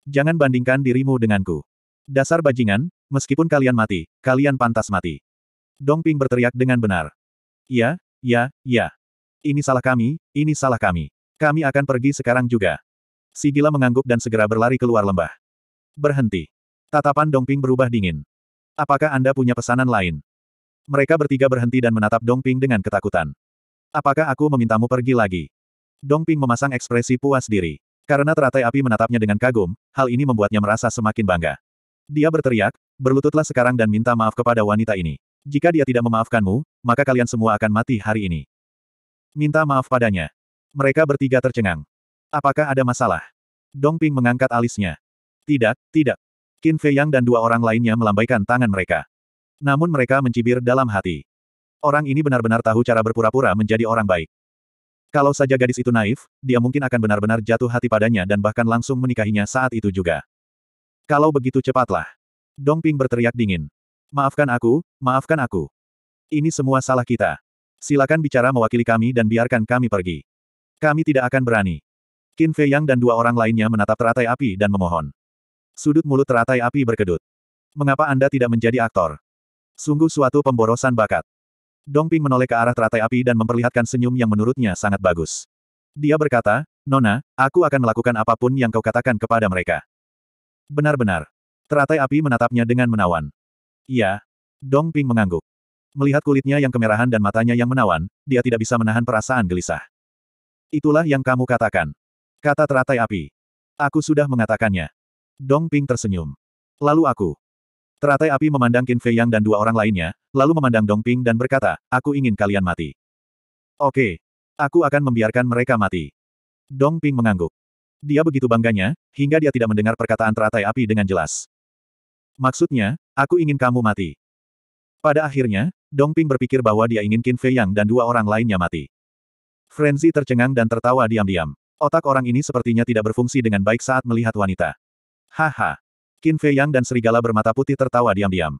Jangan bandingkan dirimu denganku. Dasar bajingan, meskipun kalian mati, kalian pantas mati. Dong Ping berteriak dengan benar. Ya, ya, ya. Ini salah kami, ini salah kami. Kami akan pergi sekarang juga. Sigila mengangguk dan segera berlari keluar lembah. Berhenti. Tatapan Dongping berubah dingin. Apakah Anda punya pesanan lain? Mereka bertiga berhenti dan menatap Dongping dengan ketakutan. Apakah aku memintamu pergi lagi? Dongping memasang ekspresi puas diri. Karena teratai api menatapnya dengan kagum, hal ini membuatnya merasa semakin bangga. Dia berteriak, berlututlah sekarang dan minta maaf kepada wanita ini. Jika dia tidak memaafkanmu, maka kalian semua akan mati hari ini. Minta maaf padanya. Mereka bertiga tercengang. Apakah ada masalah? Dongping mengangkat alisnya. Tidak, tidak, Qin Fei Yang dan dua orang lainnya melambaikan tangan mereka. Namun mereka mencibir dalam hati. Orang ini benar-benar tahu cara berpura-pura menjadi orang baik. Kalau saja gadis itu naif, dia mungkin akan benar-benar jatuh hati padanya dan bahkan langsung menikahinya saat itu juga. Kalau begitu cepatlah. Dong Ping berteriak dingin. Maafkan aku, maafkan aku. Ini semua salah kita. Silakan bicara mewakili kami dan biarkan kami pergi. Kami tidak akan berani. Qin Fei Yang dan dua orang lainnya menatap teratai api dan memohon. Sudut mulut teratai api berkedut. Mengapa Anda tidak menjadi aktor? Sungguh suatu pemborosan bakat. Dongping menoleh ke arah teratai api dan memperlihatkan senyum yang menurutnya sangat bagus. Dia berkata, Nona, aku akan melakukan apapun yang kau katakan kepada mereka. Benar-benar. Teratai api menatapnya dengan menawan. Iya. Dongping mengangguk. Melihat kulitnya yang kemerahan dan matanya yang menawan, dia tidak bisa menahan perasaan gelisah. Itulah yang kamu katakan. Kata teratai api. Aku sudah mengatakannya. Dong Ping tersenyum. Lalu aku. Teratai api memandang Qin Fei Yang dan dua orang lainnya, lalu memandang Dong Ping dan berkata, aku ingin kalian mati. Oke. Aku akan membiarkan mereka mati. Dong Ping mengangguk. Dia begitu bangganya, hingga dia tidak mendengar perkataan teratai api dengan jelas. Maksudnya, aku ingin kamu mati. Pada akhirnya, Dong Ping berpikir bahwa dia ingin Qin Fei Yang dan dua orang lainnya mati. Frenzy tercengang dan tertawa diam-diam. Otak orang ini sepertinya tidak berfungsi dengan baik saat melihat wanita. Haha. Qin Fei Yang dan serigala bermata putih tertawa diam-diam.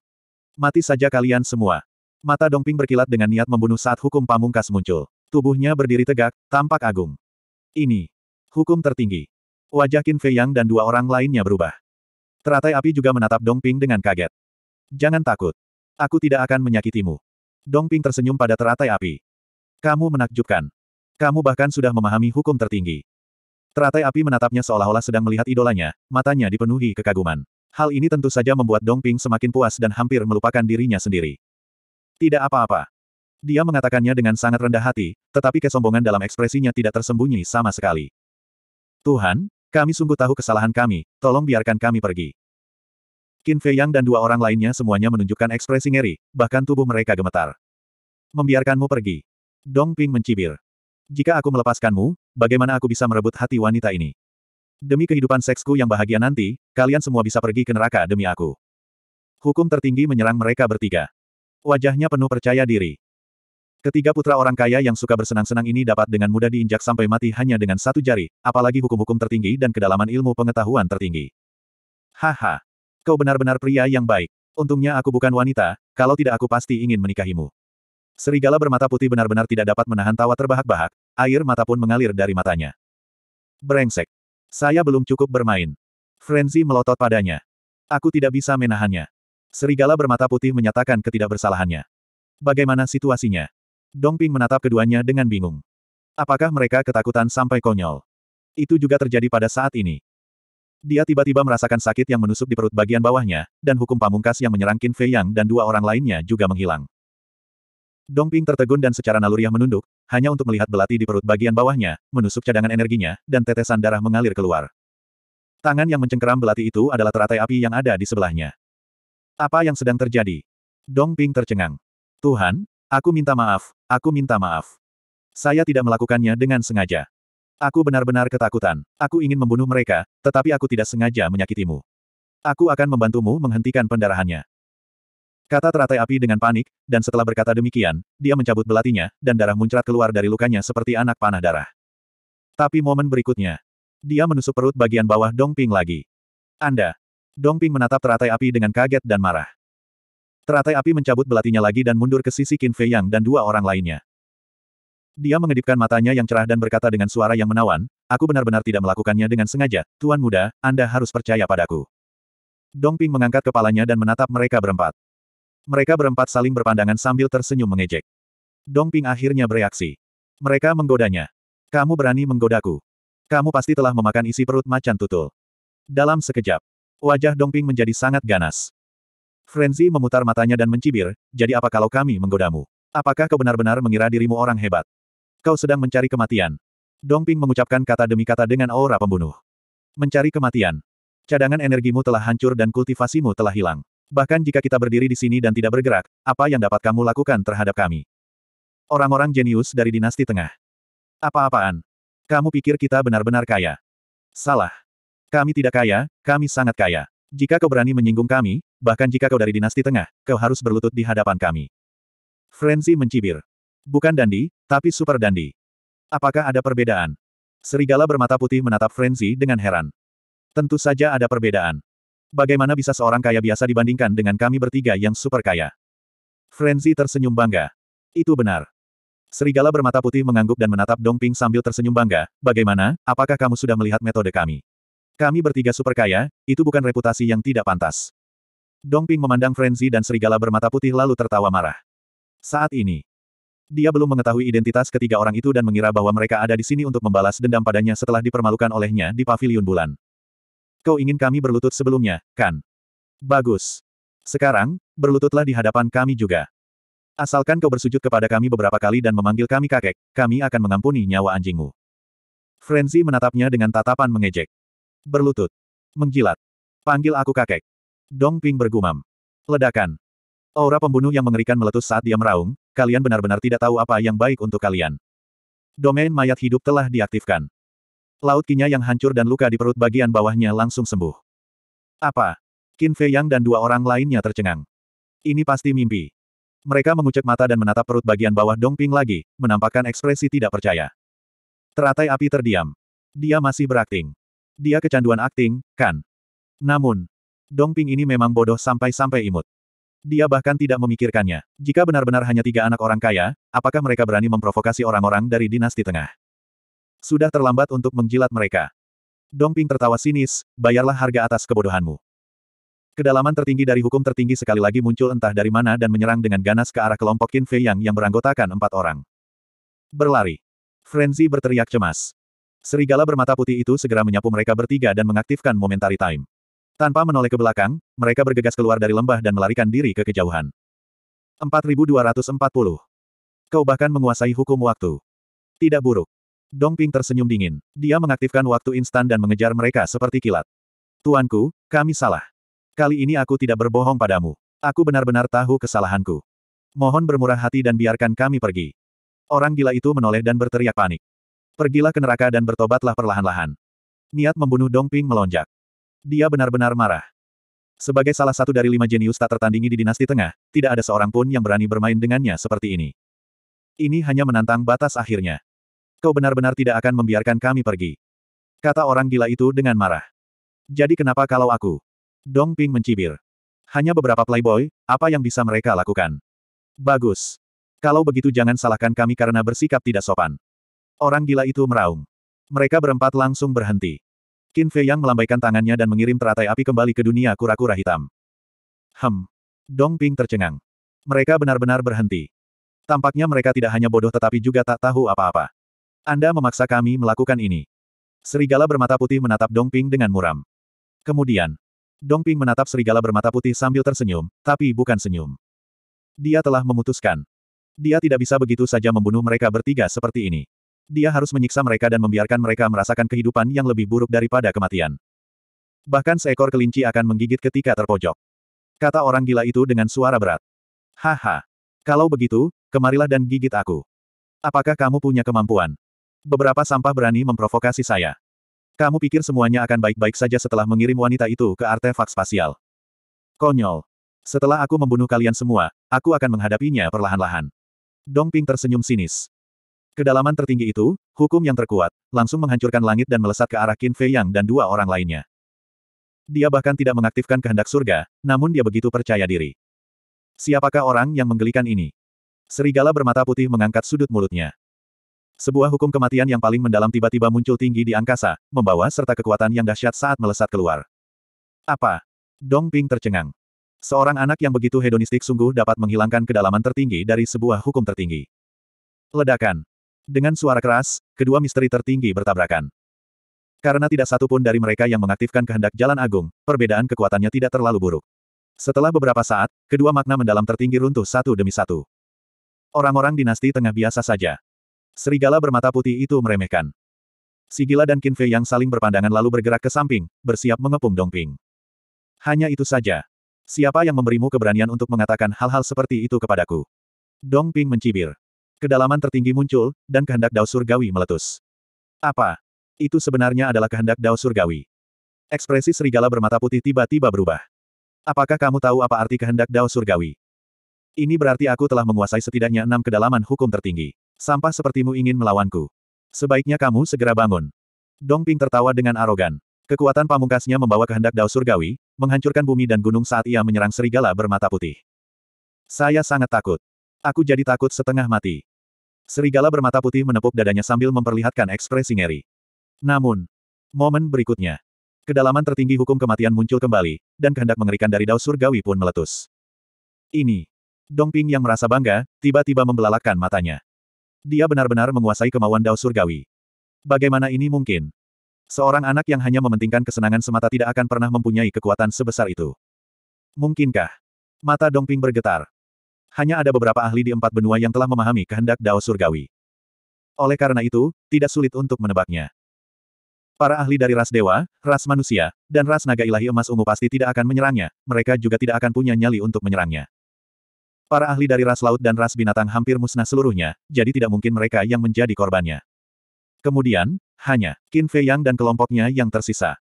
Mati saja kalian semua. Mata Dongping berkilat dengan niat membunuh saat hukum pamungkas muncul. Tubuhnya berdiri tegak, tampak agung. Ini. Hukum tertinggi. Wajah Qin Fei Yang dan dua orang lainnya berubah. Teratai api juga menatap Dongping dengan kaget. Jangan takut. Aku tidak akan menyakitimu. Dongping tersenyum pada teratai api. Kamu menakjubkan. Kamu bahkan sudah memahami hukum tertinggi. Teratai api menatapnya seolah-olah sedang melihat idolanya, matanya dipenuhi kekaguman. Hal ini tentu saja membuat Dong Ping semakin puas dan hampir melupakan dirinya sendiri. Tidak apa-apa. Dia mengatakannya dengan sangat rendah hati, tetapi kesombongan dalam ekspresinya tidak tersembunyi sama sekali. Tuhan, kami sungguh tahu kesalahan kami, tolong biarkan kami pergi. Qin Fei Yang dan dua orang lainnya semuanya menunjukkan ekspresi ngeri, bahkan tubuh mereka gemetar. Membiarkanmu pergi. Dong Ping mencibir. Jika aku melepaskanmu, bagaimana aku bisa merebut hati wanita ini? Demi kehidupan seksku yang bahagia nanti, kalian semua bisa pergi ke neraka demi aku. Hukum tertinggi menyerang mereka bertiga. Wajahnya penuh percaya diri. Ketiga putra orang kaya yang suka bersenang-senang ini dapat dengan mudah diinjak sampai mati hanya dengan satu jari, apalagi hukum-hukum tertinggi dan kedalaman ilmu pengetahuan tertinggi. Haha. Kau benar-benar pria yang baik. Untungnya aku bukan wanita, kalau tidak aku pasti ingin menikahimu. Serigala bermata putih benar-benar tidak dapat menahan tawa terbahak-bahak, air mata pun mengalir dari matanya. Brengsek. Saya belum cukup bermain. Frenzy melotot padanya. Aku tidak bisa menahannya. Serigala bermata putih menyatakan ketidakbersalahannya. Bagaimana situasinya? Dongping menatap keduanya dengan bingung. Apakah mereka ketakutan sampai konyol? Itu juga terjadi pada saat ini. Dia tiba-tiba merasakan sakit yang menusuk di perut bagian bawahnya, dan hukum pamungkas yang menyerang Qin Fei Yang dan dua orang lainnya juga menghilang. Dongping tertegun dan secara naluriah menunduk, hanya untuk melihat belati di perut bagian bawahnya, menusuk cadangan energinya, dan tetesan darah mengalir keluar. Tangan yang mencengkeram belati itu adalah teratai api yang ada di sebelahnya. Apa yang sedang terjadi? Dongping tercengang. Tuhan, aku minta maaf, aku minta maaf. Saya tidak melakukannya dengan sengaja. Aku benar-benar ketakutan. Aku ingin membunuh mereka, tetapi aku tidak sengaja menyakitimu. Aku akan membantumu menghentikan pendarahannya. Kata teratai api dengan panik, dan setelah berkata demikian, dia mencabut belatinya, dan darah muncrat keluar dari lukanya seperti anak panah darah. Tapi momen berikutnya, dia menusuk perut bagian bawah Dongping lagi. Anda. Dongping menatap teratai api dengan kaget dan marah. Teratai api mencabut belatinya lagi dan mundur ke sisi Qin Fei Yang dan dua orang lainnya. Dia mengedipkan matanya yang cerah dan berkata dengan suara yang menawan, Aku benar-benar tidak melakukannya dengan sengaja, Tuan Muda, Anda harus percaya padaku. Dongping mengangkat kepalanya dan menatap mereka berempat. Mereka berempat saling berpandangan sambil tersenyum mengejek. Dong Ping akhirnya bereaksi. Mereka menggodanya. Kamu berani menggodaku. Kamu pasti telah memakan isi perut macan tutul. Dalam sekejap, wajah Dong Ping menjadi sangat ganas. Frenzy memutar matanya dan mencibir, jadi apa kalau kami menggodamu? Apakah kau benar-benar mengira dirimu orang hebat? Kau sedang mencari kematian. Dong Ping mengucapkan kata demi kata dengan aura pembunuh. Mencari kematian. Cadangan energimu telah hancur dan kultivasimu telah hilang. Bahkan jika kita berdiri di sini dan tidak bergerak, apa yang dapat kamu lakukan terhadap kami? Orang-orang jenius dari dinasti tengah. Apa-apaan? Kamu pikir kita benar-benar kaya? Salah. Kami tidak kaya, kami sangat kaya. Jika kau berani menyinggung kami, bahkan jika kau dari dinasti tengah, kau harus berlutut di hadapan kami. Frenzy mencibir. Bukan Dandi, tapi Super Dandi. Apakah ada perbedaan? Serigala bermata putih menatap Frenzy dengan heran. Tentu saja ada perbedaan. Bagaimana bisa seorang kaya biasa dibandingkan dengan kami bertiga yang super kaya? Frenzy tersenyum bangga. Itu benar. Serigala bermata putih mengangguk dan menatap Dongping sambil tersenyum bangga. Bagaimana, apakah kamu sudah melihat metode kami? Kami bertiga super kaya, itu bukan reputasi yang tidak pantas. Dongping memandang Frenzy dan serigala bermata putih lalu tertawa marah. Saat ini, dia belum mengetahui identitas ketiga orang itu dan mengira bahwa mereka ada di sini untuk membalas dendam padanya setelah dipermalukan olehnya di Paviliun Bulan kau ingin kami berlutut sebelumnya, kan? Bagus. Sekarang, berlututlah di hadapan kami juga. Asalkan kau bersujud kepada kami beberapa kali dan memanggil kami kakek, kami akan mengampuni nyawa anjingmu. Frenzy menatapnya dengan tatapan mengejek. Berlutut. Menjilat. Panggil aku kakek. Dong Ping bergumam. Ledakan. Aura pembunuh yang mengerikan meletus saat dia meraung, kalian benar-benar tidak tahu apa yang baik untuk kalian. Domain mayat hidup telah diaktifkan. Laut Kinya yang hancur dan luka di perut bagian bawahnya langsung sembuh. Apa? Qin Fei Yang dan dua orang lainnya tercengang. Ini pasti mimpi. Mereka mengucek mata dan menatap perut bagian bawah Dong Ping lagi, menampakkan ekspresi tidak percaya. Teratai api terdiam. Dia masih berakting. Dia kecanduan akting, kan? Namun, Dong Ping ini memang bodoh sampai-sampai imut. Dia bahkan tidak memikirkannya. Jika benar-benar hanya tiga anak orang kaya, apakah mereka berani memprovokasi orang-orang dari dinasti tengah? Sudah terlambat untuk menjilat mereka. Dongping tertawa sinis, bayarlah harga atas kebodohanmu. Kedalaman tertinggi dari hukum tertinggi sekali lagi muncul entah dari mana dan menyerang dengan ganas ke arah kelompok Qin Fei Yang yang beranggotakan empat orang. Berlari. Frenzy berteriak cemas. Serigala bermata putih itu segera menyapu mereka bertiga dan mengaktifkan momentary time. Tanpa menoleh ke belakang, mereka bergegas keluar dari lembah dan melarikan diri ke kejauhan. 4240. Kau bahkan menguasai hukum waktu. Tidak buruk. Dong Ping tersenyum dingin. Dia mengaktifkan waktu instan dan mengejar mereka seperti kilat. Tuanku, kami salah. Kali ini aku tidak berbohong padamu. Aku benar-benar tahu kesalahanku. Mohon bermurah hati dan biarkan kami pergi. Orang gila itu menoleh dan berteriak panik. Pergilah ke neraka dan bertobatlah perlahan-lahan. Niat membunuh Dong Ping melonjak. Dia benar-benar marah. Sebagai salah satu dari lima jenius tak tertandingi di dinasti tengah, tidak ada seorang pun yang berani bermain dengannya seperti ini. Ini hanya menantang batas akhirnya. Kau benar-benar tidak akan membiarkan kami pergi. Kata orang gila itu dengan marah. Jadi kenapa kalau aku? Dong Ping mencibir. Hanya beberapa playboy, apa yang bisa mereka lakukan? Bagus. Kalau begitu jangan salahkan kami karena bersikap tidak sopan. Orang gila itu meraung. Mereka berempat langsung berhenti. Qin Fei Yang melambaikan tangannya dan mengirim teratai api kembali ke dunia kura-kura hitam. Hem. Dong Ping tercengang. Mereka benar-benar berhenti. Tampaknya mereka tidak hanya bodoh tetapi juga tak tahu apa-apa. Anda memaksa kami melakukan ini. Serigala bermata putih menatap Dongping dengan muram. Kemudian, Dongping menatap serigala bermata putih sambil tersenyum, tapi bukan senyum. Dia telah memutuskan. Dia tidak bisa begitu saja membunuh mereka bertiga seperti ini. Dia harus menyiksa mereka dan membiarkan mereka merasakan kehidupan yang lebih buruk daripada kematian. Bahkan seekor kelinci akan menggigit ketika terpojok. Kata orang gila itu dengan suara berat. Haha. Kalau begitu, kemarilah dan gigit aku. Apakah kamu punya kemampuan? Beberapa sampah berani memprovokasi saya. Kamu pikir semuanya akan baik-baik saja setelah mengirim wanita itu ke artefak spasial. Konyol. Setelah aku membunuh kalian semua, aku akan menghadapinya perlahan-lahan. Dong Ping tersenyum sinis. Kedalaman tertinggi itu, hukum yang terkuat, langsung menghancurkan langit dan melesat ke arah Qin Fei Yang dan dua orang lainnya. Dia bahkan tidak mengaktifkan kehendak surga, namun dia begitu percaya diri. Siapakah orang yang menggelikan ini? Serigala bermata putih mengangkat sudut mulutnya. Sebuah hukum kematian yang paling mendalam tiba-tiba muncul tinggi di angkasa, membawa serta kekuatan yang dahsyat saat melesat keluar. Apa? Dong Ping tercengang. Seorang anak yang begitu hedonistik sungguh dapat menghilangkan kedalaman tertinggi dari sebuah hukum tertinggi. Ledakan. Dengan suara keras, kedua misteri tertinggi bertabrakan. Karena tidak satu pun dari mereka yang mengaktifkan kehendak jalan agung, perbedaan kekuatannya tidak terlalu buruk. Setelah beberapa saat, kedua makna mendalam tertinggi runtuh satu demi satu. Orang-orang dinasti tengah biasa saja. Serigala bermata putih itu meremehkan. Sigila dan Kinfei yang saling berpandangan lalu bergerak ke samping, bersiap mengepung Dongping. Hanya itu saja. Siapa yang memberimu keberanian untuk mengatakan hal-hal seperti itu kepadaku? Dongping mencibir. Kedalaman tertinggi muncul, dan kehendak Dao Surgawi meletus. Apa? Itu sebenarnya adalah kehendak Dao Surgawi. Ekspresi serigala bermata putih tiba-tiba berubah. Apakah kamu tahu apa arti kehendak Dao Surgawi? Ini berarti aku telah menguasai setidaknya enam kedalaman hukum tertinggi. Sampah sepertimu ingin melawanku. Sebaiknya kamu segera bangun. Dong Ping tertawa dengan arogan. Kekuatan pamungkasnya membawa kehendak Dao Surgawi, menghancurkan bumi dan gunung saat ia menyerang serigala bermata putih. Saya sangat takut. Aku jadi takut setengah mati. Serigala bermata putih menepuk dadanya sambil memperlihatkan ekspresi ngeri. Namun, momen berikutnya, kedalaman tertinggi hukum kematian muncul kembali, dan kehendak mengerikan dari Dao Surgawi pun meletus. Ini, Dong Ping yang merasa bangga, tiba-tiba membelalakkan matanya. Dia benar-benar menguasai kemauan Dao Surgawi. Bagaimana ini mungkin? Seorang anak yang hanya mementingkan kesenangan semata tidak akan pernah mempunyai kekuatan sebesar itu. Mungkinkah? Mata Dongping bergetar. Hanya ada beberapa ahli di empat benua yang telah memahami kehendak Dao Surgawi. Oleh karena itu, tidak sulit untuk menebaknya. Para ahli dari ras dewa, ras manusia, dan ras naga ilahi emas ungu pasti tidak akan menyerangnya, mereka juga tidak akan punya nyali untuk menyerangnya. Para ahli dari ras laut dan ras binatang hampir musnah seluruhnya, jadi tidak mungkin mereka yang menjadi korbannya. Kemudian, hanya Qin Fei Yang dan kelompoknya yang tersisa.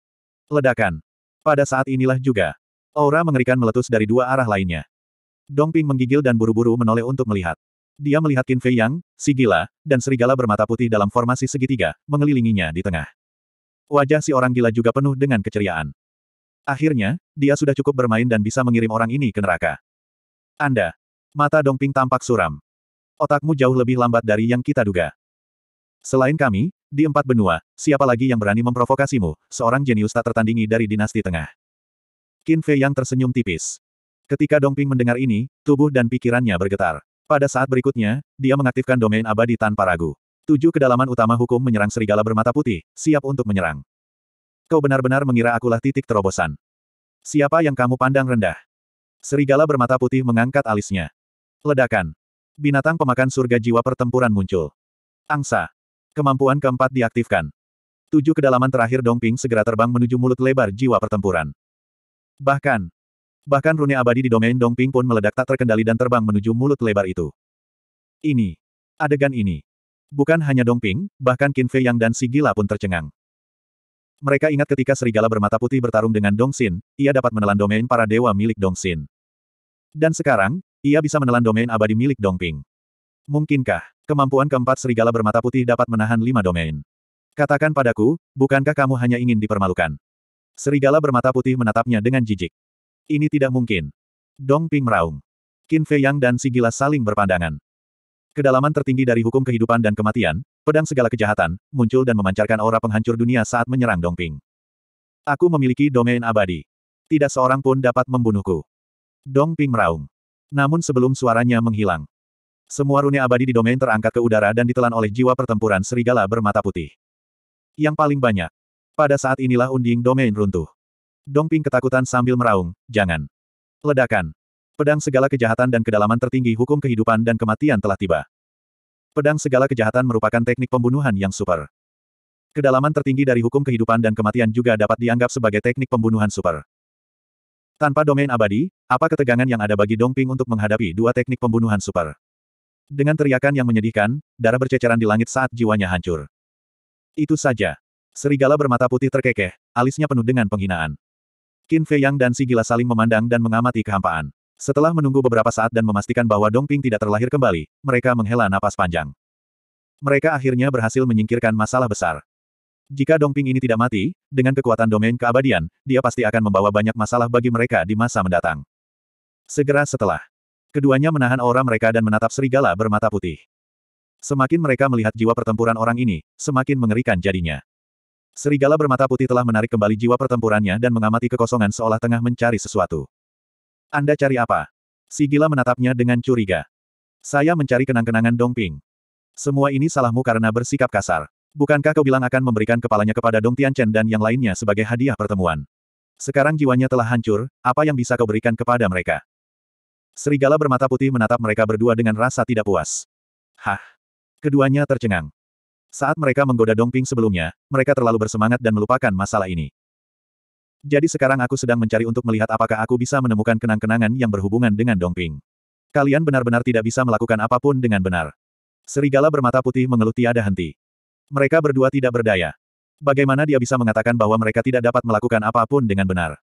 Ledakan. Pada saat inilah juga, aura mengerikan meletus dari dua arah lainnya. Dong Ping menggigil dan buru-buru menoleh untuk melihat. Dia melihat Qin Fei Yang, si gila, dan serigala bermata putih dalam formasi segitiga, mengelilinginya di tengah. Wajah si orang gila juga penuh dengan keceriaan. Akhirnya, dia sudah cukup bermain dan bisa mengirim orang ini ke neraka. Anda, Mata Dongping tampak suram. Otakmu jauh lebih lambat dari yang kita duga. Selain kami, di empat benua, siapa lagi yang berani memprovokasimu, seorang jenius tak tertandingi dari dinasti tengah. Qin Fei yang tersenyum tipis. Ketika Dongping mendengar ini, tubuh dan pikirannya bergetar. Pada saat berikutnya, dia mengaktifkan domain abadi tanpa ragu. Tujuh kedalaman utama hukum menyerang serigala bermata putih, siap untuk menyerang. Kau benar-benar mengira akulah titik terobosan. Siapa yang kamu pandang rendah? Serigala bermata putih mengangkat alisnya. Ledakan. Binatang pemakan surga jiwa pertempuran muncul. Angsa. Kemampuan keempat diaktifkan. Tujuh kedalaman terakhir Dongping segera terbang menuju mulut lebar jiwa pertempuran. Bahkan, bahkan rune abadi di domain Dongping pun meledak tak terkendali dan terbang menuju mulut lebar itu. Ini. Adegan ini. Bukan hanya Dongping, bahkan Qin Fei Yang dan si pun tercengang. Mereka ingat ketika serigala bermata putih bertarung dengan Dongxin, ia dapat menelan domain para dewa milik Dongxin. Dan sekarang, ia bisa menelan domain abadi milik Dongping. Mungkinkah, kemampuan keempat serigala bermata putih dapat menahan lima domain? Katakan padaku, bukankah kamu hanya ingin dipermalukan? Serigala bermata putih menatapnya dengan jijik. Ini tidak mungkin. Dongping meraung. Qin Fei Yang dan si saling berpandangan. Kedalaman tertinggi dari hukum kehidupan dan kematian, pedang segala kejahatan, muncul dan memancarkan aura penghancur dunia saat menyerang Dongping. Aku memiliki domain abadi. Tidak seorang pun dapat membunuhku. Dongping meraung. Namun sebelum suaranya menghilang, semua rune abadi di domain terangkat ke udara dan ditelan oleh jiwa pertempuran serigala bermata putih. Yang paling banyak. Pada saat inilah unding domain runtuh. Dongping ketakutan sambil meraung, jangan. Ledakan. Pedang segala kejahatan dan kedalaman tertinggi hukum kehidupan dan kematian telah tiba. Pedang segala kejahatan merupakan teknik pembunuhan yang super. Kedalaman tertinggi dari hukum kehidupan dan kematian juga dapat dianggap sebagai teknik pembunuhan super. Tanpa domain abadi, apa ketegangan yang ada bagi Dongping untuk menghadapi dua teknik pembunuhan super? Dengan teriakan yang menyedihkan, darah berceceran di langit saat jiwanya hancur. Itu saja. Serigala bermata putih terkekeh, alisnya penuh dengan penghinaan. Qin Fei Yang dan si gila saling memandang dan mengamati kehampaan. Setelah menunggu beberapa saat dan memastikan bahwa Dongping tidak terlahir kembali, mereka menghela napas panjang. Mereka akhirnya berhasil menyingkirkan masalah besar. Jika Dongping ini tidak mati, dengan kekuatan domain keabadian, dia pasti akan membawa banyak masalah bagi mereka di masa mendatang. Segera setelah, keduanya menahan aura mereka dan menatap serigala bermata putih. Semakin mereka melihat jiwa pertempuran orang ini, semakin mengerikan jadinya. Serigala bermata putih telah menarik kembali jiwa pertempurannya dan mengamati kekosongan seolah tengah mencari sesuatu. Anda cari apa? Si gila menatapnya dengan curiga. Saya mencari kenang-kenangan Dongping. Semua ini salahmu karena bersikap kasar. Bukankah kau bilang akan memberikan kepalanya kepada Dong Tianchen dan yang lainnya sebagai hadiah pertemuan? Sekarang jiwanya telah hancur, apa yang bisa kau berikan kepada mereka? Serigala bermata putih menatap mereka berdua dengan rasa tidak puas. Hah! Keduanya tercengang. Saat mereka menggoda Dongping sebelumnya, mereka terlalu bersemangat dan melupakan masalah ini. Jadi sekarang aku sedang mencari untuk melihat apakah aku bisa menemukan kenang-kenangan yang berhubungan dengan Dongping. Kalian benar-benar tidak bisa melakukan apapun dengan benar. Serigala bermata putih mengeluh tiada henti. Mereka berdua tidak berdaya. Bagaimana dia bisa mengatakan bahwa mereka tidak dapat melakukan apapun dengan benar?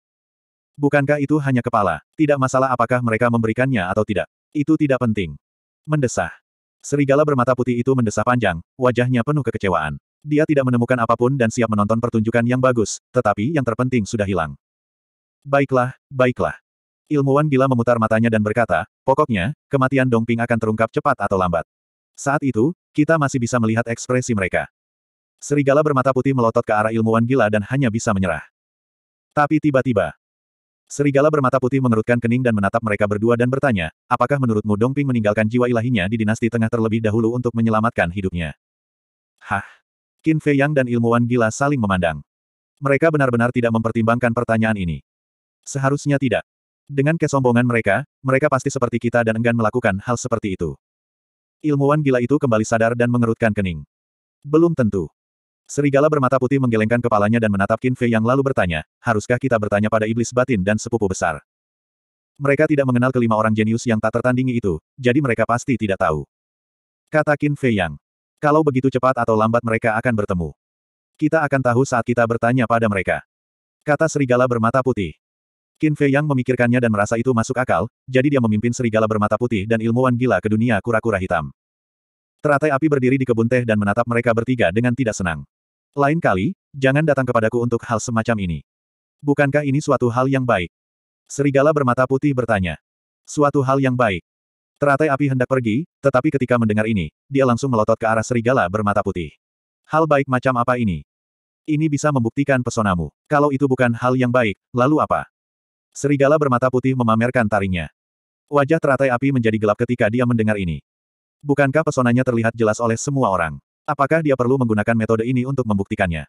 Bukankah itu hanya kepala? Tidak masalah apakah mereka memberikannya atau tidak. Itu tidak penting. Mendesah. Serigala bermata putih itu mendesah panjang, wajahnya penuh kekecewaan. Dia tidak menemukan apapun dan siap menonton pertunjukan yang bagus, tetapi yang terpenting sudah hilang. Baiklah, baiklah. Ilmuwan gila memutar matanya dan berkata, pokoknya, kematian Dongping akan terungkap cepat atau lambat. Saat itu, kita masih bisa melihat ekspresi mereka. Serigala bermata putih melotot ke arah ilmuwan gila dan hanya bisa menyerah. Tapi tiba-tiba, Serigala bermata putih mengerutkan kening dan menatap mereka berdua dan bertanya, apakah menurutmu Dongping meninggalkan jiwa ilahinya di dinasti tengah terlebih dahulu untuk menyelamatkan hidupnya? Hah? Qin Fei Yang dan ilmuwan gila saling memandang. Mereka benar-benar tidak mempertimbangkan pertanyaan ini. Seharusnya tidak. Dengan kesombongan mereka, mereka pasti seperti kita dan enggan melakukan hal seperti itu. Ilmuwan gila itu kembali sadar dan mengerutkan kening. Belum tentu. Serigala bermata putih menggelengkan kepalanya dan menatap Qin Fei yang lalu bertanya, haruskah kita bertanya pada iblis batin dan sepupu besar? Mereka tidak mengenal kelima orang jenius yang tak tertandingi itu, jadi mereka pasti tidak tahu. Kata Qin Fei Yang. Kalau begitu cepat atau lambat mereka akan bertemu. Kita akan tahu saat kita bertanya pada mereka. Kata serigala bermata putih. Qin Fei Yang memikirkannya dan merasa itu masuk akal, jadi dia memimpin serigala bermata putih dan ilmuwan gila ke dunia kura-kura hitam. Teratai api berdiri di kebun teh dan menatap mereka bertiga dengan tidak senang. Lain kali, jangan datang kepadaku untuk hal semacam ini. Bukankah ini suatu hal yang baik? Serigala bermata putih bertanya. Suatu hal yang baik. Teratai api hendak pergi, tetapi ketika mendengar ini, dia langsung melotot ke arah serigala bermata putih. Hal baik macam apa ini? Ini bisa membuktikan pesonamu. Kalau itu bukan hal yang baik, lalu apa? Serigala bermata putih memamerkan taringnya. Wajah teratai api menjadi gelap ketika dia mendengar ini. Bukankah pesonanya terlihat jelas oleh semua orang? Apakah dia perlu menggunakan metode ini untuk membuktikannya?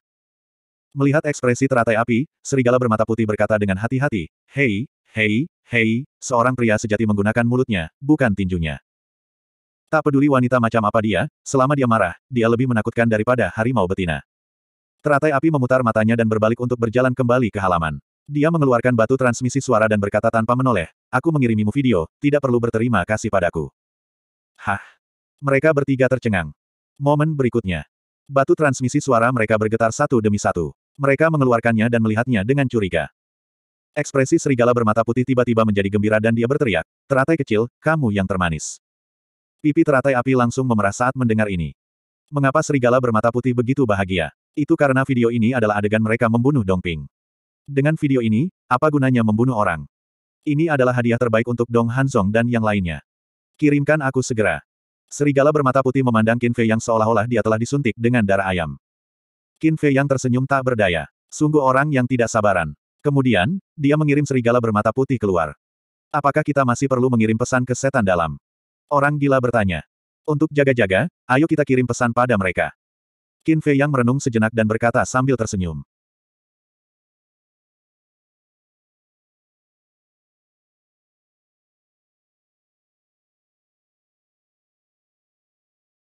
Melihat ekspresi teratai api, serigala bermata putih berkata dengan hati-hati, Hei, hei, hei, seorang pria sejati menggunakan mulutnya, bukan tinjunya. Tak peduli wanita macam apa dia, selama dia marah, dia lebih menakutkan daripada harimau betina. Teratai api memutar matanya dan berbalik untuk berjalan kembali ke halaman. Dia mengeluarkan batu transmisi suara dan berkata tanpa menoleh, Aku mengirimimu video, tidak perlu berterima kasih padaku. Hah? Mereka bertiga tercengang. Momen berikutnya. Batu transmisi suara mereka bergetar satu demi satu. Mereka mengeluarkannya dan melihatnya dengan curiga. Ekspresi serigala bermata putih tiba-tiba menjadi gembira dan dia berteriak, teratai kecil, kamu yang termanis. Pipi teratai api langsung memerah saat mendengar ini. Mengapa serigala bermata putih begitu bahagia? Itu karena video ini adalah adegan mereka membunuh Dongping. Dengan video ini, apa gunanya membunuh orang? Ini adalah hadiah terbaik untuk Dong Hanzong dan yang lainnya. Kirimkan aku segera. Serigala bermata putih memandang Qin Fei yang seolah-olah dia telah disuntik dengan darah ayam. Qin Fei yang tersenyum tak berdaya. Sungguh orang yang tidak sabaran. Kemudian, dia mengirim serigala bermata putih keluar. Apakah kita masih perlu mengirim pesan ke setan dalam? Orang gila bertanya. Untuk jaga-jaga, ayo kita kirim pesan pada mereka. Qin Fei yang merenung sejenak dan berkata sambil tersenyum.